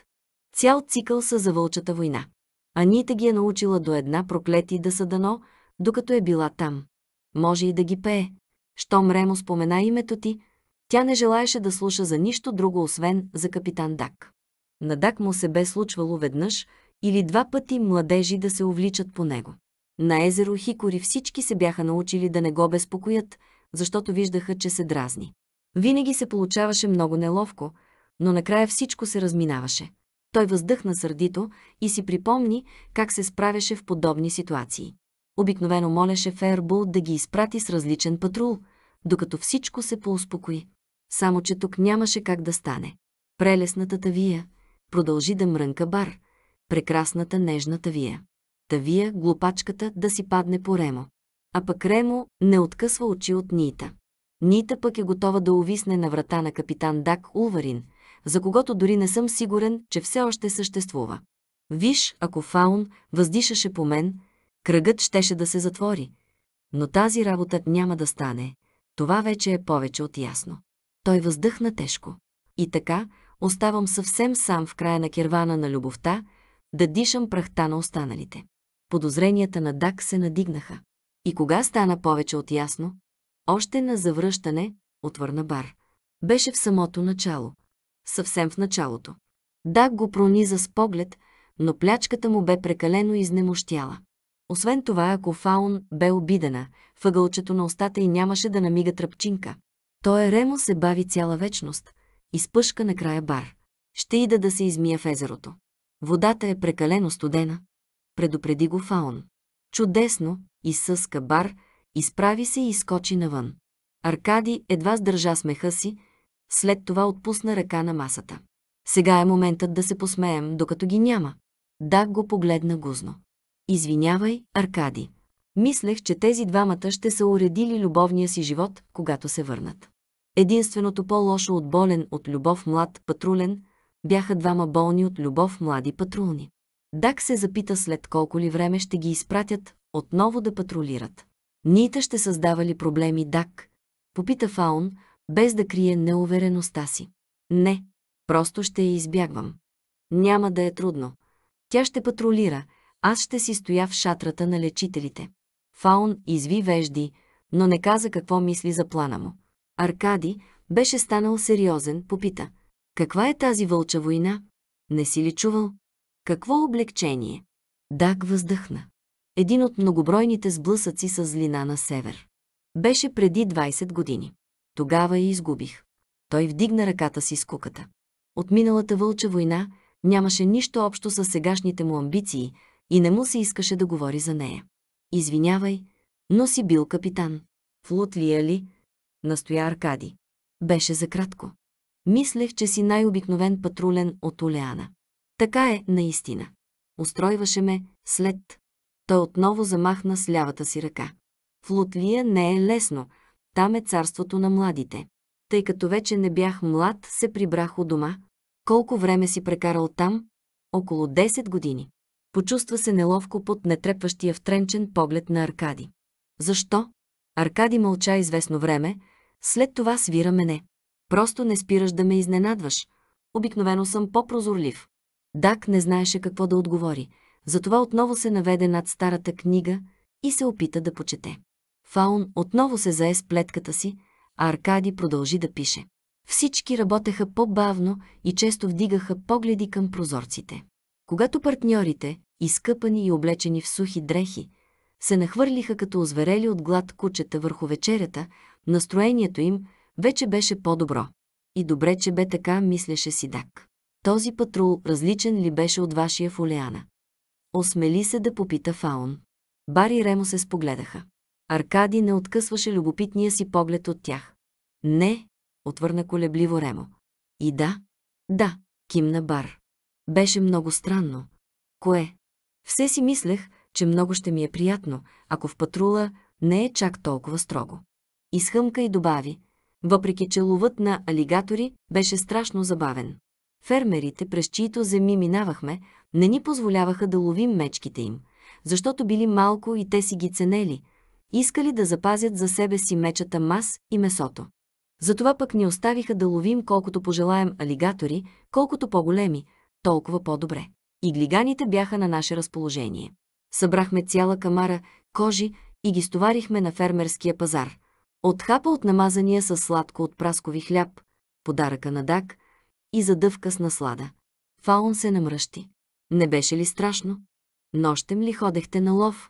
Цял цикъл са за вълчата война. Анита ги е научила до една проклети да са дано, докато е била там. Може и да ги пее. Щом Ремо спомена името ти, тя не желаеше да слуша за нищо друго, освен за капитан Дак. На Дак му се бе случвало веднъж или два пъти младежи да се увличат по него. На езеро Хикори всички се бяха научили да не го безпокоят, защото виждаха, че се дразни. Винаги се получаваше много неловко, но накрая всичко се разминаваше. Той въздъхна сърдито и си припомни как се справяше в подобни ситуации. Обикновено молеше Фейербул да ги изпрати с различен патрул, докато всичко се поуспокои. Само, че тук нямаше как да стане. Прелесната тавия, продължи да мрънка бар, прекрасната нежна тавия. Тавия, глупачката, да си падне по Ремо. А пък Ремо не откъсва очи от Нита. Нита пък е готова да увисне на врата на капитан Дак Улварин, за когото дори не съм сигурен, че все още съществува. Виж, ако Фаун въздишаше по мен, кръгът щеше да се затвори. Но тази работа няма да стане. Това вече е повече от ясно. Той въздъхна тежко. И така, оставам съвсем сам в края на кирвана на любовта, да дишам прахта на останалите. Подозренията на Дак се надигнаха. И кога стана повече от ясно? Още на завръщане, отвърна бар. Беше в самото начало. Съвсем в началото. Дак го прониза с поглед, но плячката му бе прекалено изнемощяла. Освен това, ако Фаун бе обидена, въгълчето на устата и нямаше да намига тръпчинка. Той Ремо се бави цяла вечност, изпъшка накрая бар. Ще ида да се измия в езерото. Водата е прекалено студена. Предупреди го Фаон. Чудесно, изсъска бар, изправи се и изкочи навън. Аркади едва сдържа смеха си, след това отпусна ръка на масата. Сега е моментът да се посмеем, докато ги няма. Дак го погледна гузно. Извинявай, Аркади. Мислех, че тези двамата ще са уредили любовния си живот, когато се върнат. Единственото по-лошо от болен от любов млад патрулен бяха двама болни от любов млади патрулни. Дак се запита след колко ли време ще ги изпратят отново да патрулират. Ниите ще създавали проблеми Дак, попита Фаун, без да крие неувереността си. Не, просто ще я избягвам. Няма да е трудно. Тя ще патрулира, аз ще си стоя в шатрата на лечителите. Фаун изви вежди, но не каза какво мисли за плана му. Аркади беше станал сериозен, попита. Каква е тази вълча война? Не си ли чувал? Какво облегчение? Даг въздъхна. Един от многобройните сблъсъци с злина на север. Беше преди 20 години. Тогава и изгубих. Той вдигна ръката си с куката. От миналата вълча война нямаше нищо общо с сегашните му амбиции и не му се искаше да говори за нея. Извинявай, но си бил капитан. Флот ли е ли, настоя Аркади. Беше за кратко. Мислех, че си най-обикновен патрулен от Олеана. Така е, наистина. Устройваше ме след. Той отново замахна с лявата си ръка. В Лутлия не е лесно, там е царството на младите. Тъй като вече не бях млад, се прибрах у дома. Колко време си прекарал там? Около 10 години. Почувства се неловко под нетрепващия втренчен поглед на Аркади. Защо? Аркади мълча известно време, след това свира мене. Просто не спираш да ме изненадваш. Обикновено съм по-прозорлив. Дак не знаеше какво да отговори, затова отново се наведе над старата книга и се опита да почете. Фаун отново се зае с плетката си, а Аркади продължи да пише. Всички работеха по-бавно и често вдигаха погледи към прозорците. Когато партньорите, изкъпани и облечени в сухи дрехи, се нахвърлиха като озверели от глад кучета върху вечерята, настроението им вече беше по-добро. И добре, че бе така, мислеше Сидак. Този патрул различен ли беше от вашия фулеана? Осмели се да попита Фаун. Бари и Ремо се спогледаха. Аркади не откъсваше любопитния си поглед от тях. Не, отвърна колебливо Ремо. И да, да, кимна Бар. Беше много странно. Кое? Все си мислех, че много ще ми е приятно, ако в патрула не е чак толкова строго. Изхъмка и добави, въпреки че ловът на алигатори беше страшно забавен. Фермерите, през чието земи минавахме, не ни позволяваха да ловим мечките им, защото били малко и те си ги ценели, искали да запазят за себе си мечата мас и месото. Затова пък ни оставиха да ловим колкото пожелаем алигатори, колкото по-големи, толкова по-добре. И глиганите бяха на наше разположение. Събрахме цяла камара кожи и ги стоварихме на фермерския пазар. Отхапа от намазания със сладко от праскови хляб, подаръка на Дак и задъвка с наслада. Фаун се намръщи. Не беше ли страшно? Нощем ли ходехте на лов?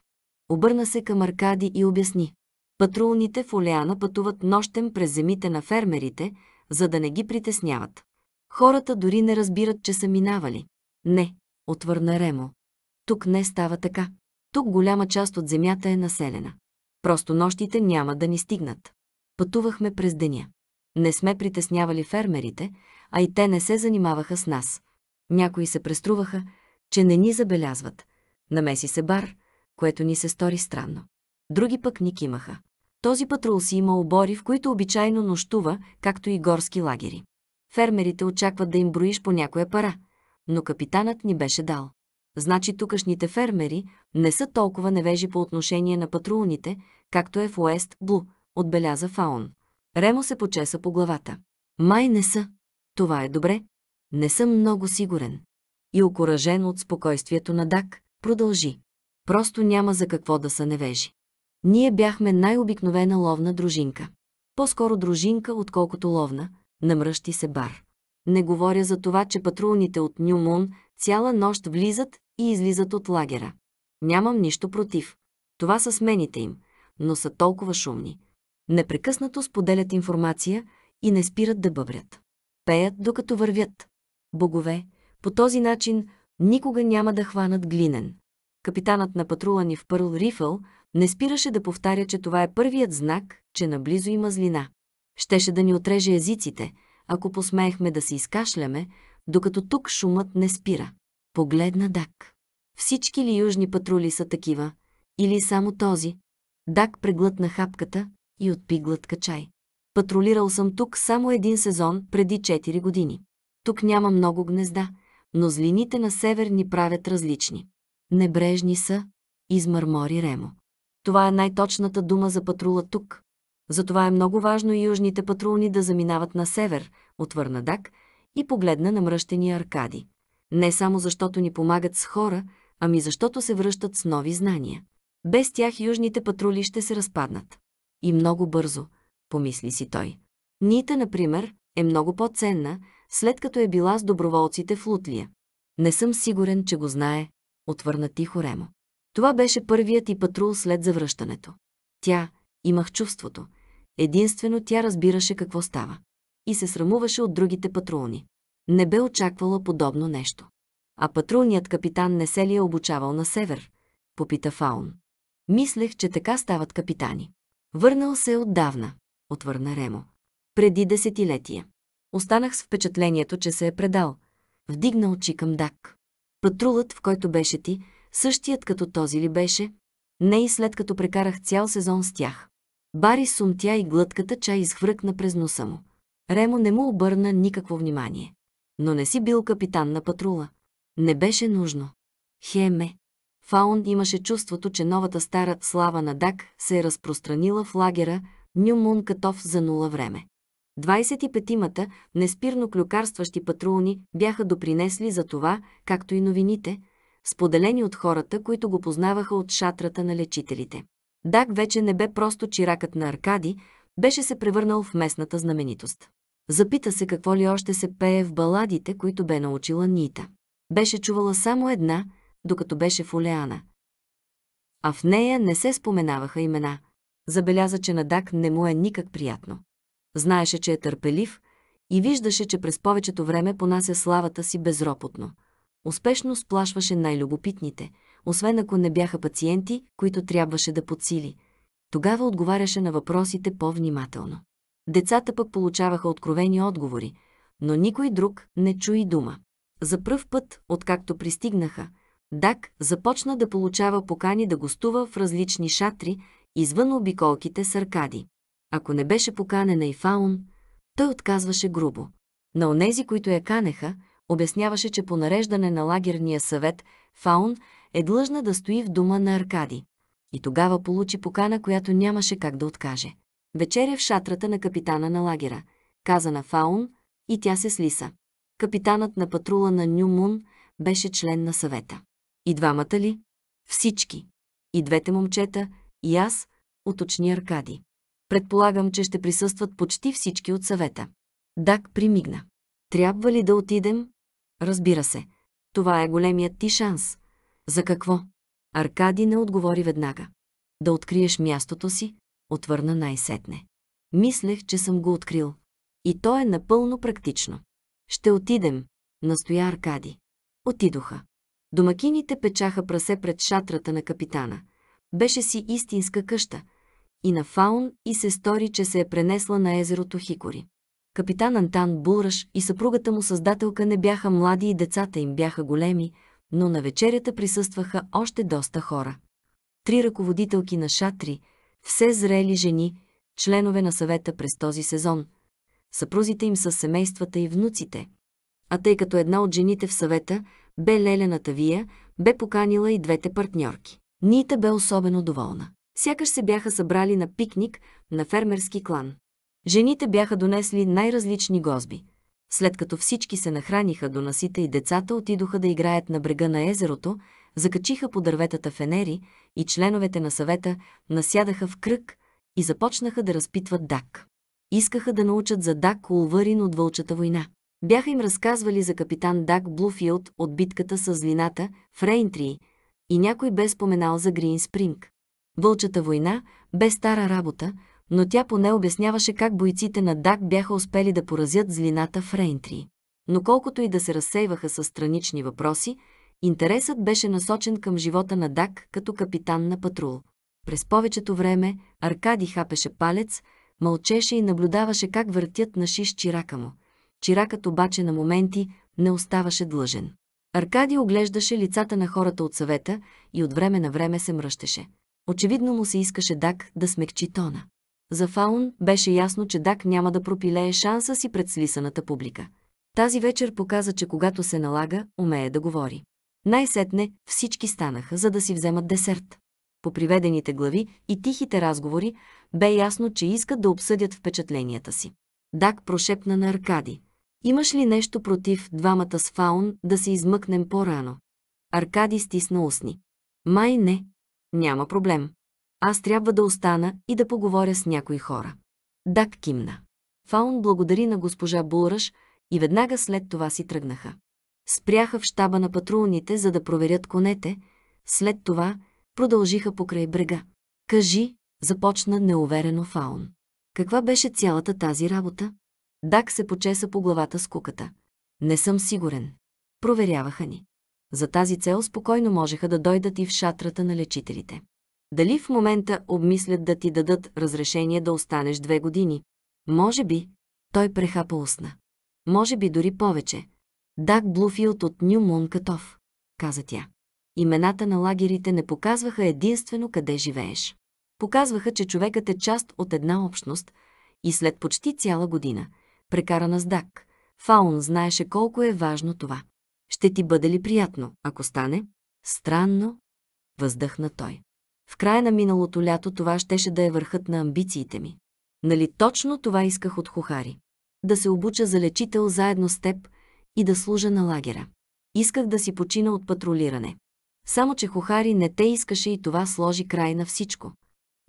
Обърна се към Аркади и обясни. Патрулните в Олеана пътуват нощем през земите на фермерите, за да не ги притесняват. Хората дори не разбират, че са минавали. Не, отвърна Ремо. Тук не става така. Тук голяма част от земята е населена. Просто нощите няма да ни стигнат. Пътувахме през деня. Не сме притеснявали фермерите, а и те не се занимаваха с нас. Някои се преструваха, че не ни забелязват. Намеси се бар, което ни се стори странно. Други пък ни кимаха. Този патрул си има обори, в които обичайно нощува, както и горски лагери. Фермерите очакват да им броиш по някоя пара, но капитанът ни беше дал значи тукашните фермери не са толкова невежи по отношение на патрулните, както е в Уест Блу, отбеляза Фаон. Ремо се почеса по главата. Май не са. Това е добре. Не съм много сигурен. И окоръжен от спокойствието на Дак, продължи. Просто няма за какво да са невежи. Ние бяхме най-обикновена ловна дружинка. По-скоро дружинка, отколкото ловна, намръщи се бар. Не говоря за това, че патрулните от Нюмун Цяла нощ влизат и излизат от лагера. Нямам нищо против. Това са смените им, но са толкова шумни. Непрекъснато споделят информация и не спират да бъбрят. Пеят докато вървят. Богове, по този начин никога няма да хванат глинен. Капитанът на патрула ни в Пърл Рифъл не спираше да повтаря, че това е първият знак, че наблизо има злина. Щеше да ни отреже езиците, ако посмеехме да се изкашляме, докато тук шумът не спира. Погледна Дак. Всички ли южни патрули са такива, или само този? Дак преглътна хапката и отпи глътка чай. Патрулирал съм тук само един сезон преди 4 години. Тук няма много гнезда, но злините на север ни правят различни. Небрежни са, измърмори Ремо. Това е най-точната дума за патрула тук. Затова е много важно и южните патрулни да заминават на север, отвърна Дак, и погледна на мръщения Аркади. Не само защото ни помагат с хора, ами защото се връщат с нови знания. Без тях южните патрули ще се разпаднат. И много бързо, помисли си той. Нита, например, е много по-ценна, след като е била с доброволците в Лутлия. Не съм сигурен, че го знае, отвърна тихо Ремо. Това беше първият и патрул след завръщането. Тя, имах чувството. Единствено тя разбираше какво става и се срамуваше от другите патрулни. Не бе очаквала подобно нещо. А патрулният капитан не се ли е обучавал на север? Попита Фаун. Мислех, че така стават капитани. Върнал се отдавна, отвърна Ремо. Преди десетилетия. Останах с впечатлението, че се е предал. Вдигна очи към Дак. Патрулът, в който беше ти, същият като този ли беше? Не и след като прекарах цял сезон с тях. Бари сумтя и глътката чай изхвъркна през носа му. Ремо не му обърна никакво внимание. Но не си бил капитан на патрула. Не беше нужно. Хеме. Фаун имаше чувството, че новата стара слава на Дак се е разпространила в лагера Нюмун Катов за нула време. 25-мата неспирно клюкарстващи патрулни бяха допринесли за това, както и новините, споделени от хората, които го познаваха от шатрата на лечителите. Дак вече не бе просто чиракът на Аркади, беше се превърнал в местната знаменитост. Запита се какво ли още се пее в баладите, които бе научила Нита. Беше чувала само една, докато беше в Олеана. А в нея не се споменаваха имена. Забеляза, че на Дак не му е никак приятно. Знаеше, че е търпелив и виждаше, че през повечето време понася славата си безропотно. Успешно сплашваше най-любопитните, освен ако не бяха пациенти, които трябваше да подсили. Тогава отговаряше на въпросите по-внимателно. Децата пък получаваха откровени отговори, но никой друг не чуи дума. За пръв път, откакто пристигнаха, Дак започна да получава покани да гостува в различни шатри, извън обиколките с аркади. Ако не беше поканена и Фаун, той отказваше грубо. На онези, които я канеха, обясняваше, че по нареждане на лагерния съвет Фаун е длъжна да стои в дома на Аркади. И тогава получи покана, която нямаше как да откаже. Вечеря в шатрата на капитана на лагера, каза на Фаун, и тя се слиса. Капитанът на патрула на Ню Мун беше член на съвета. И двамата ли? Всички. И двете момчета, и аз, уточни Аркади. Предполагам, че ще присъстват почти всички от съвета. Дак примигна. Трябва ли да отидем? Разбира се. Това е големият ти шанс. За какво? Аркади не отговори веднага. Да откриеш мястото си, отвърна най-сетне. Мислех, че съм го открил. И то е напълно практично. Ще отидем, настоя Аркади. Отидоха. Домакините печаха прасе пред шатрата на капитана. Беше си истинска къща. И на фаун и се стори, че се е пренесла на езерото Хикори. Капитан Антан Булраш и съпругата му създателка не бяха млади и децата им бяха големи, но на вечерята присъстваха още доста хора. Три ръководителки на шатри – все зрели жени, членове на съвета през този сезон, съпрузите им са семействата и внуците. А тъй като една от жените в съвета бе лелената Вия, бе поканила и двете партньорки. Нита бе особено доволна. Сякаш се бяха събрали на пикник на фермерски клан. Жените бяха донесли най-различни гозби. След като всички се нахраниха до насита и децата отидоха да играят на брега на езерото, закачиха по дърветата фенери и членовете на съвета насядаха в кръг и започнаха да разпитват Дак. Искаха да научат за Дак Улварин от Вълчата война. Бяха им разказвали за капитан Дак Блуфилд от битката с злината в Рейнтри и някой бе споменал за Грин Спринг. Вълчата война бе стара работа, но тя поне обясняваше как бойците на Дак бяха успели да поразят злината в Рейнтри. Но колкото и да се разсейваха с странични въпроси, Интересът беше насочен към живота на Дак като капитан на патрул. През повечето време Аркади хапеше палец, мълчеше и наблюдаваше как въртят на шиш чирака му. Чиракът обаче на моменти не оставаше длъжен. Аркади оглеждаше лицата на хората от съвета и от време на време се мръщеше. Очевидно му се искаше Дак да смекчи тона. За Фаун беше ясно, че Дак няма да пропилее шанса си пред слисаната публика. Тази вечер показа, че когато се налага, умее да говори. Най-сетне всички станаха, за да си вземат десерт. По приведените глави и тихите разговори бе ясно, че искат да обсъдят впечатленията си. Дак прошепна на Аркади. Имаш ли нещо против двамата с Фаун да се измъкнем по-рано? Аркади стисна устни. Май не. Няма проблем. Аз трябва да остана и да поговоря с някои хора. Дак кимна. Фаун благодари на госпожа Булръш и веднага след това си тръгнаха спряха в щаба на патрулните, за да проверят конете, след това продължиха покрай брега. Кажи, започна неуверено Фаун. Каква беше цялата тази работа? Дак се почеса по главата с куката. Не съм сигурен. Проверяваха ни. За тази цел спокойно можеха да дойдат и в шатрата на лечителите. Дали в момента обмислят да ти дадат разрешение да останеш две години? Може би. Той прехапа устна. Може би дори повече, Дак Блуфилд от Ню Мункатов, каза тя. Имената на лагерите не показваха единствено къде живееш. Показваха, че човекът е част от една общност и след почти цяла година, прекарана с Дак, Фаун знаеше колко е важно това. Ще ти бъде ли приятно, ако стане? Странно, въздъхна той. В края на миналото лято това щеше да е върхът на амбициите ми. Нали точно това исках от Хохари? Да се обуча за лечител заедно с теб и да служа на лагера. Исках да си почина от патрулиране. Само, че Хохари не те искаше и това сложи край на всичко.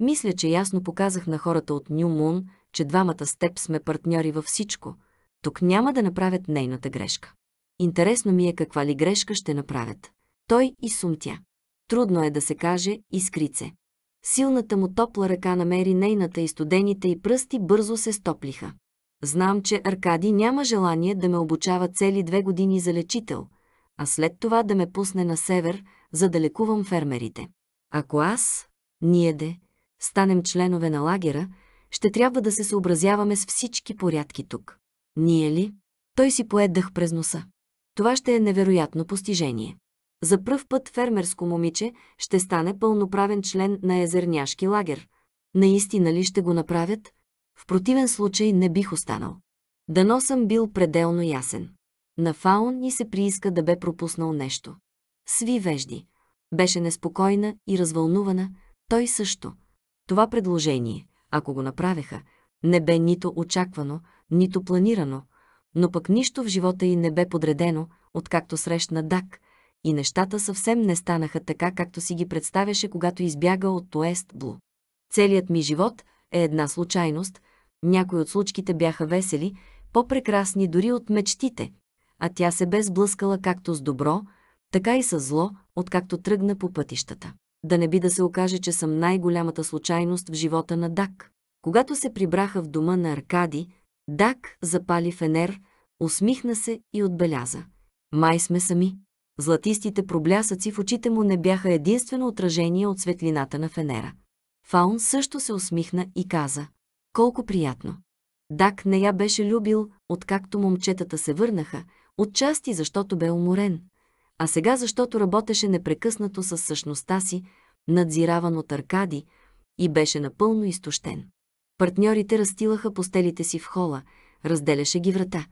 Мисля, че ясно показах на хората от Нью Мун, че двамата с теб сме партньори във всичко. Тук няма да направят нейната грешка. Интересно ми е каква ли грешка ще направят. Той и сумтя. Трудно е да се каже искрице. Силната му топла ръка намери нейната и студените и пръсти бързо се стоплиха. Знам, че Аркади няма желание да ме обучава цели две години за лечител, а след това да ме пусне на север, за да лекувам фермерите. Ако аз, ние де, станем членове на лагера, ще трябва да се съобразяваме с всички порядки тук. Ние ли? Той си поеддах през носа. Това ще е невероятно постижение. За пръв път фермерско момиче ще стане пълноправен член на езерняшки лагер. Наистина ли ще го направят? В противен случай не бих останал. Дано съм бил пределно ясен. На Фаун ни се прииска да бе пропуснал нещо. Сви вежди. Беше неспокойна и развълнувана, той също. Това предложение, ако го направеха, не бе нито очаквано, нито планирано, но пък нищо в живота й не бе подредено, откакто срещна Дак, и нещата съвсем не станаха така, както си ги представяше, когато избяга от Туест Блу. Целият ми живот е една случайност, някои от случките бяха весели, по-прекрасни дори от мечтите, а тя се бе сблъскала както с добро, така и с зло, откакто тръгна по пътищата. Да не би да се окаже, че съм най-голямата случайност в живота на Дак. Когато се прибраха в дома на Аркади, Дак запали фенер, усмихна се и отбеляза. Май сме сами. Златистите проблясъци в очите му не бяха единствено отражение от светлината на фенера. Фаун също се усмихна и каза. Колко приятно! Дак не я беше любил, откакто момчетата се върнаха, отчасти защото бе уморен, а сега защото работеше непрекъснато с същността си, надзираван от Аркади, и беше напълно изтощен. Партньорите растилаха постелите си в хола, разделяше ги врата,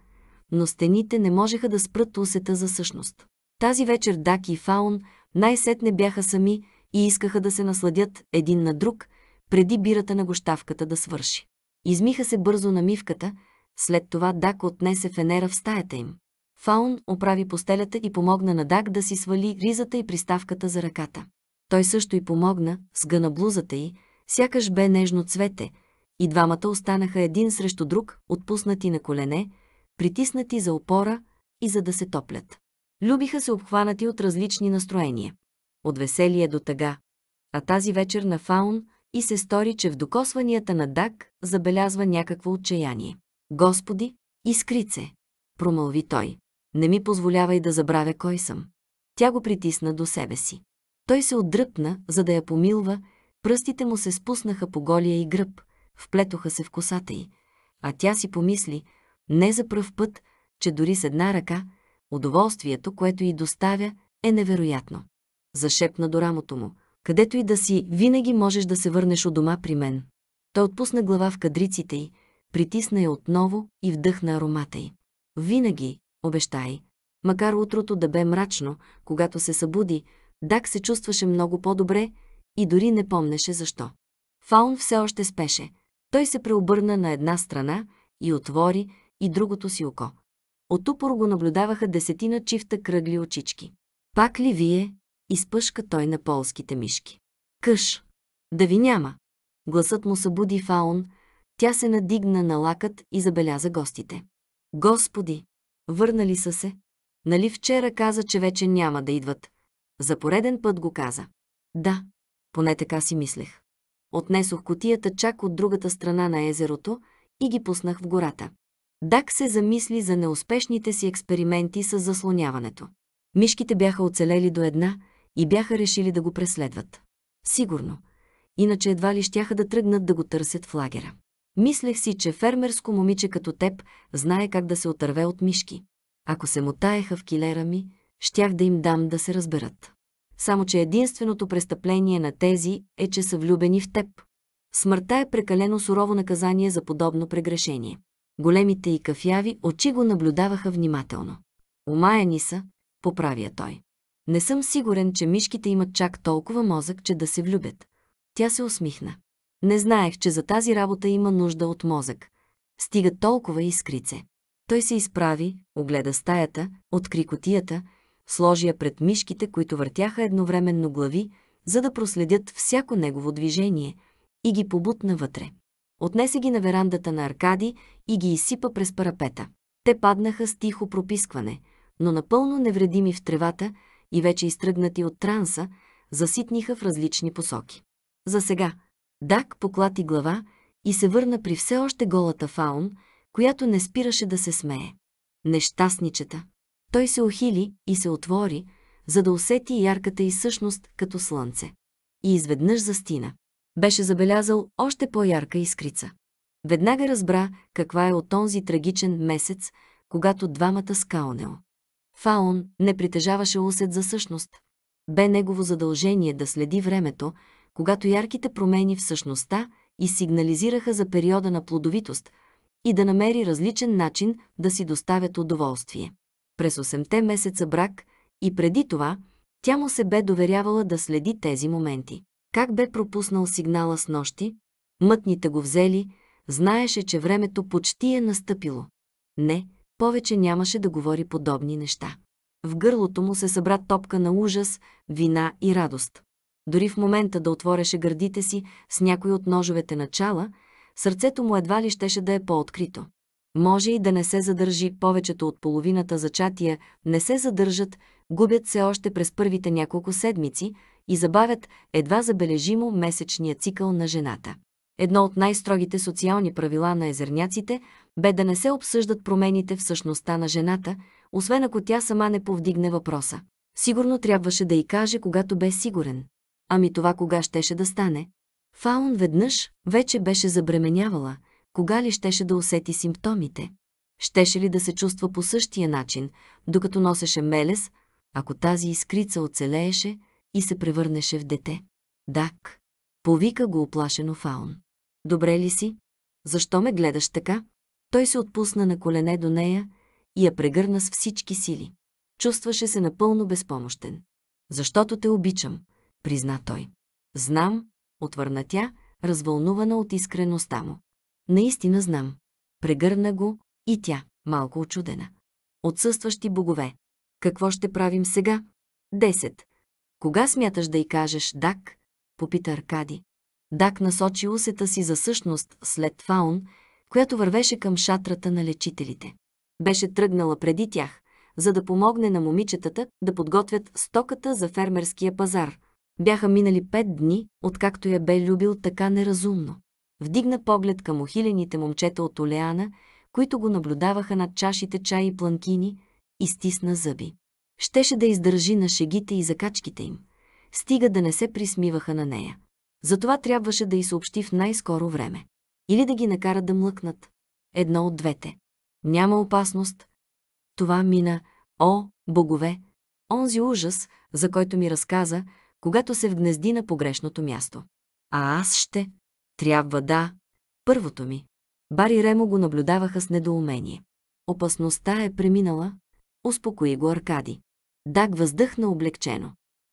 но стените не можеха да спрат усета за същност. Тази вечер Дак и Фаун най-сетне бяха сами и искаха да се насладят един на друг, преди бирата на гощавката да свърши. Измиха се бързо на мивката, след това Дак отнесе фенера в стаята им. Фаун оправи постелята и помогна на Дак да си свали ризата и приставката за ръката. Той също и помогна, сгъна блузата й, сякаш бе нежно цвете, и двамата останаха един срещу друг, отпуснати на колене, притиснати за опора и за да се топлят. Любиха се обхванати от различни настроения. От веселие до тъга. А тази вечер на Фаун и се стори, че в докосванията на Дак забелязва някакво отчаяние. Господи, искрице, промълви той. Не ми позволявай да забравя кой съм. Тя го притисна до себе си. Той се отдръпна, за да я помилва, пръстите му се спуснаха по голия и гръб, вплетоха се в косата й, а тя си помисли, не за пръв път, че дори с една ръка, удоволствието, което й доставя, е невероятно. Зашепна до рамото му – където и да си, винаги можеш да се върнеш от дома при мен. Той отпусна глава в кадриците й, притисна я отново и вдъхна аромата й. Винаги, обещай. Макар утрото да бе мрачно, когато се събуди, Дак се чувстваше много по-добре и дори не помнеше защо. Фаун все още спеше. Той се преобърна на една страна и отвори и другото си око. От упор го наблюдаваха десетина чифта кръгли очички. Пак ли вие, изпъшка той на полските мишки. Къш! Да ви няма! Гласът му събуди Фаун, тя се надигна на лакът и забеляза гостите. Господи! Върнали са се. Нали вчера каза, че вече няма да идват? За пореден път го каза. Да, поне така си мислех. Отнесох котията чак от другата страна на езерото и ги пуснах в гората. Дак се замисли за неуспешните си експерименти с заслоняването. Мишките бяха оцелели до една – и бяха решили да го преследват. Сигурно. Иначе едва ли щяха да тръгнат да го търсят в лагера. Мислех си, че фермерско момиче като теб знае как да се отърве от мишки. Ако се мотаеха в килера ми, щях да им дам да се разберат. Само, че единственото престъпление на тези е, че са влюбени в теб. Смъртта е прекалено сурово наказание за подобно прегрешение. Големите и кафяви очи го наблюдаваха внимателно. Умаяни е са, поправя той. Не съм сигурен, че мишките имат чак толкова мозък, че да се влюбят. Тя се усмихна. Не знаех, че за тази работа има нужда от мозък. Стига толкова искрице. Той се изправи, огледа стаята, откри котията, сложи я пред мишките, които въртяха едновременно глави, за да проследят всяко негово движение, и ги побутна вътре. Отнесе ги на верандата на Аркади и ги изсипа през парапета. Те паднаха с тихо пропискване, но напълно невредими в тревата, и вече изтръгнати от транса, заситниха в различни посоки. За сега Дак поклати глава и се върна при все още голата фаун, която не спираше да се смее. Нещастничета! Той се ухили и се отвори, за да усети ярката и същност като слънце. И изведнъж застина. Беше забелязал още по-ярка искрица. Веднага разбра каква е от онзи трагичен месец, когато двамата скаунел. Фаон не притежаваше усет за същност. Бе негово задължение да следи времето, когато ярките промени в същността и сигнализираха за периода на плодовитост и да намери различен начин да си доставят удоволствие. През 8-те месеца брак и преди това тя му се бе доверявала да следи тези моменти. Как бе пропуснал сигнала с нощи, мътните го взели, знаеше, че времето почти е настъпило. Не, повече нямаше да говори подобни неща. В гърлото му се събра топка на ужас, вина и радост. Дори в момента да отвореше гърдите си с някой от ножовете на чала, сърцето му едва ли щеше да е по-открито. Може и да не се задържи, повечето от половината зачатия не се задържат, губят се още през първите няколко седмици и забавят едва забележимо месечния цикъл на жената. Едно от най-строгите социални правила на езерняците бе да не се обсъждат промените в същността на жената, освен ако тя сама не повдигне въпроса. Сигурно трябваше да й каже, когато бе сигурен. Ами това кога щеше да стане? Фаун веднъж вече беше забременявала, кога ли щеше да усети симптомите. Щеше ли да се чувства по същия начин, докато носеше мелес, ако тази искрица оцелееше и се превърнеше в дете? Дак. Повика го оплашено Фаун. Добре ли си? Защо ме гледаш така? Той се отпусна на колене до нея и я прегърна с всички сили. Чувстваше се напълно безпомощен. Защото те обичам, призна той. Знам, отвърна тя, развълнувана от искреността му. Наистина знам. Прегърна го и тя, малко очудена. Отсъстващи богове. Какво ще правим сега? Десет. Кога смяташ да й кажеш «Дак»? Попита Аркади. Дак насочи усета си за същност след Фаун която вървеше към шатрата на лечителите. Беше тръгнала преди тях, за да помогне на момичетата да подготвят стоката за фермерския пазар. Бяха минали пет дни, откакто я бе любил така неразумно. Вдигна поглед към ухилените момчета от Олеана, които го наблюдаваха над чашите чай и планкини, и стисна зъби. Щеше да издържи на шегите и закачките им, стига да не се присмиваха на нея. Затова трябваше да й съобщи в най-скоро време или да ги накара да млъкнат. Едно от двете. Няма опасност. Това мина, о, богове, онзи ужас, за който ми разказа, когато се вгнезди на погрешното място. А аз ще. Трябва да. Първото ми. Бари Ремо го наблюдаваха с недоумение. Опасността е преминала, успокои го Аркади. Даг въздъхна облегчено.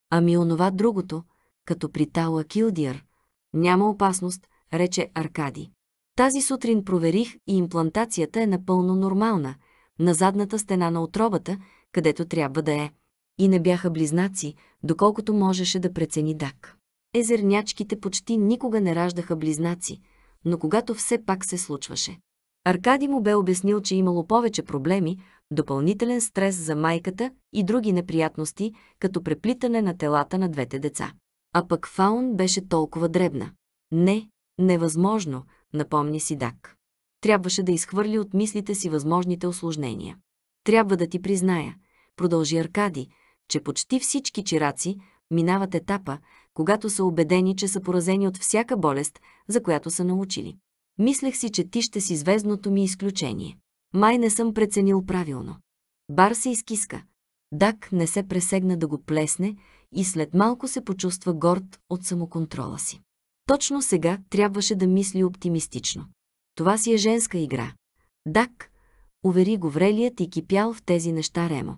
Ами онова другото, като при Тауа Килдиър. Няма опасност, рече Аркади. Тази сутрин проверих и имплантацията е напълно нормална, на задната стена на отробата, където трябва да е. И не бяха близнаци, доколкото можеше да прецени Дак. Езернячките почти никога не раждаха близнаци, но когато все пак се случваше. Аркади му бе обяснил, че имало повече проблеми, допълнителен стрес за майката и други неприятности, като преплитане на телата на двете деца. А пък Фаун беше толкова дребна. Не, невъзможно, напомни си Дак. Трябваше да изхвърли от мислите си възможните осложнения. Трябва да ти призная, продължи Аркади, че почти всички чираци минават етапа, когато са убедени, че са поразени от всяка болест, за която са научили. Мислех си, че ти ще си звездното ми изключение. Май не съм преценил правилно. Бар се изкиска. Дак не се пресегна да го плесне и след малко се почувства горд от самоконтрола си. Точно сега трябваше да мисли оптимистично. Това си е женска игра. Дак, увери го врелият и кипял в тези неща Ремо.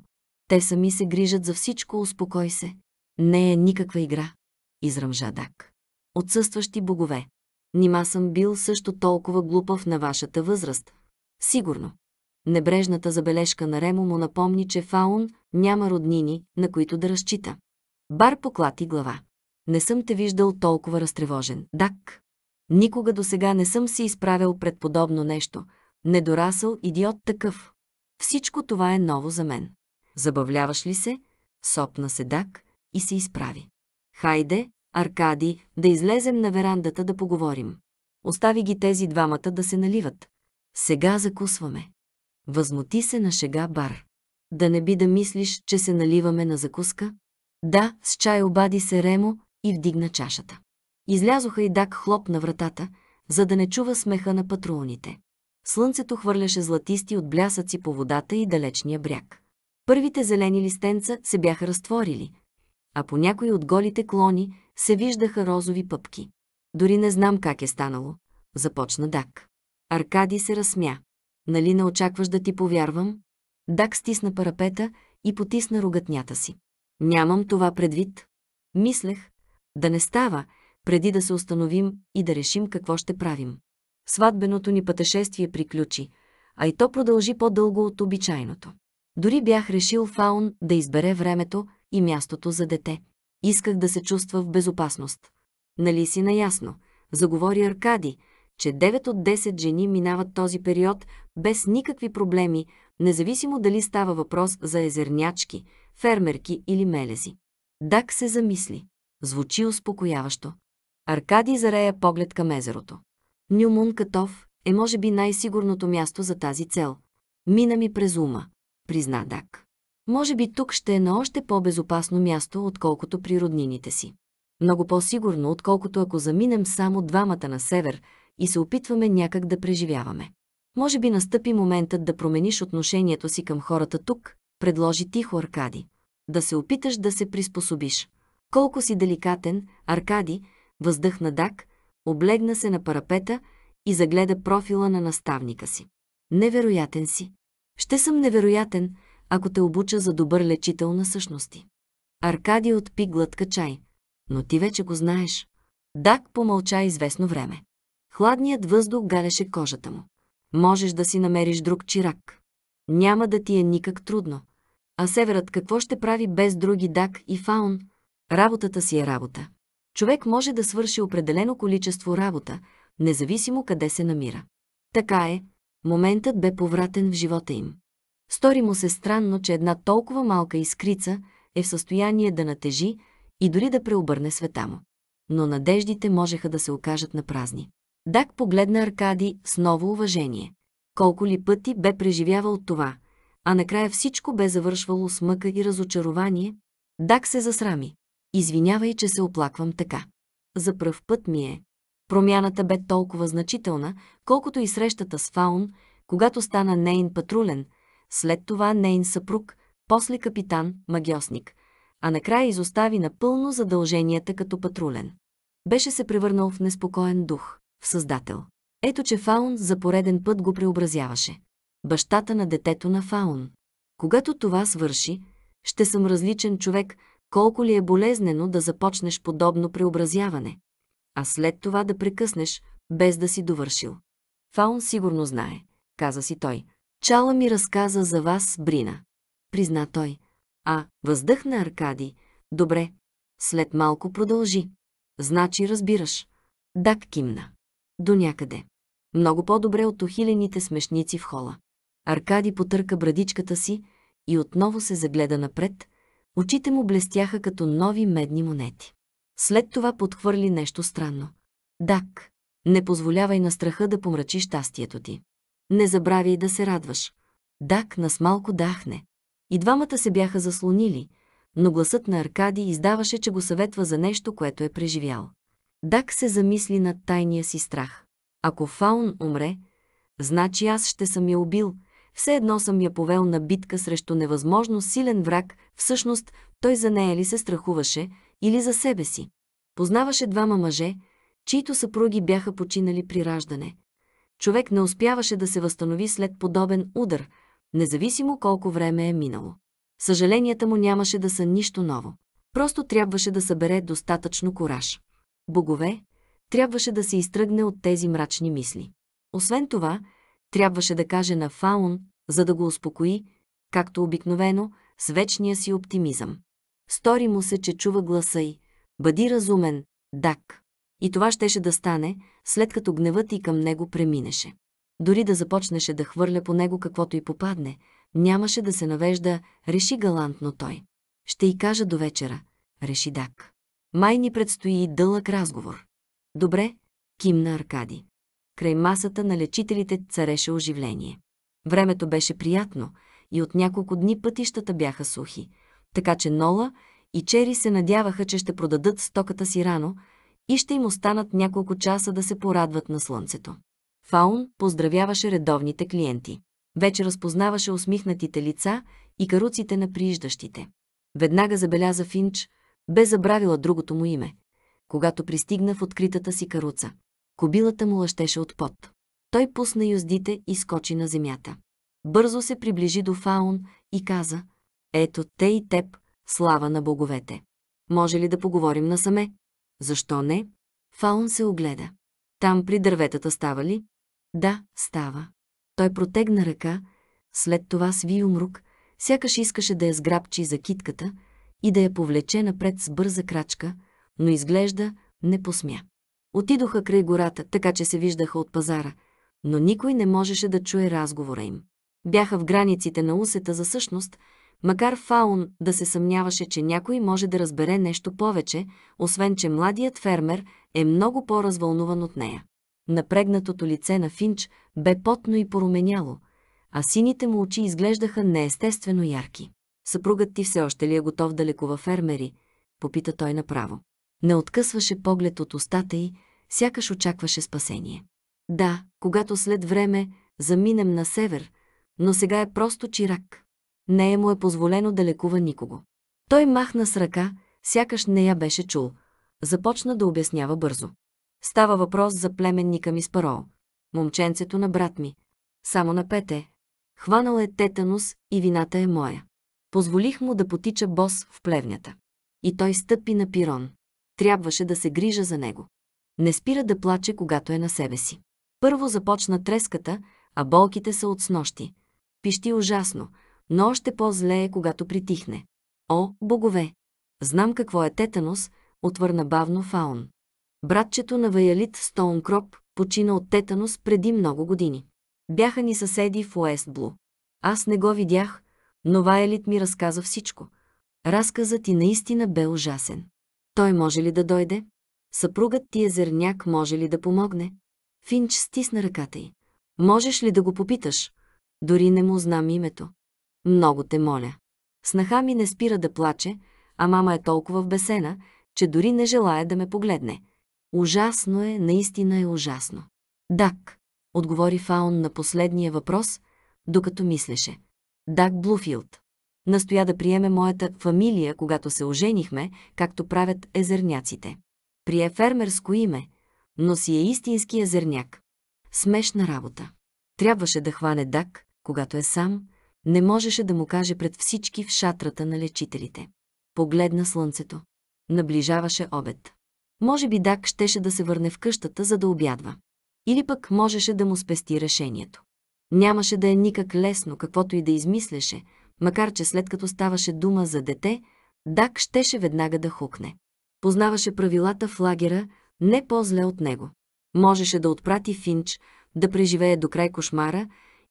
Те сами се грижат за всичко, успокой се. Не е никаква игра, изръмжа Дак. Отсъстващи богове. Нима съм бил също толкова глупав на вашата възраст. Сигурно. Небрежната забележка на Ремо му напомни, че Фаун няма роднини, на които да разчита. Бар поклати глава не съм те виждал толкова разтревожен. Дак! Никога до сега не съм се изправил пред подобно нещо. Недорасъл идиот такъв. Всичко това е ново за мен. Забавляваш ли се? Сопна се Дак и се изправи. Хайде, Аркадий, да излезем на верандата да поговорим. Остави ги тези двамата да се наливат. Сега закусваме. Възмути се на шега бар. Да не би да мислиш, че се наливаме на закуска? Да, с чай обади се Ремо, и вдигна чашата. Излязоха и Дак хлоп на вратата, за да не чува смеха на патрулните. Слънцето хвърляше златисти от блясъци по водата и далечния бряг. Първите зелени листенца се бяха разтворили, а по някои от голите клони се виждаха розови пъпки. Дори не знам как е станало, започна Дак. Аркади се разсмя. Нали не очакваш да ти повярвам? Дак стисна парапета и потисна рогатнята си. Нямам това предвид. Мислех, да не става, преди да се установим и да решим какво ще правим. Сватбеното ни пътешествие приключи, а и то продължи по-дълго от обичайното. Дори бях решил Фаун да избере времето и мястото за дете. Исках да се чувства в безопасност. Нали си наясно, заговори Аркади, че 9 от 10 жени минават този период без никакви проблеми, независимо дали става въпрос за езернячки, фермерки или мелези. Дак се замисли. Звучи успокояващо. Аркади зарея поглед към езерото. Нюмун Катов е може би най-сигурното място за тази цел. Мина ми през ума, призна Дак. Може би тук ще е на още по-безопасно място, отколкото при роднините си. Много по-сигурно, отколкото ако заминем само двамата на север и се опитваме някак да преживяваме. Може би настъпи моментът да промениш отношението си към хората тук, предложи тихо Аркади. Да се опиташ да се приспособиш. Колко си деликатен, Аркади, въздъхна Дак, облегна се на парапета и загледа профила на наставника си. Невероятен си. Ще съм невероятен, ако те обуча за добър лечител на същности. Аркади отпи глътка чай. Но ти вече го знаеш. Дак помълча известно време. Хладният въздух галеше кожата му. Можеш да си намериш друг чирак. Няма да ти е никак трудно. А северът какво ще прави без други Дак и Фаун? Работата си е работа. Човек може да свърши определено количество работа, независимо къде се намира. Така е, моментът бе повратен в живота им. Стори му се странно, че една толкова малка искрица е в състояние да натежи и дори да преобърне света му. Но надеждите можеха да се окажат на празни. Дак погледна аркади с ново уважение. Колко ли пъти бе преживявал това, а накрая всичко бе завършвало с мъка и разочарование, Дак се засрами. Извинявай, че се оплаквам така. За пръв път ми е. Промяната бе толкова значителна, колкото и срещата с Фаун, когато стана нейн патрулен, след това нейн съпруг, после капитан, магиосник, а накрая изостави напълно задълженията като патрулен. Беше се превърнал в неспокоен дух, в създател. Ето, че Фаун за пореден път го преобразяваше. Бащата на детето на Фаун. Когато това свърши, ще съм различен човек – колко ли е болезнено да започнеш подобно преобразяване, а след това да прекъснеш, без да си довършил. Фаун сигурно знае, каза си той. Чала ми разказа за вас, Брина. Призна той. А, въздъхна Аркади. Добре. След малко продължи. Значи разбираш. Дак кимна. До някъде. Много по-добре от охилените смешници в хола. Аркади потърка брадичката си и отново се загледа напред – Очите му блестяха като нови медни монети. След това подхвърли нещо странно. Дак, не позволявай на страха да помрачи щастието ти. Не забравяй да се радваш. Дак нас малко дахне. И двамата се бяха заслонили, но гласът на Аркадий издаваше, че го съветва за нещо, което е преживял. Дак се замисли над тайния си страх. Ако Фаун умре, значи аз ще съм я убил, все едно съм я повел на битка срещу невъзможно силен враг, всъщност той за нея ли се страхуваше или за себе си. Познаваше двама мъже, чието съпруги бяха починали при раждане. Човек не успяваше да се възстанови след подобен удар, независимо колко време е минало. Съжаленията му нямаше да са нищо ново. Просто трябваше да събере достатъчно кураж. Богове, трябваше да се изтръгне от тези мрачни мисли. Освен това, трябваше да каже на Фаун, за да го успокои, както обикновено, с вечния си оптимизъм. Стори му се, че чува гласа й. Бъди разумен, Дак. И това щеше да стане, след като гневът и към него преминеше. Дори да започнеше да хвърля по него каквото и попадне, нямаше да се навежда, реши галантно той. Ще й кажа до вечера, реши Дак. Май ни предстои дълъг разговор. Добре, кимна Аркади край масата на лечителите цареше оживление. Времето беше приятно и от няколко дни пътищата бяха сухи, така че Нола и Чери се надяваха, че ще продадат стоката си рано и ще им останат няколко часа да се порадват на слънцето. Фаун поздравяваше редовните клиенти. Вече разпознаваше усмихнатите лица и каруците на прииждащите. Веднага забеляза Финч, бе забравила другото му име, когато пристигна в откритата си каруца. Кобилата му лъщеше от пот. Той пусна юздите и скочи на земята. Бързо се приближи до Фаун и каза «Ето те и теб, слава на боговете! Може ли да поговорим насаме?» «Защо не?» Фаун се огледа. «Там при дърветата става ли?» «Да, става». Той протегна ръка, след това сви умрук, сякаш искаше да я сграбчи за китката и да я повлече напред с бърза крачка, но изглежда не посмя. Отидоха край гората, така че се виждаха от пазара, но никой не можеше да чуе разговора им. Бяха в границите на усета за същност, макар Фаун да се съмняваше, че някой може да разбере нещо повече, освен че младият фермер е много по-развълнуван от нея. Напрегнатото лице на Финч бе потно и поруменяло, а сините му очи изглеждаха неестествено ярки. Съпругът ти все още ли е готов да лекува фермери? Попита той направо. Не откъсваше поглед от устата й, сякаш очакваше спасение. Да, когато след време заминем на север, но сега е просто чирак. Не е му е позволено да лекува никого. Той махна с ръка, сякаш не я беше чул. Започна да обяснява бързо. Става въпрос за племенника ми с парол. Момченцето на брат ми. Само на пете. Хванал е тетанус и вината е моя. Позволих му да потича бос в плевнята. И той стъпи на пирон. Трябваше да се грижа за него. Не спира да плаче, когато е на себе си. Първо започна треската, а болките са от снощи. Пищи ужасно, но още по-зле е, когато притихне. О, богове! Знам какво е тетанос, отвърна бавно Фаун. Братчето на Ваялит Стоункроп почина от тетанос преди много години. Бяха ни съседи в Уестблу. Аз не го видях, но Ваялит ми разказа всичко. Разказът ти наистина бе ужасен. Той може ли да дойде? съпругът ти е зерняк, може ли да помогне? Финч стисна ръката й. Можеш ли да го попиташ? Дори не му знам името. Много те моля. Снаха ми не спира да плаче, а мама е толкова вбесена, че дори не желая да ме погледне. Ужасно е, наистина е ужасно. Дак, отговори Фаун на последния въпрос, докато мислеше. Дак Блуфилд. Настоя да приеме моята фамилия, когато се оженихме, както правят езерняците прие фермерско име, но си е истинския зерняк. Смешна работа. Трябваше да хване Дак, когато е сам, не можеше да му каже пред всички в шатрата на лечителите. Погледна слънцето. Наближаваше обед. Може би Дак щеше да се върне в къщата, за да обядва. Или пък можеше да му спести решението. Нямаше да е никак лесно, каквото и да измисляше, макар че след като ставаше дума за дете, Дак щеше веднага да хукне. Познаваше правилата в лагера не по-зле от него. Можеше да отпрати Финч, да преживее до край кошмара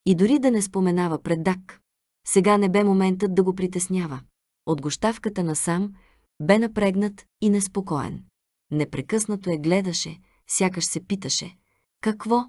и дори да не споменава пред Дак. Сега не бе моментът да го притеснява. От гощавката сам бе напрегнат и неспокоен. Непрекъснато я гледаше, сякаш се питаше. Какво?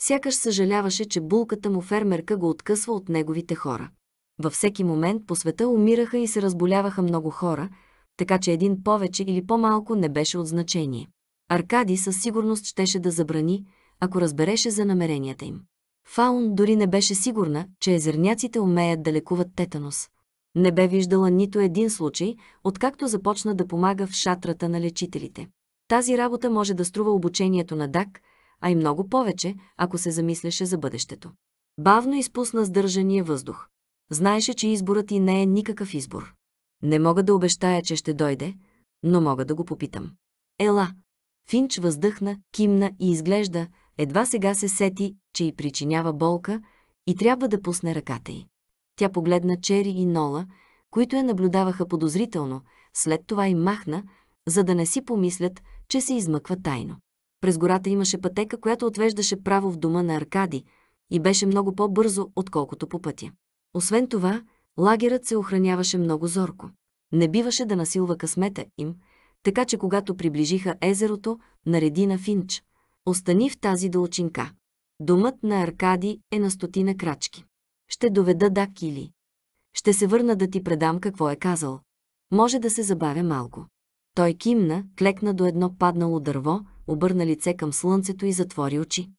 Сякаш съжаляваше, че булката му фермерка го откъсва от неговите хора. Във всеки момент по света умираха и се разболяваха много хора – така че един повече или по-малко не беше от значение. Аркади със сигурност щеше да забрани, ако разбереше за намеренията им. Фаун дори не беше сигурна, че езерняците умеят да лекуват тетанос. Не бе виждала нито един случай, откакто започна да помага в шатрата на лечителите. Тази работа може да струва обучението на Дак, а и много повече, ако се замисляше за бъдещето. Бавно изпусна сдържания въздух. Знаеше, че изборът и не е никакъв избор. Не мога да обещая, че ще дойде, но мога да го попитам. Ела! Финч въздъхна, кимна и изглежда, едва сега се сети, че й причинява болка и трябва да пусне ръката й. Тя погледна Чери и Нола, които я наблюдаваха подозрително, след това и махна, за да не си помислят, че се измъква тайно. През гората имаше пътека, която отвеждаше право в дома на Аркади и беше много по-бързо, отколкото по пътя. Освен това, Лагерът се охраняваше много зорко. Не биваше да насилва късмета им, така че когато приближиха езерото, нареди на Финч. Остани в тази дълчинка. Домът на Аркади е на стотина крачки. Ще доведа Дак или. Ще се върна да ти предам какво е казал. Може да се забавя малко. Той кимна, клекна до едно паднало дърво, обърна лице към слънцето и затвори очи.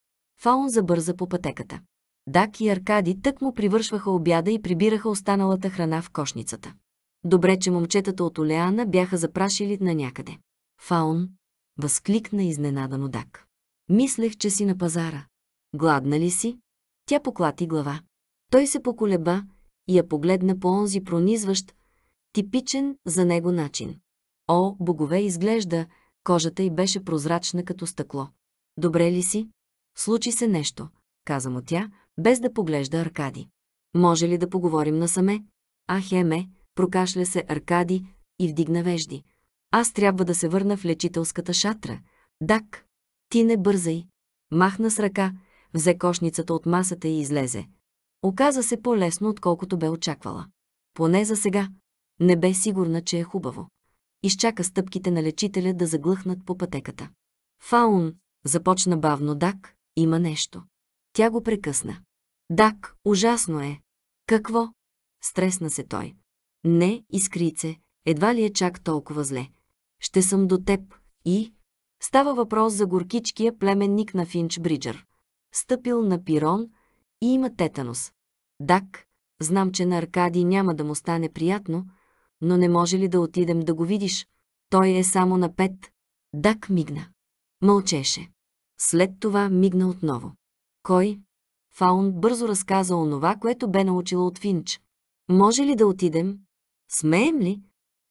Фаун забърза по пътеката. Дак и Аркади тък му привършваха обяда и прибираха останалата храна в кошницата. Добре, че момчетата от Олеана бяха запрашили на някъде. Фаун, възкликна изненадано Дак. Мислех, че си на пазара. Гладна ли си? Тя поклати глава. Той се поколеба и я погледна по онзи пронизващ, типичен за него начин. О, богове, изглежда, кожата й беше прозрачна като стъкло. Добре ли си? Случи се нещо, каза му тя, без да поглежда Аркади. Може ли да поговорим насаме? Ах, еме, прокашля се Аркади и вдигна вежди. Аз трябва да се върна в лечителската шатра. Дак, ти не бързай. Махна с ръка, взе кошницата от масата и излезе. Оказа се по-лесно, отколкото бе очаквала. Поне за сега. Не бе сигурна, че е хубаво. Изчака стъпките на лечителя да заглъхнат по пътеката. Фаун, започна бавно Дак, има нещо. Тя го прекъсна. Дак, ужасно е. Какво? Стресна се той. Не, искрице, едва ли е чак толкова зле. Ще съм до теб и... Става въпрос за горкичкия племенник на Финч Бриджър. Стъпил на пирон и има тетанус. Дак, знам, че на Аркадий няма да му стане приятно, но не може ли да отидем да го видиш? Той е само на пет. Дак мигна. Мълчеше. След това мигна отново. Кой? Фаунд бързо разказа онова, което бе научила от Финч. Може ли да отидем? Смеем ли?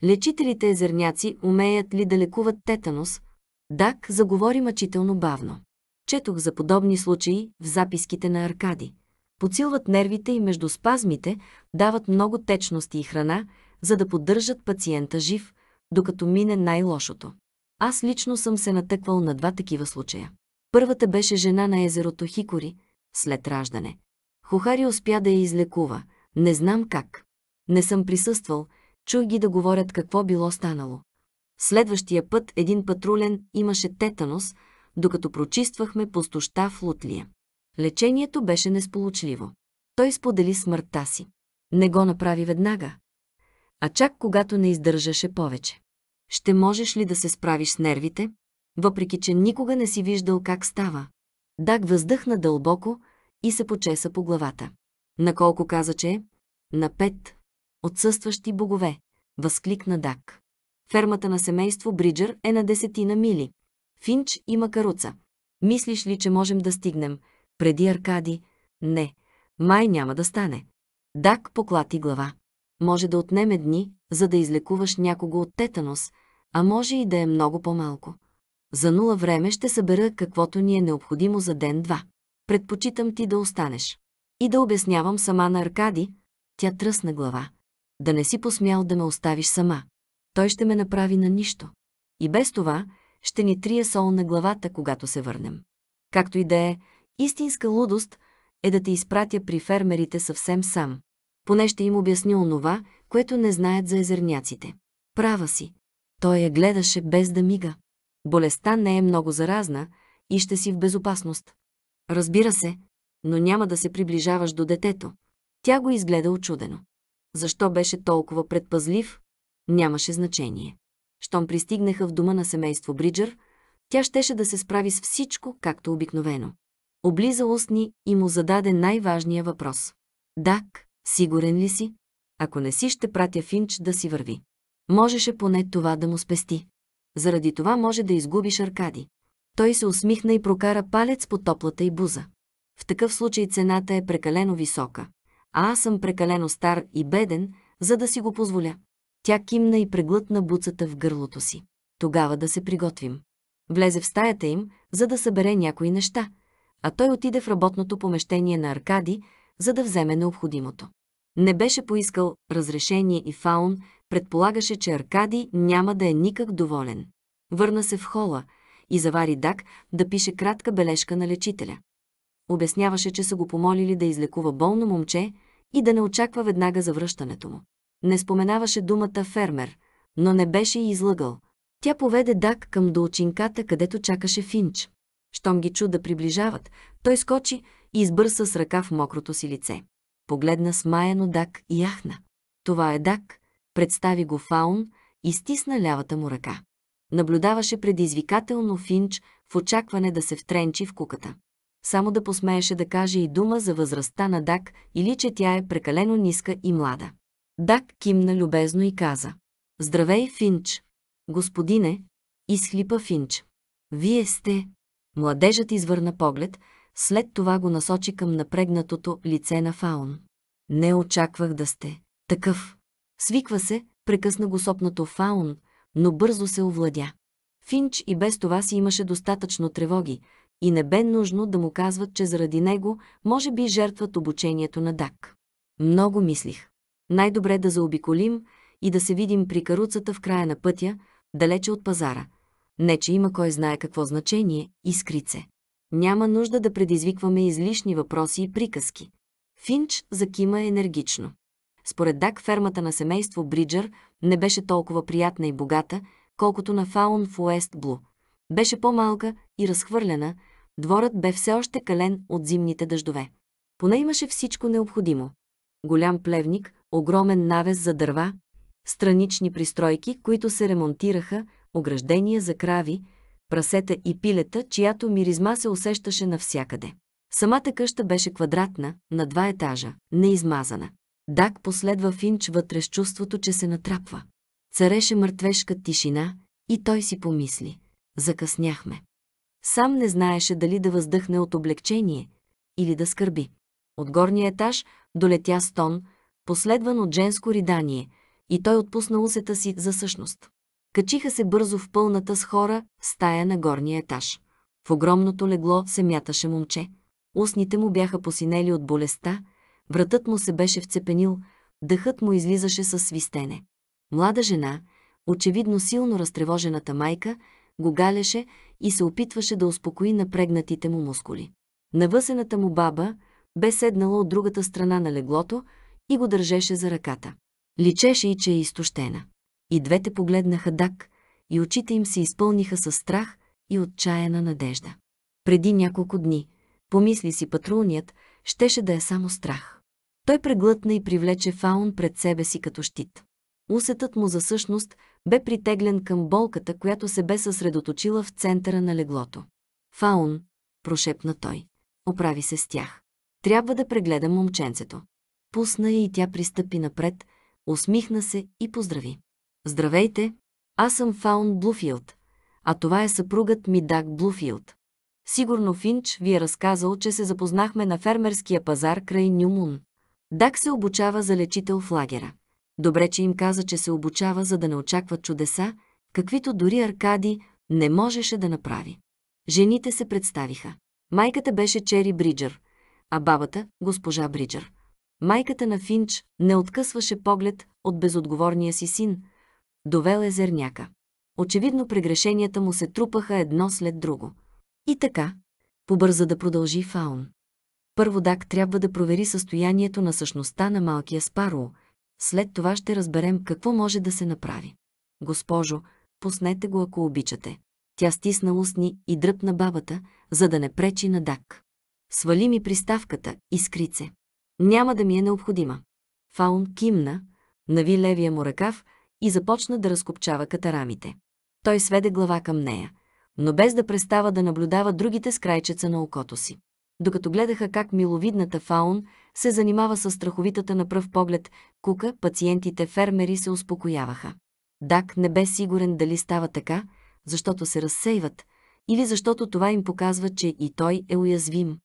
Лечителите езерняци умеят ли да лекуват тетанус? Дак заговори мъчително бавно. Четох за подобни случаи в записките на Аркади. Подсилват нервите и между спазмите, дават много течности и храна, за да поддържат пациента жив, докато мине най-лошото. Аз лично съм се натъквал на два такива случая. Първата беше жена на езерото Хикори, след раждане. Хохари успя да я излекува. Не знам как. Не съм присъствал, чух ги да говорят какво било станало. Следващия път един патрулен имаше тетанос, докато прочиствахме пустоща в Лутлия. Лечението беше несполучливо. Той сподели смъртта си. Не го направи веднага, а чак когато не издържаше повече. Ще можеш ли да се справиш с нервите, въпреки че никога не си виждал как става? Даг въздъхна дълбоко и се почеса по главата. Наколко каза, че е? На пет. Отсъстващи богове. Възкликна Даг. Фермата на семейство Бриджър е на десетина мили. Финч има каруца. Мислиш ли, че можем да стигнем? Преди Аркади? Не. Май няма да стане. Дак поклати глава. Може да отнеме дни, за да излекуваш някого от тетанос, а може и да е много по-малко. За нула време ще събера каквото ни е необходимо за ден-два. Предпочитам ти да останеш. И да обяснявам сама на Аркади, тя тръсна глава. Да не си посмял да ме оставиш сама. Той ще ме направи на нищо. И без това ще ни трие сол на главата, когато се върнем. Както и да е, истинска лудост е да те изпратя при фермерите съвсем сам. Поне ще им обясни онова, което не знаят за езерняците. Права си. Той я гледаше без да мига. Болестта не е много заразна и ще си в безопасност. Разбира се, но няма да се приближаваш до детето. Тя го изгледа очудено. Защо беше толкова предпазлив, нямаше значение. Щом пристигнаха в дома на семейство Бриджър, тя щеше да се справи с всичко, както обикновено. Облиза устни и му зададе най-важния въпрос. Дак, сигурен ли си? Ако не си, ще пратя Финч да си върви. Можеше поне това да му спести. Заради това може да изгубиш Аркади. Той се усмихна и прокара палец по топлата и буза. В такъв случай цената е прекалено висока, а аз съм прекалено стар и беден, за да си го позволя. Тя кимна и преглътна буцата в гърлото си. Тогава да се приготвим. Влезе в стаята им, за да събере някои неща, а той отиде в работното помещение на Аркади, за да вземе необходимото. Не беше поискал разрешение и Фаун предполагаше, че Аркадий няма да е никак доволен. Върна се в хола и завари Дак да пише кратка бележка на лечителя. Обясняваше, че са го помолили да излекува болно момче и да не очаква веднага завръщането му. Не споменаваше думата фермер, но не беше и излъгал. Тя поведе Дак към долчинката, където чакаше Финч. Щом ги чу да приближават, той скочи и избърса с ръка в мокрото си лице. Погледна смаяно Дак и яхна. Това е Дак, представи го Фаун и стисна лявата му ръка. Наблюдаваше предизвикателно Финч в очакване да се втренчи в куката. Само да посмееше да каже и дума за възрастта на Дак или че тя е прекалено ниска и млада. Дак кимна любезно и каза. Здравей, Финч! Господине! Изхлипа Финч. Вие сте... Младежът извърна поглед, след това го насочи към напрегнатото лице на Фаун. Не очаквах да сте такъв. Свиква се, прекъсна го сопнато фаун, но бързо се овладя. Финч и без това си имаше достатъчно тревоги и не бе нужно да му казват, че заради него може би жертват обучението на Дак. Много мислих. Най-добре да заобиколим и да се видим при каруцата в края на пътя, далече от пазара. Не, че има кой знае какво значение, искрице. Няма нужда да предизвикваме излишни въпроси и приказки. Финч закима енергично. Според Дак фермата на семейство Бриджър не беше толкова приятна и богата, колкото на Фаун в Уест Блу. Беше по-малка и разхвърлена, дворът бе все още кален от зимните дъждове. Поне имаше всичко необходимо. Голям плевник, огромен навес за дърва, странични пристройки, които се ремонтираха, ограждения за крави, прасета и пилета, чиято миризма се усещаше навсякъде. Самата къща беше квадратна, на два етажа, неизмазана. Дак последва Финч вътре с чувството, че се натрапва. Цареше мъртвешка тишина и той си помисли. Закъсняхме. Сам не знаеше дали да въздъхне от облегчение или да скърби. От горния етаж долетя стон, последван от женско ридание, и той отпусна усета си за същност. Качиха се бързо в пълната с хора стая на горния етаж. В огромното легло се мяташе момче. Устните му бяха посинели от болестта, Вратът му се беше вцепенил, дъхът му излизаше със свистене. Млада жена, очевидно силно разтревожената майка, го галяше и се опитваше да успокои напрегнатите му мускули. Навъсената му баба бе седнала от другата страна на леглото и го държеше за ръката. Личеше и, че е изтощена. И двете погледнаха Дак, и очите им се изпълниха със страх и отчаяна надежда. Преди няколко дни, помисли си патрулният, щеше да е само страх. Той преглътна и привлече Фаун пред себе си като щит. Усетът му за същност бе притеглен към болката, която се бе съсредоточила в центъра на леглото. Фаун, прошепна той. Оправи се с тях. Трябва да прегледам момченцето. Пусна я и тя пристъпи напред, усмихна се и поздрави. Здравейте, аз съм Фаун Блуфилд, а това е съпругът ми Даг Блуфилд. Сигурно Финч ви е разказал, че се запознахме на фермерския пазар край Нюмун. Дак се обучава за лечител в лагера. Добре, че им каза, че се обучава, за да не очакват чудеса, каквито дори Аркади не можеше да направи. Жените се представиха. Майката беше Чери Бриджър, а бабата – госпожа Бриджър. Майката на Финч не откъсваше поглед от безотговорния си син, довел е зерняка. Очевидно прегрешенията му се трупаха едно след друго. И така, побърза да продължи Фаун. Първо Дак трябва да провери състоянието на същността на малкия спаро, след това ще разберем какво може да се направи. Госпожо, пуснете го, ако обичате. Тя стисна устни и дръпна бабата, за да не пречи на Дак. Свали ми приставката, искрице. Няма да ми е необходима. Фаун кимна, нави левия му ръкав и започна да разкопчава катарамите. Той сведе глава към нея, но без да престава да наблюдава другите с крайчеца на окото си докато гледаха как миловидната фаун се занимава с страховитата на пръв поглед кука, пациентите фермери се успокояваха. Дак не бе сигурен дали става така, защото се разсейват, или защото това им показва, че и той е уязвим.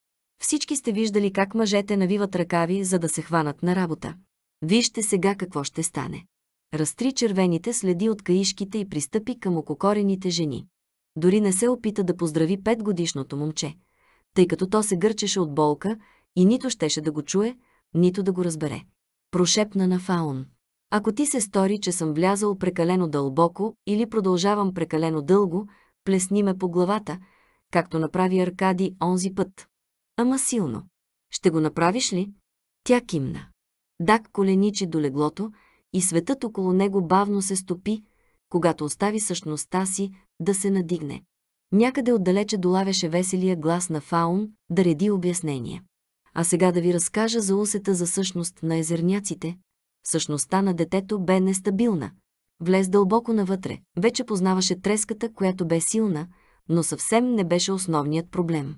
Всички сте виждали как мъжете навиват ръкави, за да се хванат на работа. Вижте сега какво ще стане. Разтри червените следи от каишките и пристъпи към ококорените жени. Дори не се опита да поздрави петгодишното момче – тъй като то се гърчеше от болка и нито щеше да го чуе, нито да го разбере. Прошепна на Фаун. Ако ти се стори, че съм влязал прекалено дълбоко или продължавам прекалено дълго, плесни ме по главата, както направи Аркади онзи път. Ама силно. Ще го направиш ли? Тя кимна. Дак коленичи до леглото и светът около него бавно се стопи, когато остави същността си да се надигне. Някъде отдалече долавяше веселия глас на Фаун да реди обяснение. А сега да ви разкажа за усета за същност на езерняците. Същността на детето бе нестабилна. Влез дълбоко навътре. Вече познаваше треската, която бе силна, но съвсем не беше основният проблем.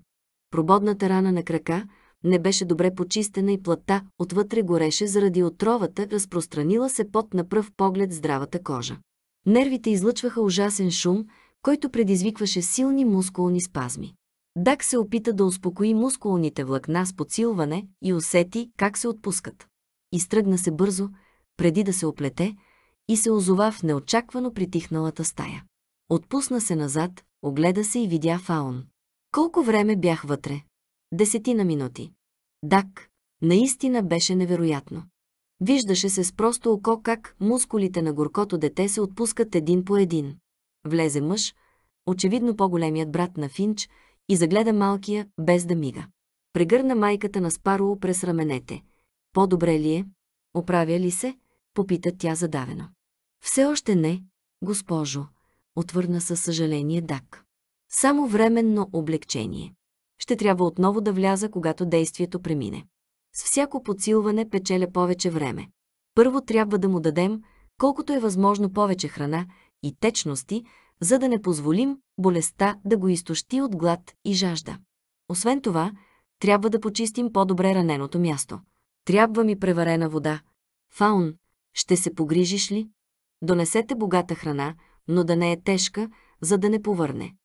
Прободната рана на крака не беше добре почистена и плътта отвътре гореше заради отровата, разпространила се под на пръв поглед здравата кожа. Нервите излъчваха ужасен шум – който предизвикваше силни мускулни спазми. Дак се опита да успокои мускулните влакна с подсилване и усети как се отпускат. Изтръгна се бързо, преди да се оплете, и се озова в неочаквано притихналата стая. Отпусна се назад, огледа се и видя фаун. Колко време бях вътре? Десетина минути. Дак, наистина беше невероятно. Виждаше се с просто око как мускулите на горкото дете се отпускат един по един. Влезе мъж, очевидно по-големият брат на Финч, и загледа малкия, без да мига. Прегърна майката на Спаро през раменете. По-добре ли е? Оправя ли се? Попита тя задавено. Все още не, госпожо, отвърна със съжаление Дак. Само временно облегчение. Ще трябва отново да вляза, когато действието премине. С всяко подсилване печеля повече време. Първо трябва да му дадем, колкото е възможно повече храна и течности, за да не позволим болестта да го изтощи от глад и жажда. Освен това, трябва да почистим по-добре раненото място. Трябва ми преварена вода. Фаун, ще се погрижиш ли? Донесете богата храна, но да не е тежка, за да не повърне.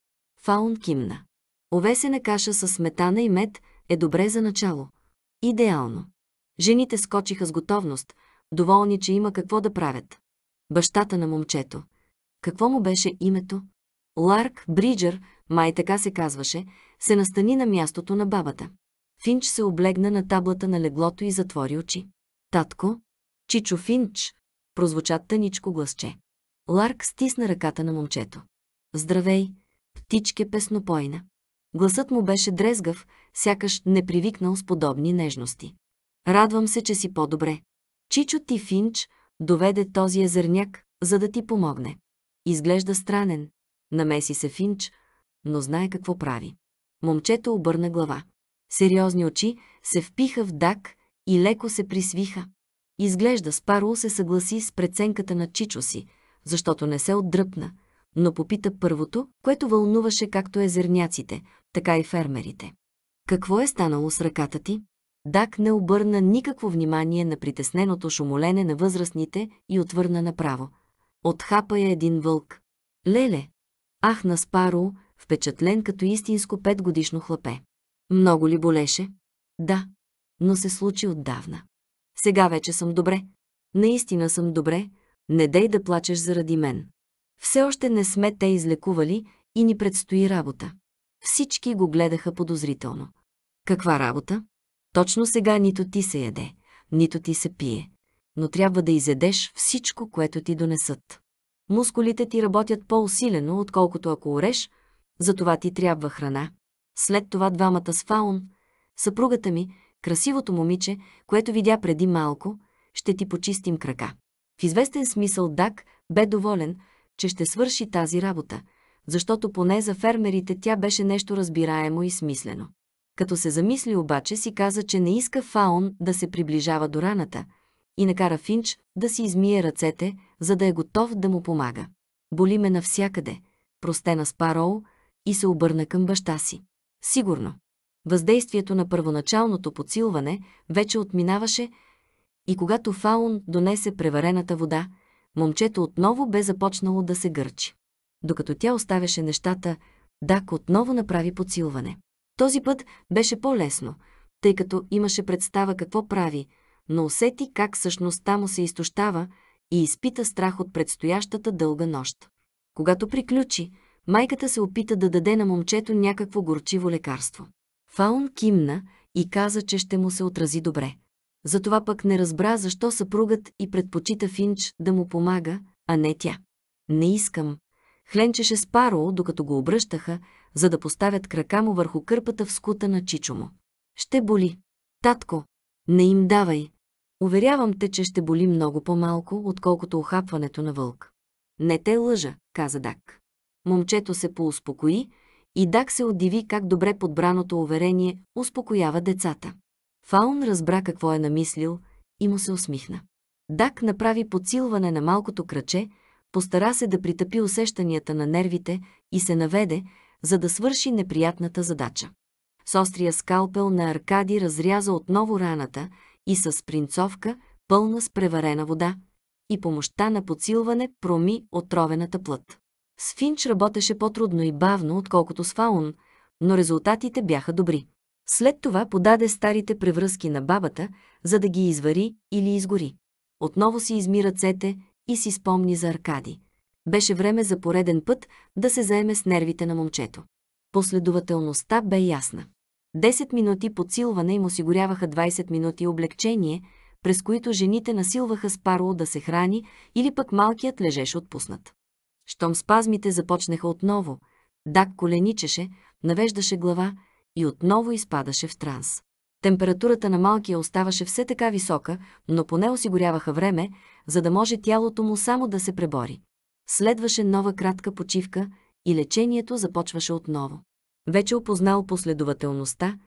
Фаун кимна. Овесена каша с сметана и мед е добре за начало. Идеално. Жените скочиха с готовност, доволни, че има какво да правят. Бащата на момчето – какво му беше името? Ларк Бриджър, май така се казваше, се настани на мястото на бабата. Финч се облегна на таблата на леглото и затвори очи. Татко, Чичо Финч, прозвуча тъничко гласче. Ларк стисна ръката на момчето. Здравей, птичке песнопойна. Гласът му беше дрезгав, сякаш не привикнал с подобни нежности. Радвам се, че си по-добре. Чичо ти Финч доведе този езерняк, за да ти помогне. Изглежда странен, намеси се Финч, но знае какво прави. Момчето обърна глава. Сериозни очи се впиха в дак и леко се присвиха. Изглежда Спаро се съгласи с преценката на Чичо си, защото не се отдръпна, но попита първото, което вълнуваше както езерняците, така и фермерите. Какво е станало с ръката ти? Дак не обърна никакво внимание на притесненото шумолене на възрастните и отвърна направо. Отхапа я един вълк. Леле! Ах на Спаро, впечатлен като истинско петгодишно хлапе. Много ли болеше? Да, но се случи отдавна. Сега вече съм добре. Наистина съм добре. Не дей да плачеш заради мен. Все още не сме те излекували и ни предстои работа. Всички го гледаха подозрително. Каква работа? Точно сега нито ти се яде, нито ти се пие но трябва да изедеш всичко, което ти донесат. Мускулите ти работят по-усилено, отколкото ако ореш, затова ти трябва храна. След това двамата с Фаун, съпругата ми, красивото момиче, което видя преди малко, ще ти почистим крака. В известен смисъл Дак бе доволен, че ще свърши тази работа, защото поне за фермерите тя беше нещо разбираемо и смислено. Като се замисли обаче си каза, че не иска Фаун да се приближава до раната – и накара Финч да си измие ръцете, за да е готов да му помага. Боли ме навсякъде, простена с Парол и се обърна към баща си. Сигурно. Въздействието на първоначалното подсилване вече отминаваше и когато Фаун донесе преварената вода, момчето отново бе започнало да се гърчи. Докато тя оставяше нещата, Дак отново направи подсилване. Този път беше по-лесно, тъй като имаше представа какво прави, но усети как същността му се изтощава и изпита страх от предстоящата дълга нощ. Когато приключи, майката се опита да даде на момчето някакво горчиво лекарство. Фаун кимна и каза, че ще му се отрази добре. Затова пък не разбра защо съпругът и предпочита Финч да му помага, а не тя. Не искам. Хленчеше с Паро, докато го обръщаха, за да поставят крака му върху кърпата в скута на чичо му. Ще боли. Татко, не им давай. Уверявам те, че ще боли много по-малко, отколкото охапването на вълк. Не те лъжа, каза Дак. Момчето се поуспокои и Дак се удиви как добре подбраното уверение успокоява децата. Фаун разбра какво е намислил и му се усмихна. Дак направи подсилване на малкото краче, постара се да притъпи усещанията на нервите и се наведе, за да свърши неприятната задача. С острия скалпел на Аркади разряза отново раната и с спринцовка, пълна с преварена вода, и помощта на подсилване проми отровената плът. Сфинч работеше по-трудно и бавно, отколкото с фаун, но резултатите бяха добри. След това подаде старите превръзки на бабата, за да ги извари или изгори. Отново си изми ръцете и си спомни за Аркади. Беше време за пореден път да се заеме с нервите на момчето. Последователността бе ясна. 10 минути подсилване им осигуряваха 20 минути облегчение, през които жените насилваха Спаро да се храни или пък малкият лежеше отпуснат. Щом спазмите започнаха отново, Дак коленичеше, навеждаше глава и отново изпадаше в транс. Температурата на малкия оставаше все така висока, но поне осигуряваха време, за да може тялото му само да се пребори. Следваше нова кратка почивка и лечението започваше отново. Вече опознал последователността,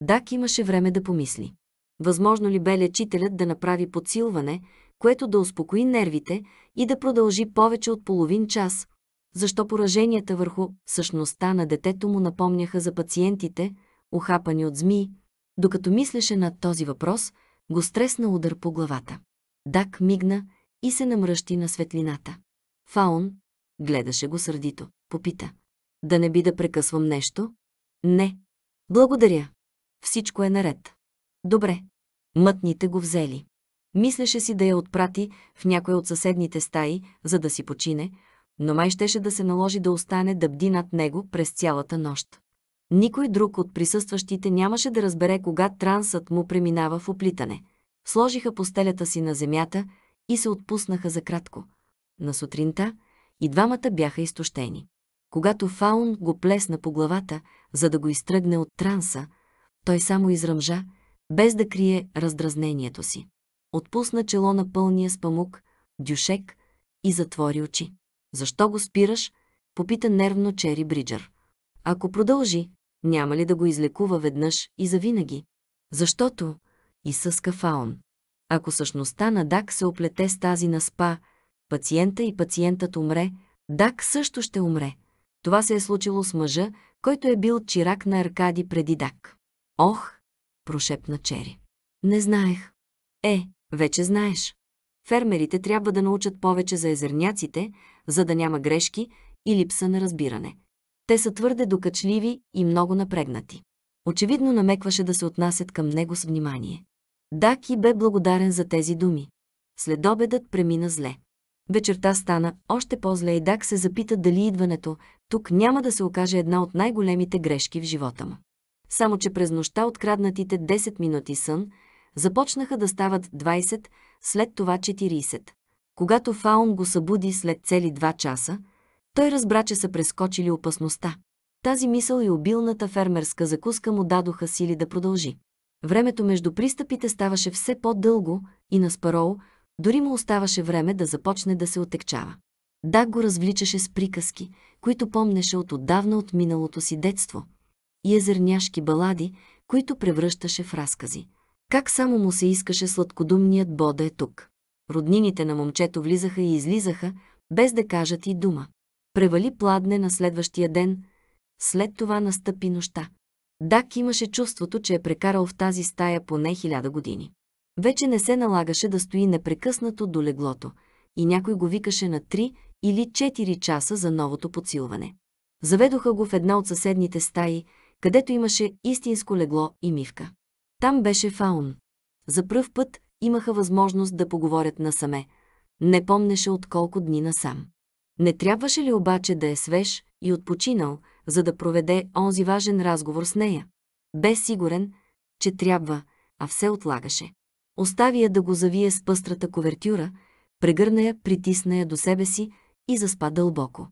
Дак имаше време да помисли. Възможно ли бе лечителят да направи подсилване, което да успокои нервите и да продължи повече от половин час? Защо пораженията върху същността на детето му напомняха за пациентите, ухапани от змии? Докато мислеше над този въпрос, го стресна удар по главата. Дак мигна и се намръщи на светлината. Фаун гледаше го сърдито. Попита. Да не би да прекъсвам нещо? Не. Благодаря. Всичко е наред. Добре. Мътните го взели. Мислеше си да я отпрати в някоя от съседните стаи, за да си почине, но май щеше да се наложи да остане да бди над него през цялата нощ. Никой друг от присъстващите нямаше да разбере кога трансът му преминава в оплитане. Сложиха постелята си на земята и се отпуснаха за кратко. На сутринта и двамата бяха изтощени. Когато Фаун го плесна по главата, за да го изтръгне от транса, той само изръмжа, без да крие раздразнението си. Отпусна чело на пълния спамук, дюшек и затвори очи. «Защо го спираш?» – попита нервно Чери Бриджър. «Ако продължи, няма ли да го излекува веднъж и завинаги? Защото и съска Фаун. Ако същността на Дак се оплете с тази на спа, пациента и пациентът умре, Дак също ще умре. Това се е случило с мъжа, който е бил чирак на Аркади преди Дак. Ох, прошепна Чери. Не знаех. Е, вече знаеш. Фермерите трябва да научат повече за езерняците, за да няма грешки и липса на разбиране. Те са твърде докачливи и много напрегнати. Очевидно намекваше да се отнасят към него с внимание. Дак и бе благодарен за тези думи. След обедът премина зле. Вечерта стана още по-зле и Дак се запита дали идването, тук няма да се окаже една от най-големите грешки в живота му. Само, че през нощта откраднатите 10 минути сън започнаха да стават 20, след това 40. Когато Фаун го събуди след цели 2 часа, той разбра, че са прескочили опасността. Тази мисъл и обилната фермерска закуска му дадоха сили да продължи. Времето между пристъпите ставаше все по-дълго и на Спароу дори му оставаше време да започне да се отекчава. Даг го развличаше с приказки, които помнеше от отдавна от миналото си детство, и езерняшки балади, които превръщаше в разкази. Как само му се искаше сладкодумният Бо да е тук. Роднините на момчето влизаха и излизаха, без да кажат и дума. Превали пладне на следващия ден, след това настъпи нощта. Дак имаше чувството, че е прекарал в тази стая поне хиляда години. Вече не се налагаше да стои непрекъснато до леглото и някой го викаше на три или 4 часа за новото подсилване. Заведоха го в една от съседните стаи, където имаше истинско легло и мивка. Там беше фаун. За пръв път имаха възможност да поговорят насаме. Не помнеше от колко дни насам. Не трябваше ли обаче да е свеж и отпочинал, за да проведе онзи важен разговор с нея? Бе сигурен, че трябва, а все отлагаше. Остави я да го завие с пъстрата ковертюра, прегърна я, притисна я до себе си, и заспа дълбоко.